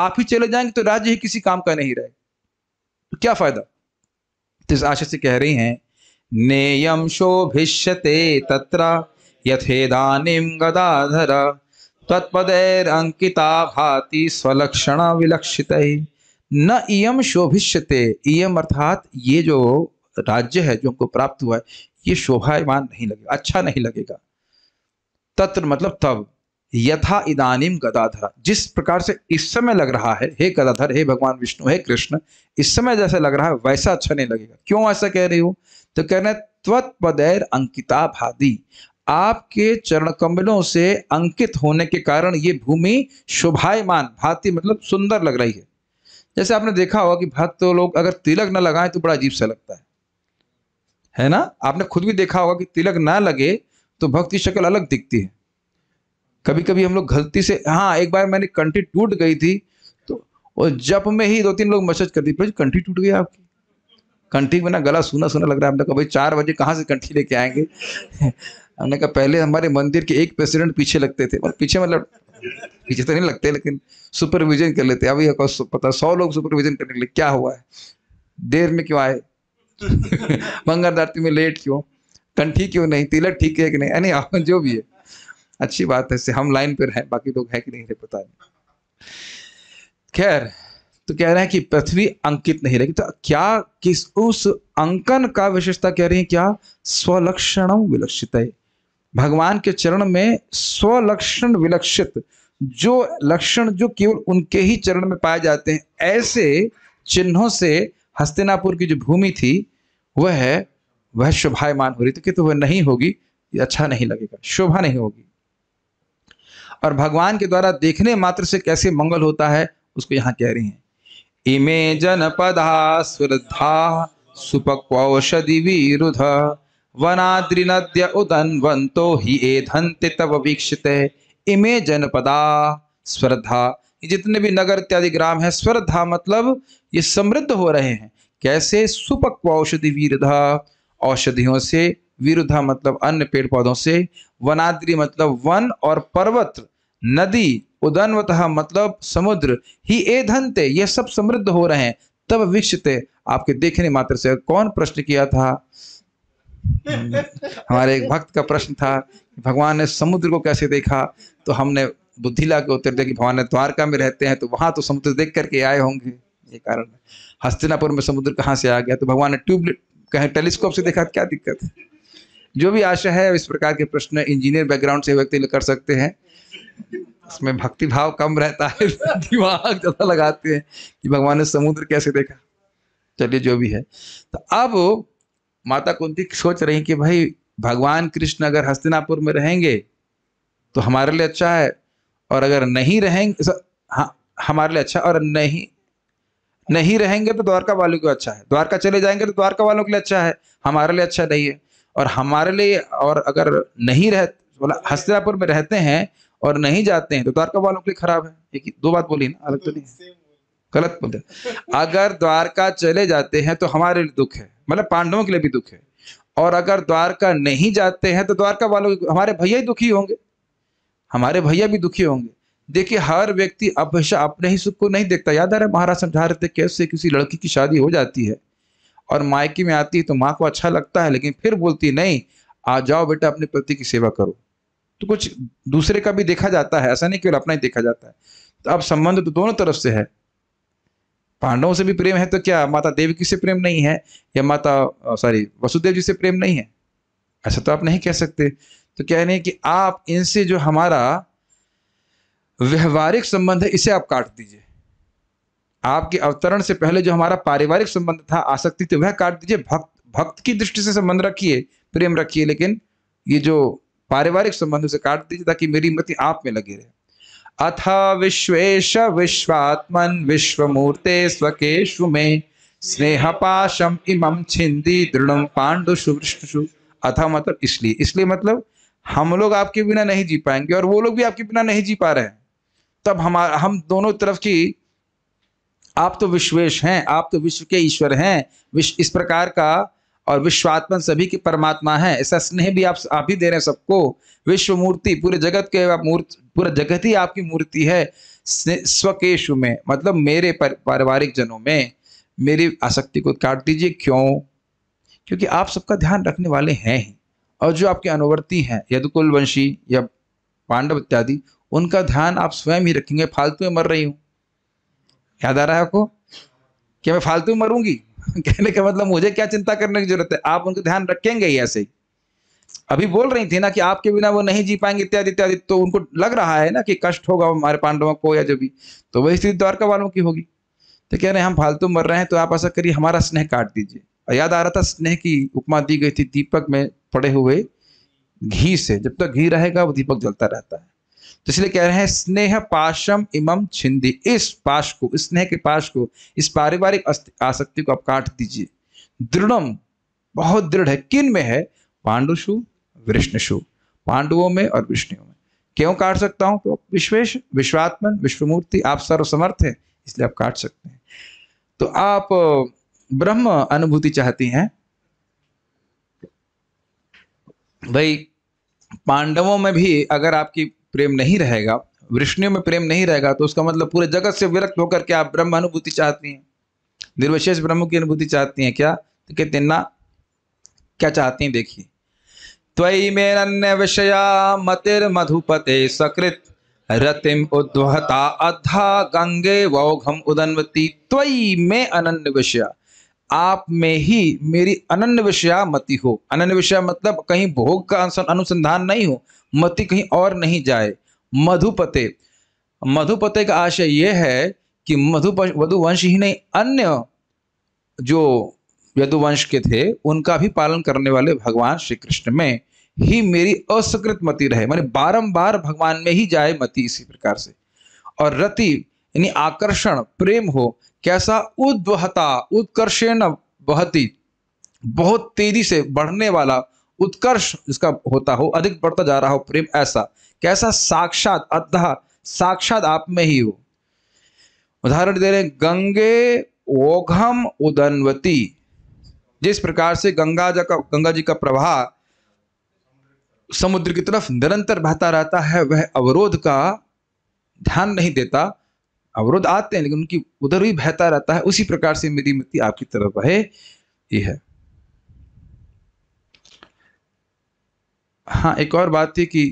आप ही चले जाएंगे तो राज्य ही किसी काम का नहीं रहे तो क्या फायदा तो इस आशय से कह रही हैं नेयम शोभिष्य तत्रा यथेदानिम गदाधर तत्पदैर अंकिता भाति स्वलक्षण विलक्षित न इम शोभिष्यते इम अर्थात ये जो राज्य है जो हमको प्राप्त हुआ है ये शोभावान नहीं लगेगा अच्छा नहीं लगेगा तत्र मतलब तब यथा इदानीम गदाधर जिस प्रकार से इस समय लग रहा है हे गदाधर हे भगवान विष्णु हे कृष्ण इस समय जैसा लग रहा है वैसा अच्छा नहीं लगेगा क्यों ऐसा कह रही हो तो कह रहे त्वत्पदैर अंकिता भादी आपके चरण कमलों से अंकित होने के कारण ये भूमि शोभायमान भाती मतलब सुंदर लग रही है जैसे आपने देखा होगा कि भक्त तो लोग अगर तिलक न लगाए तो बड़ा अजीब सा लगता है है ना आपने खुद भी देखा होगा कि तिलक ना लगे तो भक्ति शक्ल अलग दिखती है कभी कभी हम लोग गलती से हाँ एक बार मैंने कंठी टूट गई थी तो और जप में ही दो तीन लोग मैसेज कर दी भाई कंठी टूट गई आपकी कंठी में ना गला सुना सुना लग रहा है हमने कहा भाई चार बजे कहाँ से कंठी लेके आएंगे हमने कहा पहले हमारे मंदिर के एक प्रेसिडेंट पीछे लगते थे पीछे मतलब पीछे तो नहीं लगते लेकिन सुपरविजन कर लेते अभी पता सौ लोग सुपरविजन करने के लिए क्या हुआ है देर में क्यों आए मंगल आरती में लेट क्यों कंठी क्यों नहीं तिलक ठीक है कि नहीं यानी हाँ, जो भी है अच्छी बात है हम लाइन पर है बाकी लोग हैं कि नहीं है पता नहीं खैर तो कह रहे हैं कि पृथ्वी अंकित नहीं रहेगी तो क्या किस उस अंकन का विशेषता कह रही है क्या स्वलक्षण विलक्षित है भगवान के चरण में स्वलक्षण विलक्षित जो लक्षण जो केवल उनके ही चरण में पाए जाते हैं ऐसे चिन्हों से हस्तिनापुर की जो भूमि थी वह है वह शोभायमान हो रही थी तो कि तो वह नहीं होगी अच्छा नहीं लगेगा शोभा नहीं होगी और भगवान के द्वारा देखने मात्र से कैसे मंगल होता है उसको यहाँ कह रही हैं इमे जनपदा श्रद्धा सुपक्वषधि विरुध वनाद्रि नद्य उदन्वंतो ही धनते तब वीक्षित इमे जनपदा स्वर्धा जितने भी नगर इत्यादि ग्राम है स्वर्धा मतलब ये समृद्ध हो रहे हैं कैसे सुपक्व औषधि वीरधा औषधियों से विरुद्धा मतलब अन्य पेड़ पौधों से वनाद्री मतलब वन और पर्वत नदी उदनवत मतलब समुद्र ही ए धनते ये सब समृद्ध हो रहे हैं तब विक्षते आपके देखने मात्र से कौन प्रश्न किया था हमारे एक भक्त का प्रश्न था भगवान ने समुद्र को कैसे देखा तो हमने बुद्धिला के उत्तर दिया कि भगवान द्वारका में रहते हैं तो वहां तो समुद्र देख करके आए होंगे ये कारण हस्तिनापुर में समुद्र कहाँ से आ गया तो भगवान ने ट्यूबलेट कहीं टेलीस्कोप से देखा क्या दिक्कत है जो भी आशा है इस प्रकार के प्रश्न इंजीनियर बैकग्राउंड से व्यक्ति कर सकते हैं इसमें भक्ति भाव कम रहता है दिमाग ज्यादा लगाते हैं कि भगवान ने समुद्र कैसे देखा चलिए जो भी है तो अब माता कुंती सोच रही कि भाई भगवान कृष्ण अगर हस्तिनापुर में रहेंगे तो हमारे लिए अच्छा है और अगर नहीं रहेंगे हाँ हमारे लिए अच्छा और नहीं नहीं रहेंगे तो द्वारका वालों को अच्छा है द्वारका चले जाएंगे तो द्वारका वालों के लिए अच्छा है हमारे लिए अच्छा नहीं है और हमारे लिए और अगर नहीं रह बोला हस्तिनापुर में रहते हैं और नहीं जाते हैं तो द्वारका वालों के लिए खराब है एक दो बात बोली ना अलग तो नहीं गलत बोलते अगर द्वारका चले जाते हैं तो हमारे लिए दुख है मतलब पांडवों के लिए भी दुख है और अगर द्वारका नहीं जाते हैं तो द्वारका वालों हमारे भैया ही दुखी होंगे हमारे भैया भी दुखी होंगे देखिए हर व्यक्ति अब अपने ही सुख को नहीं देखता याद आ रहा है महाराज समझा रहे थे कैसे किसी लड़की की शादी हो जाती है और मायके में आती है तो माँ को अच्छा लगता है लेकिन फिर बोलती नहीं आ जाओ बेटा अपने पति की सेवा करो तो कुछ दूसरे का भी देखा जाता है ऐसा नहीं केवल अपना ही देखा जाता है तो अब संबंध तो दोनों तरफ से है पांडवों से भी प्रेम है तो क्या माता देवकी से प्रेम नहीं है या माता सॉरी वसुदेव जी से प्रेम नहीं है ऐसा तो आप नहीं कह सकते तो कह रहे कि आप इनसे जो हमारा व्यवहारिक संबंध है इसे आप काट दीजिए आपके अवतरण से पहले जो हमारा पारिवारिक संबंध था आसक्ति तो वह काट दीजिए भक्त भक्त की दृष्टि से संबंध रखिए प्रेम रखिए लेकिन ये जो पारिवारिक संबंध से काट दीजिए ताकि मेरी मति आप में लगी रहे अथ विश्वेश विश्वात्मन विश्वमूर्ते स्वकेशु में स्नेह पाशम इमम छिंदी दृढ़ पांडु सुवृष्टु अथ मतलब इसलिए इसलिए मतलब हम लोग आपके बिना नहीं जी पाएंगे और वो लोग भी आपके बिना नहीं जी पा रहे हैं तब हमारा हम दोनों तरफ की आप तो विश्वेश हैं आप तो विश्व के ईश्वर हैं विश्व इस प्रकार का और विश्वात्मन सभी की परमात्मा है ऐसा स्नेह भी आप आप ही दे रहे हैं सबको विश्व मूर्ति पूरे जगत के मूर्ति पूरा जगत ही आपकी मूर्ति है स्वकेशु में मतलब मेरे पर, पारिवारिक जनों में मेरी आसक्ति को काट दीजिए क्यों क्योंकि आप सबका ध्यान रखने वाले हैं ही और जो आपके अनुवर्ती हैं यदुकुल वंशी या पांडव इत्यादि उनका ध्यान आप स्वयं ही रखेंगे फालतू में मर रही हूँ याद आ रहा है आपको कि मैं फालतू मरूंगी कहने का मतलब मुझे क्या चिंता करने की जरूरत है आप उनको ध्यान रखेंगे ही ऐसे ही अभी बोल रही थी ना कि आपके बिना वो नहीं जी पाएंगे इत्यादि इत्यादि तो उनको लग रहा है ना कि कष्ट होगा हमारे पांडवों को या जो भी तो वही स्थिति द्वारका वालों की होगी तो कह रहे हम फालतू मर रहे हैं तो आप ऐसा करिए हमारा स्नेह काट दीजिए याद आ रहा था स्नेह की उपमा दी गई थी दीपक में पड़े हुए घी से जब तक तो घी रहेगा वो दीपक जलता रहता है तो इसलिए कह रहे हैं स्नेह पाशम इमम छिंदी इस पाश को स्नेह के पाश को इस पारिवारिक आसक्ति को आप काट दीजिए दृढ़म बहुत दृढ़ है किन में है पांडुशु विष्णुशु पांडवों में और विष्णुओं में क्यों काट सकता हूं तो विश्वेश विश्वात्मन विश्वमूर्ति आप सर्वसमर्थ हैं इसलिए आप काट सकते हैं तो आप ब्रह्म अनुभूति चाहती हैं भाई पांडवों में भी अगर आपकी प्रेम नहीं रहेगा वृष्णियों में प्रेम नहीं रहेगा तो उसका मतलब पूरे जगत से विरक्त होकर के आप ब्रह्म अनुभूति चाहती हैं निर्विशेष ब्रह्म की अनुभूति चाहती हैं क्या तो कहते ना क्या चाहती हैं देखिए त्वयि में विषया मतिर मधुपते सकृत रतिम उद्वहता अधा गंगे वोघम उदनवती त्वयि में अनन्य विषया आप में ही मेरी अनन्य विषया मति हो अनन्य विषया मतलब कहीं भोग का अनुसंधान नहीं हो मति कहीं और नहीं जाए मधुपते मधुपते का आशय यह है कि मधु वधुवंश ही नहीं अन्य जो यदुवंश के थे उनका भी पालन करने वाले भगवान श्री कृष्ण में ही मेरी असकृत मति रहे मैंने बारंबार भगवान में ही जाए मति इसी प्रकार से और रति यानी आकर्षण प्रेम हो कैसा उद्वहता उत्कर्षण बहती बहुत तेजी से बढ़ने वाला उत्कर्ष इसका होता हो अधिक बढ़ता जा रहा हो प्रेम ऐसा कैसा साक्षात अतः साक्षात आप में ही हो उदाहरण दे रहे गंगे ओघम उदनवती जिस प्रकार से गंगा जी का गंगा जी का प्रवाह समुद्र की तरफ निरंतर बहता रहता है वह अवरोध का ध्यान नहीं देता अवरोध आते हैं लेकिन उनकी उधर ही बहता रहता है उसी प्रकार से मेरी मृति आपकी तरफ है ये है हाँ एक और बात थी कि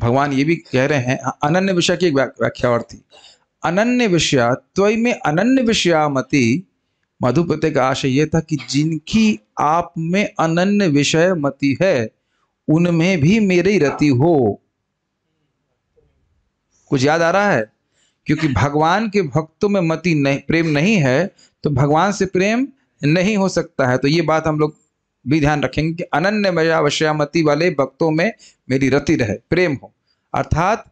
भगवान ये भी कह रहे हैं हाँ, अनन्य विषय की एक व्याख्या और थी अनन्य विषया त्वय में अनन्य विषया मति मधुपति का आशय यह था कि जिनकी आप में अनन्य विषय मति है उनमें भी मेरी रति हो कुछ याद आ रहा है क्योंकि भगवान के भक्तों में मति नहीं प्रेम नहीं है तो भगवान से प्रेम नहीं हो सकता है तो ये बात हम लोग भी ध्यान रखेंगे कि अनन्य मया वश्यामति वाले भक्तों में मेरी रति रहे प्रेम हो अर्थात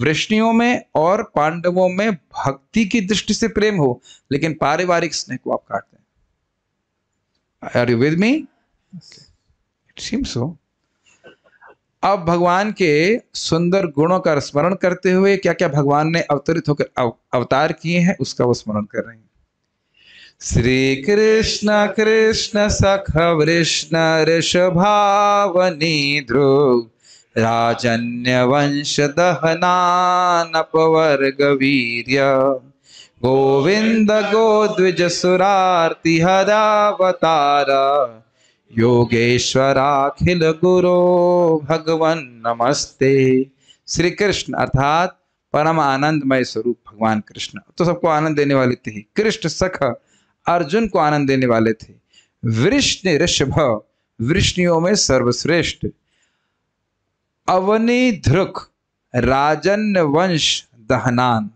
वृष्णियों में और पांडवों में भक्ति की दृष्टि से प्रेम हो लेकिन पारिवारिक स्नेह को आप काटते हैं are you with me it seems so अब भगवान के सुंदर गुणों का स्मरण करते हुए क्या क्या भगवान ने अवतरित होकर अवतार किए हैं उसका वो स्मरण कर रहे हैं श्री कृष्ण कृष्ण सख वृष्ण ऋष भावनी ध्रुव वीर गोविंद गोद्विज गोद्विजसुरार्ति हरावतार योगेश्वराखिल गुरो भगवन नमस्ते श्री कृष्ण अर्थात परम आनंदमय स्वरूप भगवान कृष्ण तो सबको आनंद देने वाले थे कृष्ण सख अर्जुन को आनंद देने वाले थे वृष्णि ऋषभ वृष्णियों में सर्वश्रेष्ठ अवनी ध्रुक राजन वंश दहनान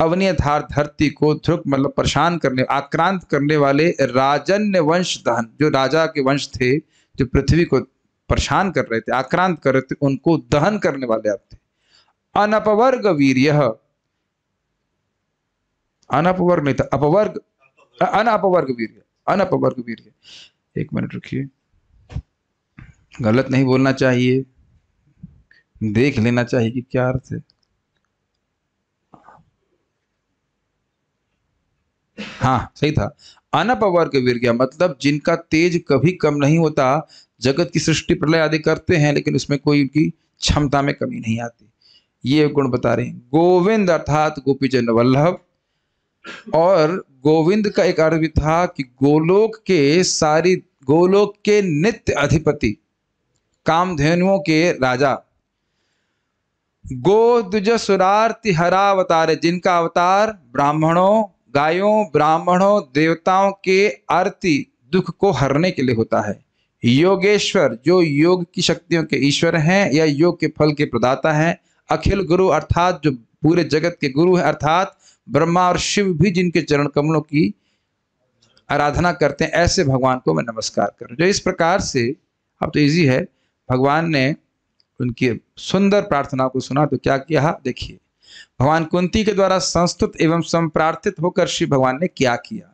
अवनी अर्थात धरती को ध्रुक मतलब परेशान करने आक्रांत करने वाले राजन्य वंश दहन जो राजा के वंश थे जो पृथ्वी को परेशान कर रहे थे आक्रांत कर रहे थे उनको दहन करने वाले आप थे अनपवर्ग वीर अनपवर्ग नहीं था अपवर्ग अनअपवर्ग वीर्य अनअपवर्ग वीर्य एक मिनट रखिए गलत नहीं बोलना चाहिए देख लेना चाहिए कि क्या अर्थ है हाँ सही था अनपवर्ग वीर्य मतलब जिनका तेज कभी कम नहीं होता जगत की सृष्टि प्रलय आदि करते हैं लेकिन उसमें कोई उनकी क्षमता में कमी नहीं आती ये गुण बता रहे हैं गोविंद अर्थात गोपीजन वल्लभ और गोविंद का एक अर्थ भी था कि गोलोक के सारी गोलोक के नित्य अधिपति कामधेनुओं के राजा गोदुज सुरार्ति हरा अवतार है जिनका अवतार ब्राह्मणों गायों ब्राह्मणों देवताओं के आरती दुख को हरने के लिए होता है योगेश्वर जो योग की शक्तियों के ईश्वर हैं या योग के फल के प्रदाता हैं अखिल गुरु अर्थात जो पूरे जगत के गुरु हैं अर्थात ब्रह्मा और शिव भी जिनके चरण कमलों की आराधना करते हैं ऐसे भगवान को मैं नमस्कार करूं जो इस प्रकार से अब तो इजी है भगवान ने उनकी सुंदर प्रार्थना को सुना तो क्या किया देखिए भगवान कुंती के द्वारा संस्तुत एवं संप्रार्थित होकर श्री भगवान ने क्या किया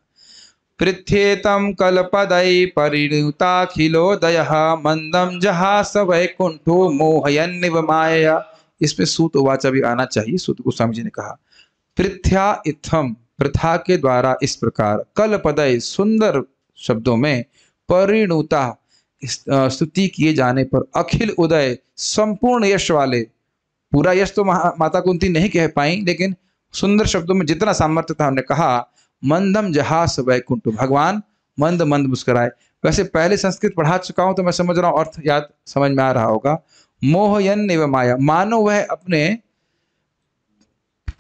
पृथ्येतम कलपदय परिणुताखिलोदय मंदम जहास वैकुंठो मोहयन माया इसमें सूत वाचा भी आना चाहिए सूत गोस्वामी जी ने कहा पृथ्या इथम प्रथा के द्वारा इस प्रकार कल पदय सुंदर शब्दों में परिणुता स्तुति किए जाने पर अखिल उदय संपूर्ण यश वाले पूरा यश तो माता कुंती नहीं कह पाई लेकिन सुंदर शब्दों में जितना सामर्थ्य था हमने कहा मंदम जहास वैकुंठ भगवान मंद मंद मुस्कुराए वैसे पहले संस्कृत पढ़ा चुका हूं तो मैं समझ रहा हूं अर्थ याद समझ में आ रहा होगा मोहयन एवं माया मानो वह अपने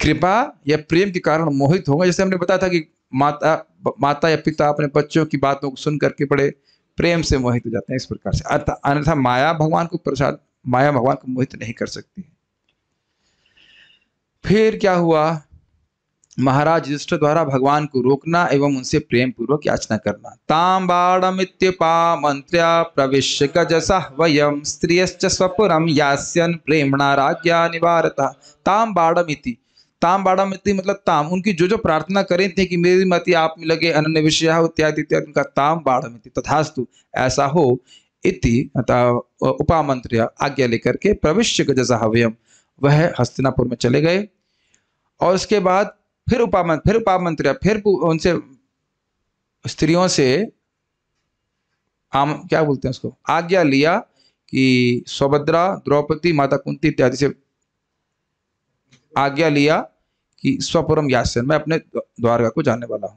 कृपा या प्रेम के कारण मोहित होगा जैसे हमने बताया था कि माता माता या पिता अपने बच्चों की बातों को सुन करके बड़े प्रेम से मोहित हो जाते हैं इस प्रकार से अर्थात अन्यथा माया भगवान को प्रसाद माया भगवान को मोहित नहीं कर सकती है फिर क्या हुआ महाराज युधिष्ठ द्वारा भगवान को रोकना एवं उनसे प्रेम पूर्वक याचना करना तांबाड़मित्यपा मंत्र्या प्रवेश स्वपुरम यान प्रेमणा राज्ञा निवारता ताम बाड़ा मती मतलब ताम उनकी जो जो प्रार्थना करें थे कि मेरी मति आप में लगे अन्य विषय इत्यादि इत्यादि उनका ताम बाढ़ मती तथास्तु ऐसा हो इति उपामंत्र आज्ञा लेकर के प्रविश्य गजसाहव्यम वह हस्तिनापुर में चले गए और उसके बाद फिर उपामंत्र फिर उपामंत्र फिर उनसे स्त्रियों से आम क्या बोलते हैं उसको आज्ञा लिया कि सौभद्रा द्रौपदी माता कुंती इत्यादि से आज्ञा लिया कि स्वपुरम यासन मैं अपने द्वारका को जाने वाला हूं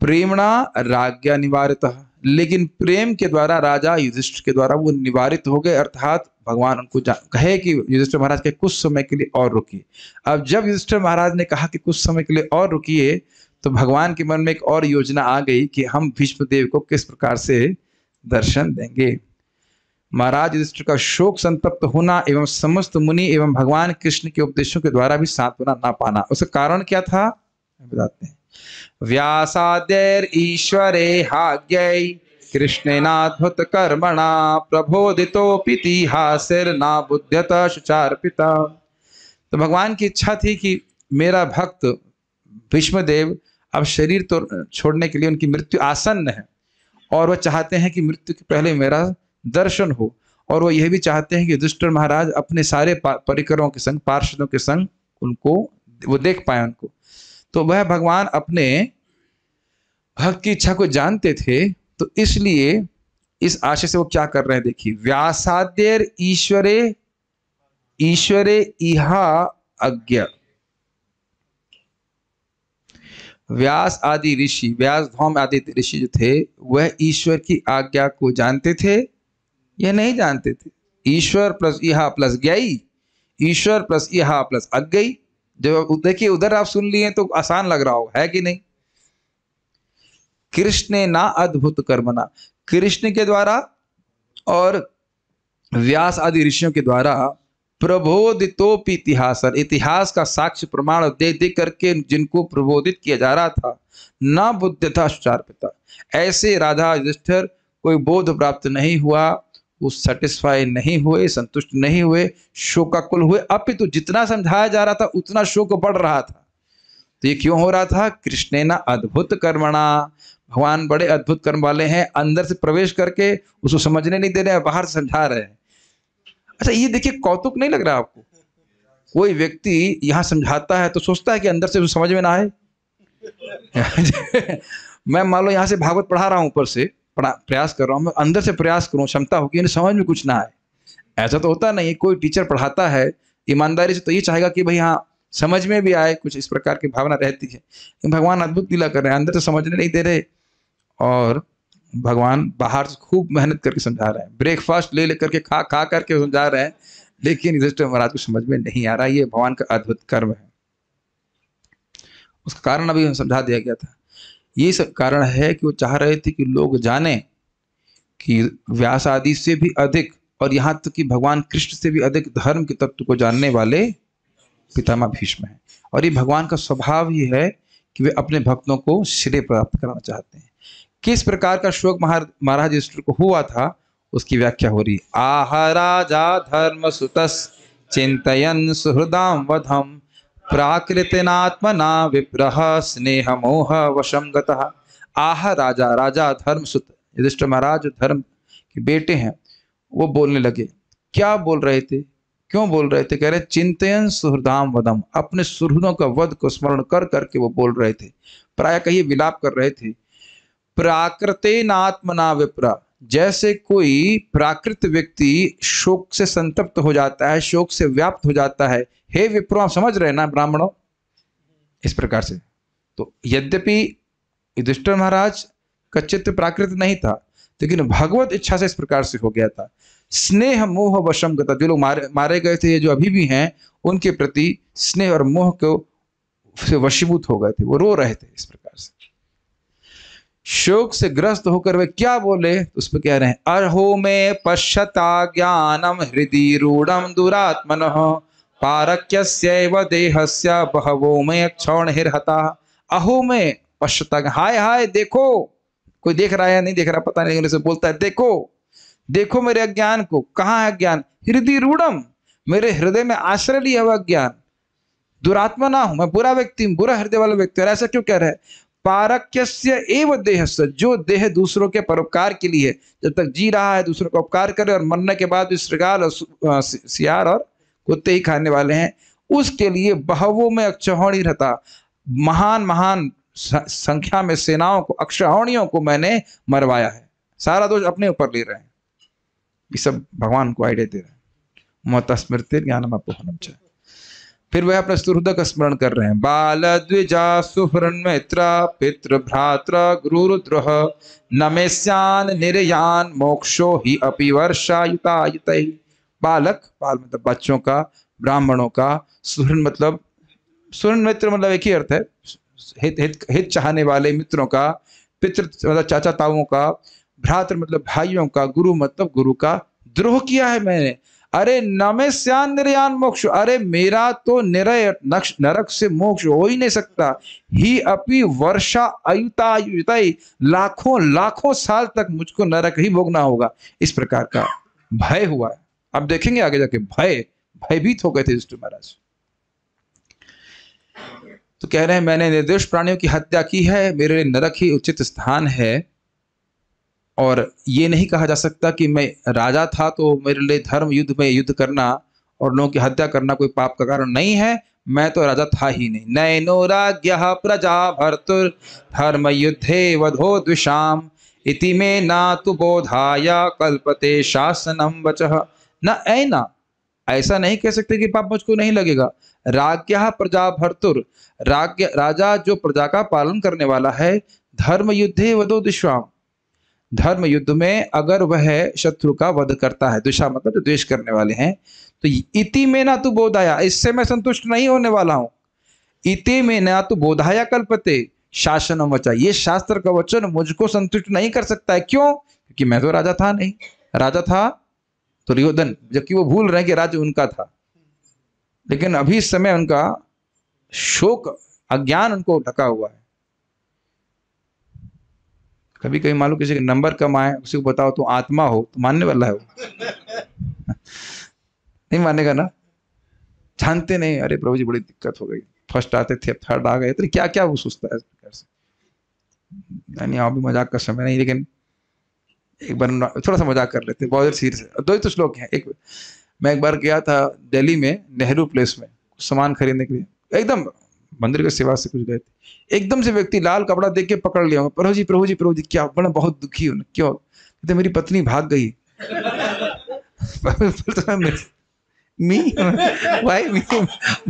प्रेमणा राज्ञा निवारित लेकिन प्रेम के द्वारा राजा युधिष्ठ के द्वारा वो निवारित हो गए अर्थात भगवान उनको कहे कि युधिष्ठ महाराज के कुछ समय के लिए और रुकिए अब जब युधिष्ठ महाराज ने कहा कि कुछ समय के लिए और रुकिए तो भगवान के मन में एक और योजना आ गई कि हम भीष्मदेव को किस प्रकार से दर्शन देंगे महाराज युधिष्ठिर का शोक संतप्त होना एवं समस्त मुनि एवं भगवान कृष्ण के उपदेशों के द्वारा भी सांत्वना ना पाना उसका कारण क्या था बताते हैं व्यासाद्यर ईश्वरे हाग्य कृष्णेनाद्भुत कर्मणा बुद्धता सुचार पिता तो भगवान की इच्छा थी कि मेरा भक्त भीष्मदेव अब शरीर तो छोड़ने के लिए उनकी मृत्यु आसन्न है और वह चाहते हैं कि मृत्यु के पहले मेरा दर्शन हो और वो यह भी चाहते हैं कि युधिष्ठर महाराज अपने सारे परिकरों के संग पार्षदों के संग उनको वो देख पाए उनको तो वह भगवान अपने भक्त की इच्छा को जानते थे तो इसलिए इस आशय से वो क्या कर रहे हैं देखिए व्यासाद्यर ईश्वरे ईश्वरे इहा अज्ञ व्यास आदि ऋषि व्यास धौम आदि ऋषि जो थे वह ईश्वर की आज्ञा को जानते थे यह नहीं जानते थे ईश्वर प्लस यहा प्लस गई ईश्वर प्लस यहा प्लस अग गई जब देखिए उधर आप सुन लिए तो आसान लग रहा हो है कि नहीं कृष्ण ना अद्भुत कर्मना कृष्ण के द्वारा और व्यास आदि ऋषियों के द्वारा प्रबोधितोप इतिहास इतिहास का साक्ष्य प्रमाण दे दे करके जिनको प्रबोधित किया जा रहा था न बुद्ध था सुचार पिता ऐसे राधा युधिष्ठर कोई बोध प्राप्त नहीं हुआ वो सेटिस्फाई नहीं हुए संतुष्ट नहीं हुए शोकाकुल हुए अपितु तो जितना समझाया जा रहा था उतना शोक बढ़ रहा था तो ये क्यों हो रहा था कृष्ण ना अद्भुत कर्मणा भगवान बड़े अद्भुत कर्म वाले हैं अंदर से प्रवेश करके उसको समझने नहीं दे रहे हैं बाहर समझा रहे हैं अच्छा ये देखिए कौतुक नहीं लग रहा आपको कोई व्यक्ति यहाँ समझाता है तो सोचता है कि अंदर से समझ में ना आए मैं मान लो यहाँ से भागवत पढ़ा रहा हूँ ऊपर से प्रयास कर रहा हूँ मैं अंदर से प्रयास करूँ क्षमता होगी यानी समझ में कुछ ना आए ऐसा तो होता नहीं कोई टीचर पढ़ाता है ईमानदारी से तो ये चाहेगा कि भाई हाँ समझ में भी आए कुछ इस प्रकार की भावना रहती है भगवान अद्भुत लीला कर रहे हैं अंदर से तो समझने नहीं दे रहे और भगवान बाहर से खूब मेहनत करके समझा रहे हैं ब्रेकफास्ट ले लेकर के खा खा करके समझा रहे हैं लेकिन युधिष्ठिर तो महाराज को समझ में नहीं आ रहा ये भगवान का अद्भुत कर्म है उसका कारण अभी समझा दिया गया था ये सब कारण है कि वो चाह रहे थे कि लोग जाने कि व्यास आदि से भी अधिक और यहाँ तक कि भगवान कृष्ण से भी अधिक धर्म के तत्व को जानने वाले पितामह भीष्म हैं और ये भगवान का स्वभाव ही है कि वे अपने भक्तों को श्रेय प्राप्त करना चाहते हैं किस प्रकार का शोक महाराज ईश्वर को हुआ था उसकी व्याख्या हो रही आह राजा धर्म सुतस चिंतन सुहृदाम वधम प्राकृतनात्मना विप्रह स्नेह मोह वशम आह राजा राजा धर्म सुत युधिष्ठ महाराज धर्म के बेटे हैं वो बोलने लगे क्या बोल रहे थे क्यों बोल रहे थे कह रहे चिंतन सुहृदाम वदम अपने सुहृदों का वध को स्मरण कर करके वो बोल रहे थे प्राय कही विलाप कर रहे थे प्राकृतनात्मना विप्रा जैसे कोई प्राकृत व्यक्ति शोक से संतप्त हो जाता है शोक से व्याप्त हो जाता है हे विप्रो आप समझ रहे ना ब्राह्मणों इस प्रकार से तो यद्यपि युधिष्ठर महाराज का चित्र प्राकृत नहीं था लेकिन भगवत इच्छा से इस प्रकार से हो गया था स्नेह मोह वशम गता जो लोग मारे मारे गए थे ये जो अभी भी हैं उनके प्रति स्नेह और मोह को वशीभूत हो गए थे वो रो रहे थे इस प्रकार शोक से ग्रस्त होकर वे क्या बोले तो उस पर कह रहे हैं अरहो में पश्चता ज्ञानम हृदय रूढ़म दुरात्मन पारक्य देहस्य बहवो में क्षण हिरहता अहो में पश्चता हाय हाय देखो कोई देख रहा है या नहीं देख रहा पता नहीं बोलता है देखो देखो मेरे अज्ञान को कहा है ज्ञान हृदय रूढ़म मेरे हृदय में आश्रय लिया हुआ ज्ञान दुरात्मा ना हूं मैं बुरा व्यक्ति हूं बुरा हृदय वाला व्यक्ति और ऐसा क्यों कह रहे हैं पारक्यस्य एव देहस्य जो देह दूसरों के परोपकार के लिए जब तक जी रहा है दूसरों का उपकार करे और मरने के बाद भी श्रृगाल और सियार और कुत्ते ही खाने वाले हैं उसके लिए बहवों में अक्षहणी रहता महान महान संख्या में सेनाओं को अक्षहणियों को मैंने मरवाया है सारा दोष अपने ऊपर ले रहे हैं ये सब भगवान को आइडिया दे रहे हैं मोहता स्मृति ज्ञानम अपोहनम चाहिए फिर वह अपने सुहृद का स्मरण कर रहे हैं बाल द्विजा सुहृन मित्र पितृ भ्रात्र गुरु रुद्रह नमेस्यान निर्यान मोक्षो ही अपि वर्षायुतायुत बालक बाल मतलब बच्चों का ब्राह्मणों का सुहृन मतलब सुहृन मित्र मतलब एक ही अर्थ है हित हित हित चाहने वाले मित्रों का पितृ मतलब चाचा ताऊ का भ्रात्र मतलब भाइयों का गुरु मतलब गुरु का द्रोह किया है मैंने अरे नमे श्यान निर्यान मोक्ष अरे मेरा तो निरय नरक से मोक्ष हो ही नहीं सकता ही अपनी वर्षा अयुता लाखों लाखों साल तक मुझको नरक ही भोगना होगा इस प्रकार का भय हुआ है अब देखेंगे आगे जाके भय भयभीत हो गए थे जिस महाराज तो कह रहे हैं मैंने निर्दोष प्राणियों की हत्या की है मेरे लिए नरक ही उचित स्थान है और ये नहीं कहा जा सकता कि मैं राजा था तो मेरे लिए धर्म युद्ध में युद्ध करना और लोगों की हत्या करना कोई पाप का कारण नहीं है मैं तो राजा था ही नहीं नैनो राज्य प्रजा भरतुर धर्म युद्धे वधो दुषाम इति में ना तो बोधाया कल्पते शासनम वच न ऐना ऐसा नहीं कह सकते कि पाप मुझको नहीं लगेगा राज्य प्रजा भरतुर राज्य राजा जो प्रजा का पालन करने वाला है धर्म युद्धे वधो दुष्वाम धर्म युद्ध में अगर वह शत्रु का वध करता है दुषा मतलब द्वेश द्वेष करने वाले हैं तो इति में ना तू बोधाया इससे मैं संतुष्ट नहीं होने वाला हूं इति में ना तू बोधाया कल्पते शासन वचा ये शास्त्र का वचन मुझको संतुष्ट नहीं कर सकता है क्यों क्योंकि मैं तो राजा था नहीं राजा था तो दुर्योधन जबकि वो भूल रहे हैं कि राज्य उनका था लेकिन अभी समय उनका शोक अज्ञान उनको ढका हुआ है कभी कभी मान लो किसी का नंबर कम आए उसी को बताओ तो आत्मा हो तो मानने वाला है वो नहीं मानेगा ना जानते नहीं अरे प्रभु जी बड़ी दिक्कत हो गई फर्स्ट आते थे थर्ड आ गए तो क्या क्या वो सोचता है इस प्रकार से यानी आप भी मजाक का समय नहीं लेकिन एक बार थोड़ा सा मजाक कर लेते बहुत सीरियस दो ही तो श्लोक है एक मैं एक बार गया था दिल्ली में नेहरू प्लेस में सामान खरीदने के लिए एकदम मंदिर के सेवा से कुछ गए थे एकदम से व्यक्ति लाल कपड़ा देख के पकड़ लिया प्रभु जी प्रभु जी प्रभु जी क्या बड़ा बहुत दुखी हो क्यों कहते मेरी पत्नी भाग गई मी भाई मी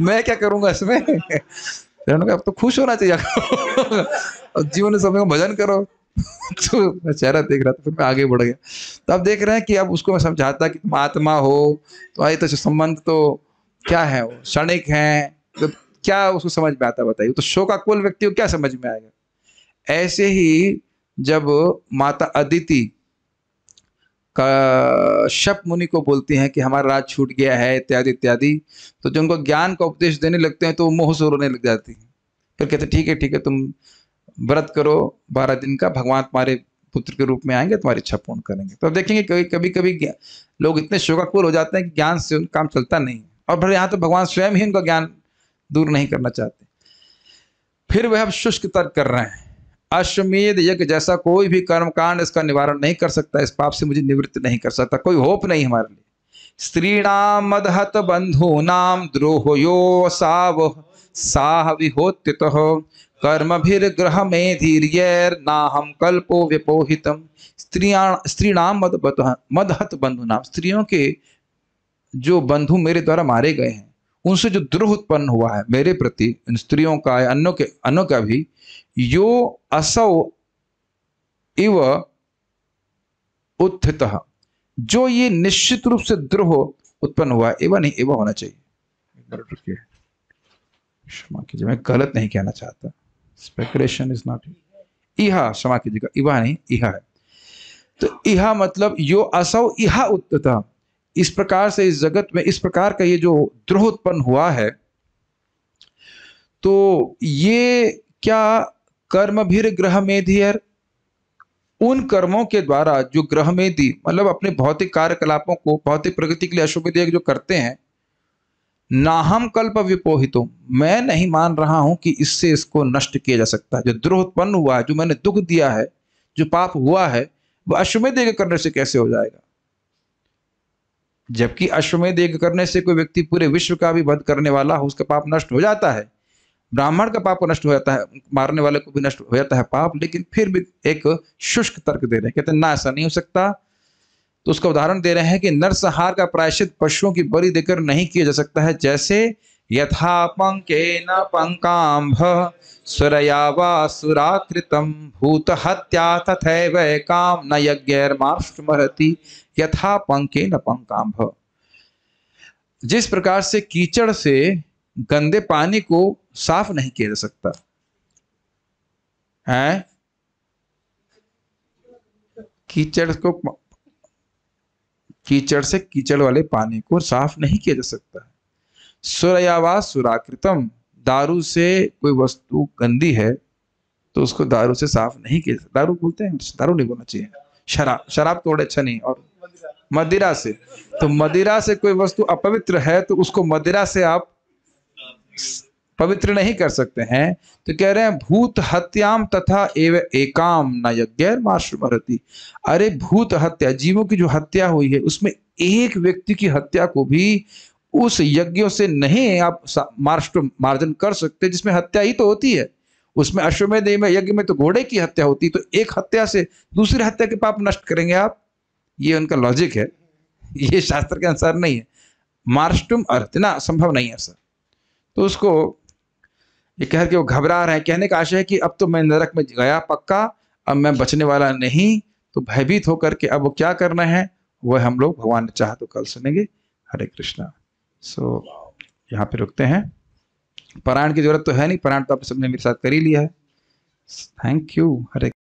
मैं क्या करूंगा इसमें अब तो खुश होना चाहिए जीवन समय को भजन करो तो मैं चेहरा देख रहा था फिर मैं आगे बढ़ गया तो आप देख रहे हैं कि अब उसको मैं समझाता कि तुम आत्मा हो तो आई तो संबंध तो क्या है वो क्षणिक है तो क्या उसको समझ में आता बताइए तो शो का कुल व्यक्ति को क्या समझ में आएगा ऐसे ही जब माता अदिति का शप मुनि को बोलती हैं कि हमारा राज छूट गया है इत्यादि इत्यादि तो जो उनको ज्ञान का उपदेश देने लगते हैं तो वो मोह से रोने लग जाती हैं फिर कहते ठीक है ठीक है तुम व्रत करो बारह दिन का भगवान तुम्हारे पुत्र के रूप में आएंगे तुम्हारी इच्छा पूर्ण करेंगे तो देखेंगे कभी कभी कभी लोग इतने शोकाकुल हो जाते हैं कि ज्ञान से उनका काम चलता नहीं है और फिर यहाँ तो भगवान स्वयं ही उनका ज्ञान दूर नहीं करना चाहते फिर वह अब शुष्क तर्क कर रहे हैं अश्वमेध यज्ञ जैसा कोई भी कर्मकांड इसका निवारण नहीं कर सकता इस पाप से मुझे निवृत्त नहीं कर सकता कोई होप नहीं हमारे लिए स्त्री नाम मदहत बंधु नाम द्रोह यो साव साह तो कर्म भीर ग्रह में धीर्य ना हम कल्पो विपोहितम स्त्री नाम मद मदहत बंधु नाम स्त्रियों के जो बंधु मेरे द्वारा मारे गए हैं उनसे जो द्रोह उत्पन्न हुआ है मेरे प्रति स्त्रियों का या अन्यों के अन्यों का भी यो असौ इव उत्थित जो ये निश्चित रूप से द्रोह उत्पन्न हुआ है एवं नहीं एवं होना चाहिए क्षमा कीजिए मैं गलत नहीं कहना चाहता स्पेकुलेशन इज नॉट इहा क्षमा कीजिएगा इवा नहीं इहा है तो इहा मतलब यो असौ इहा उत्थित इस प्रकार से इस जगत में इस प्रकार का ये जो द्रोह उत्पन्न हुआ है तो ये क्या कर्म भी ग्रह मेधियर उन कर्मों के द्वारा जो ग्रह मेधी मतलब अपने भौतिक कार्यकलापों को भौतिक प्रगति के लिए अशुभ जो करते हैं नाहम कल्प विपोहित मैं नहीं मान रहा हूं कि इससे इसको नष्ट किया जा सकता है जो द्रोह उत्पन्न हुआ है जो मैंने दुख दिया है जो पाप हुआ है वह अश्वमेध करने से कैसे हो जाएगा जबकि अश्वमेध यज्ञ करने से कोई व्यक्ति पूरे विश्व का भी वध करने वाला हो उसका पाप नष्ट हो जाता है ब्राह्मण का पाप नष्ट हो जाता है मारने वाले को भी नष्ट हो जाता है पाप लेकिन फिर भी एक शुष्क तर्क दे रहे हैं कहते हैं ना ऐसा नहीं हो सकता तो उसका उदाहरण दे रहे हैं कि नरसंहार का प्रायश्चित पशुओं की बलि देकर नहीं किया जा सकता है जैसे यथा पंके न पंकाम्भ सुरया वुरा कृतम भूत हत्या तथे वह काम न यज्ञ यथा पंखे न पंकाम्भ जिस प्रकार से कीचड़ से गंदे पानी को साफ नहीं किया जा सकता है कीचड़ को कीचड़ से कीचड़ वाले पानी को साफ नहीं किया जा सकता सुरयावा सुराकृतम दारू से कोई वस्तु गंदी है तो उसको दारू से साफ नहीं किया दारू बोलते हैं दारू नहीं बोलना चाहिए शराब शराब तो बड़े अच्छा नहीं और मदिरा से तो मदिरा से कोई वस्तु अपवित्र है तो उसको मदिरा से आप पवित्र नहीं कर सकते हैं तो कह रहे हैं भूत हत्याम तथा एव एकाम न यज्ञ मार्शमरती अरे भूत हत्या जीवों की जो हत्या हुई है उसमें एक व्यक्ति की हत्या को भी उस यज्ञों से नहीं आप मार्ष्ट मार्जन कर सकते जिसमें हत्या ही तो होती है उसमें अश्वमेध यज्ञ में तो घोड़े की हत्या होती तो एक हत्या से दूसरी हत्या के पाप नष्ट करेंगे आप ये उनका लॉजिक है ये शास्त्र के अनुसार नहीं है मार्स्टुम अर्थ ना संभव नहीं है सर तो उसको ये कह के वो घबरा रहे हैं कहने का आशय है कि अब तो मैं नरक में गया पक्का अब मैं बचने वाला नहीं तो भयभीत होकर के अब वो क्या करना है वह हम लोग भगवान ने चाह तो कल सुनेंगे हरे कृष्णा सो so, यहाँ पे रुकते हैं पारायण की जरूरत तो है नहीं पराण तो आप सबने मेरे साथ कर ही लिया है थैंक यू हरे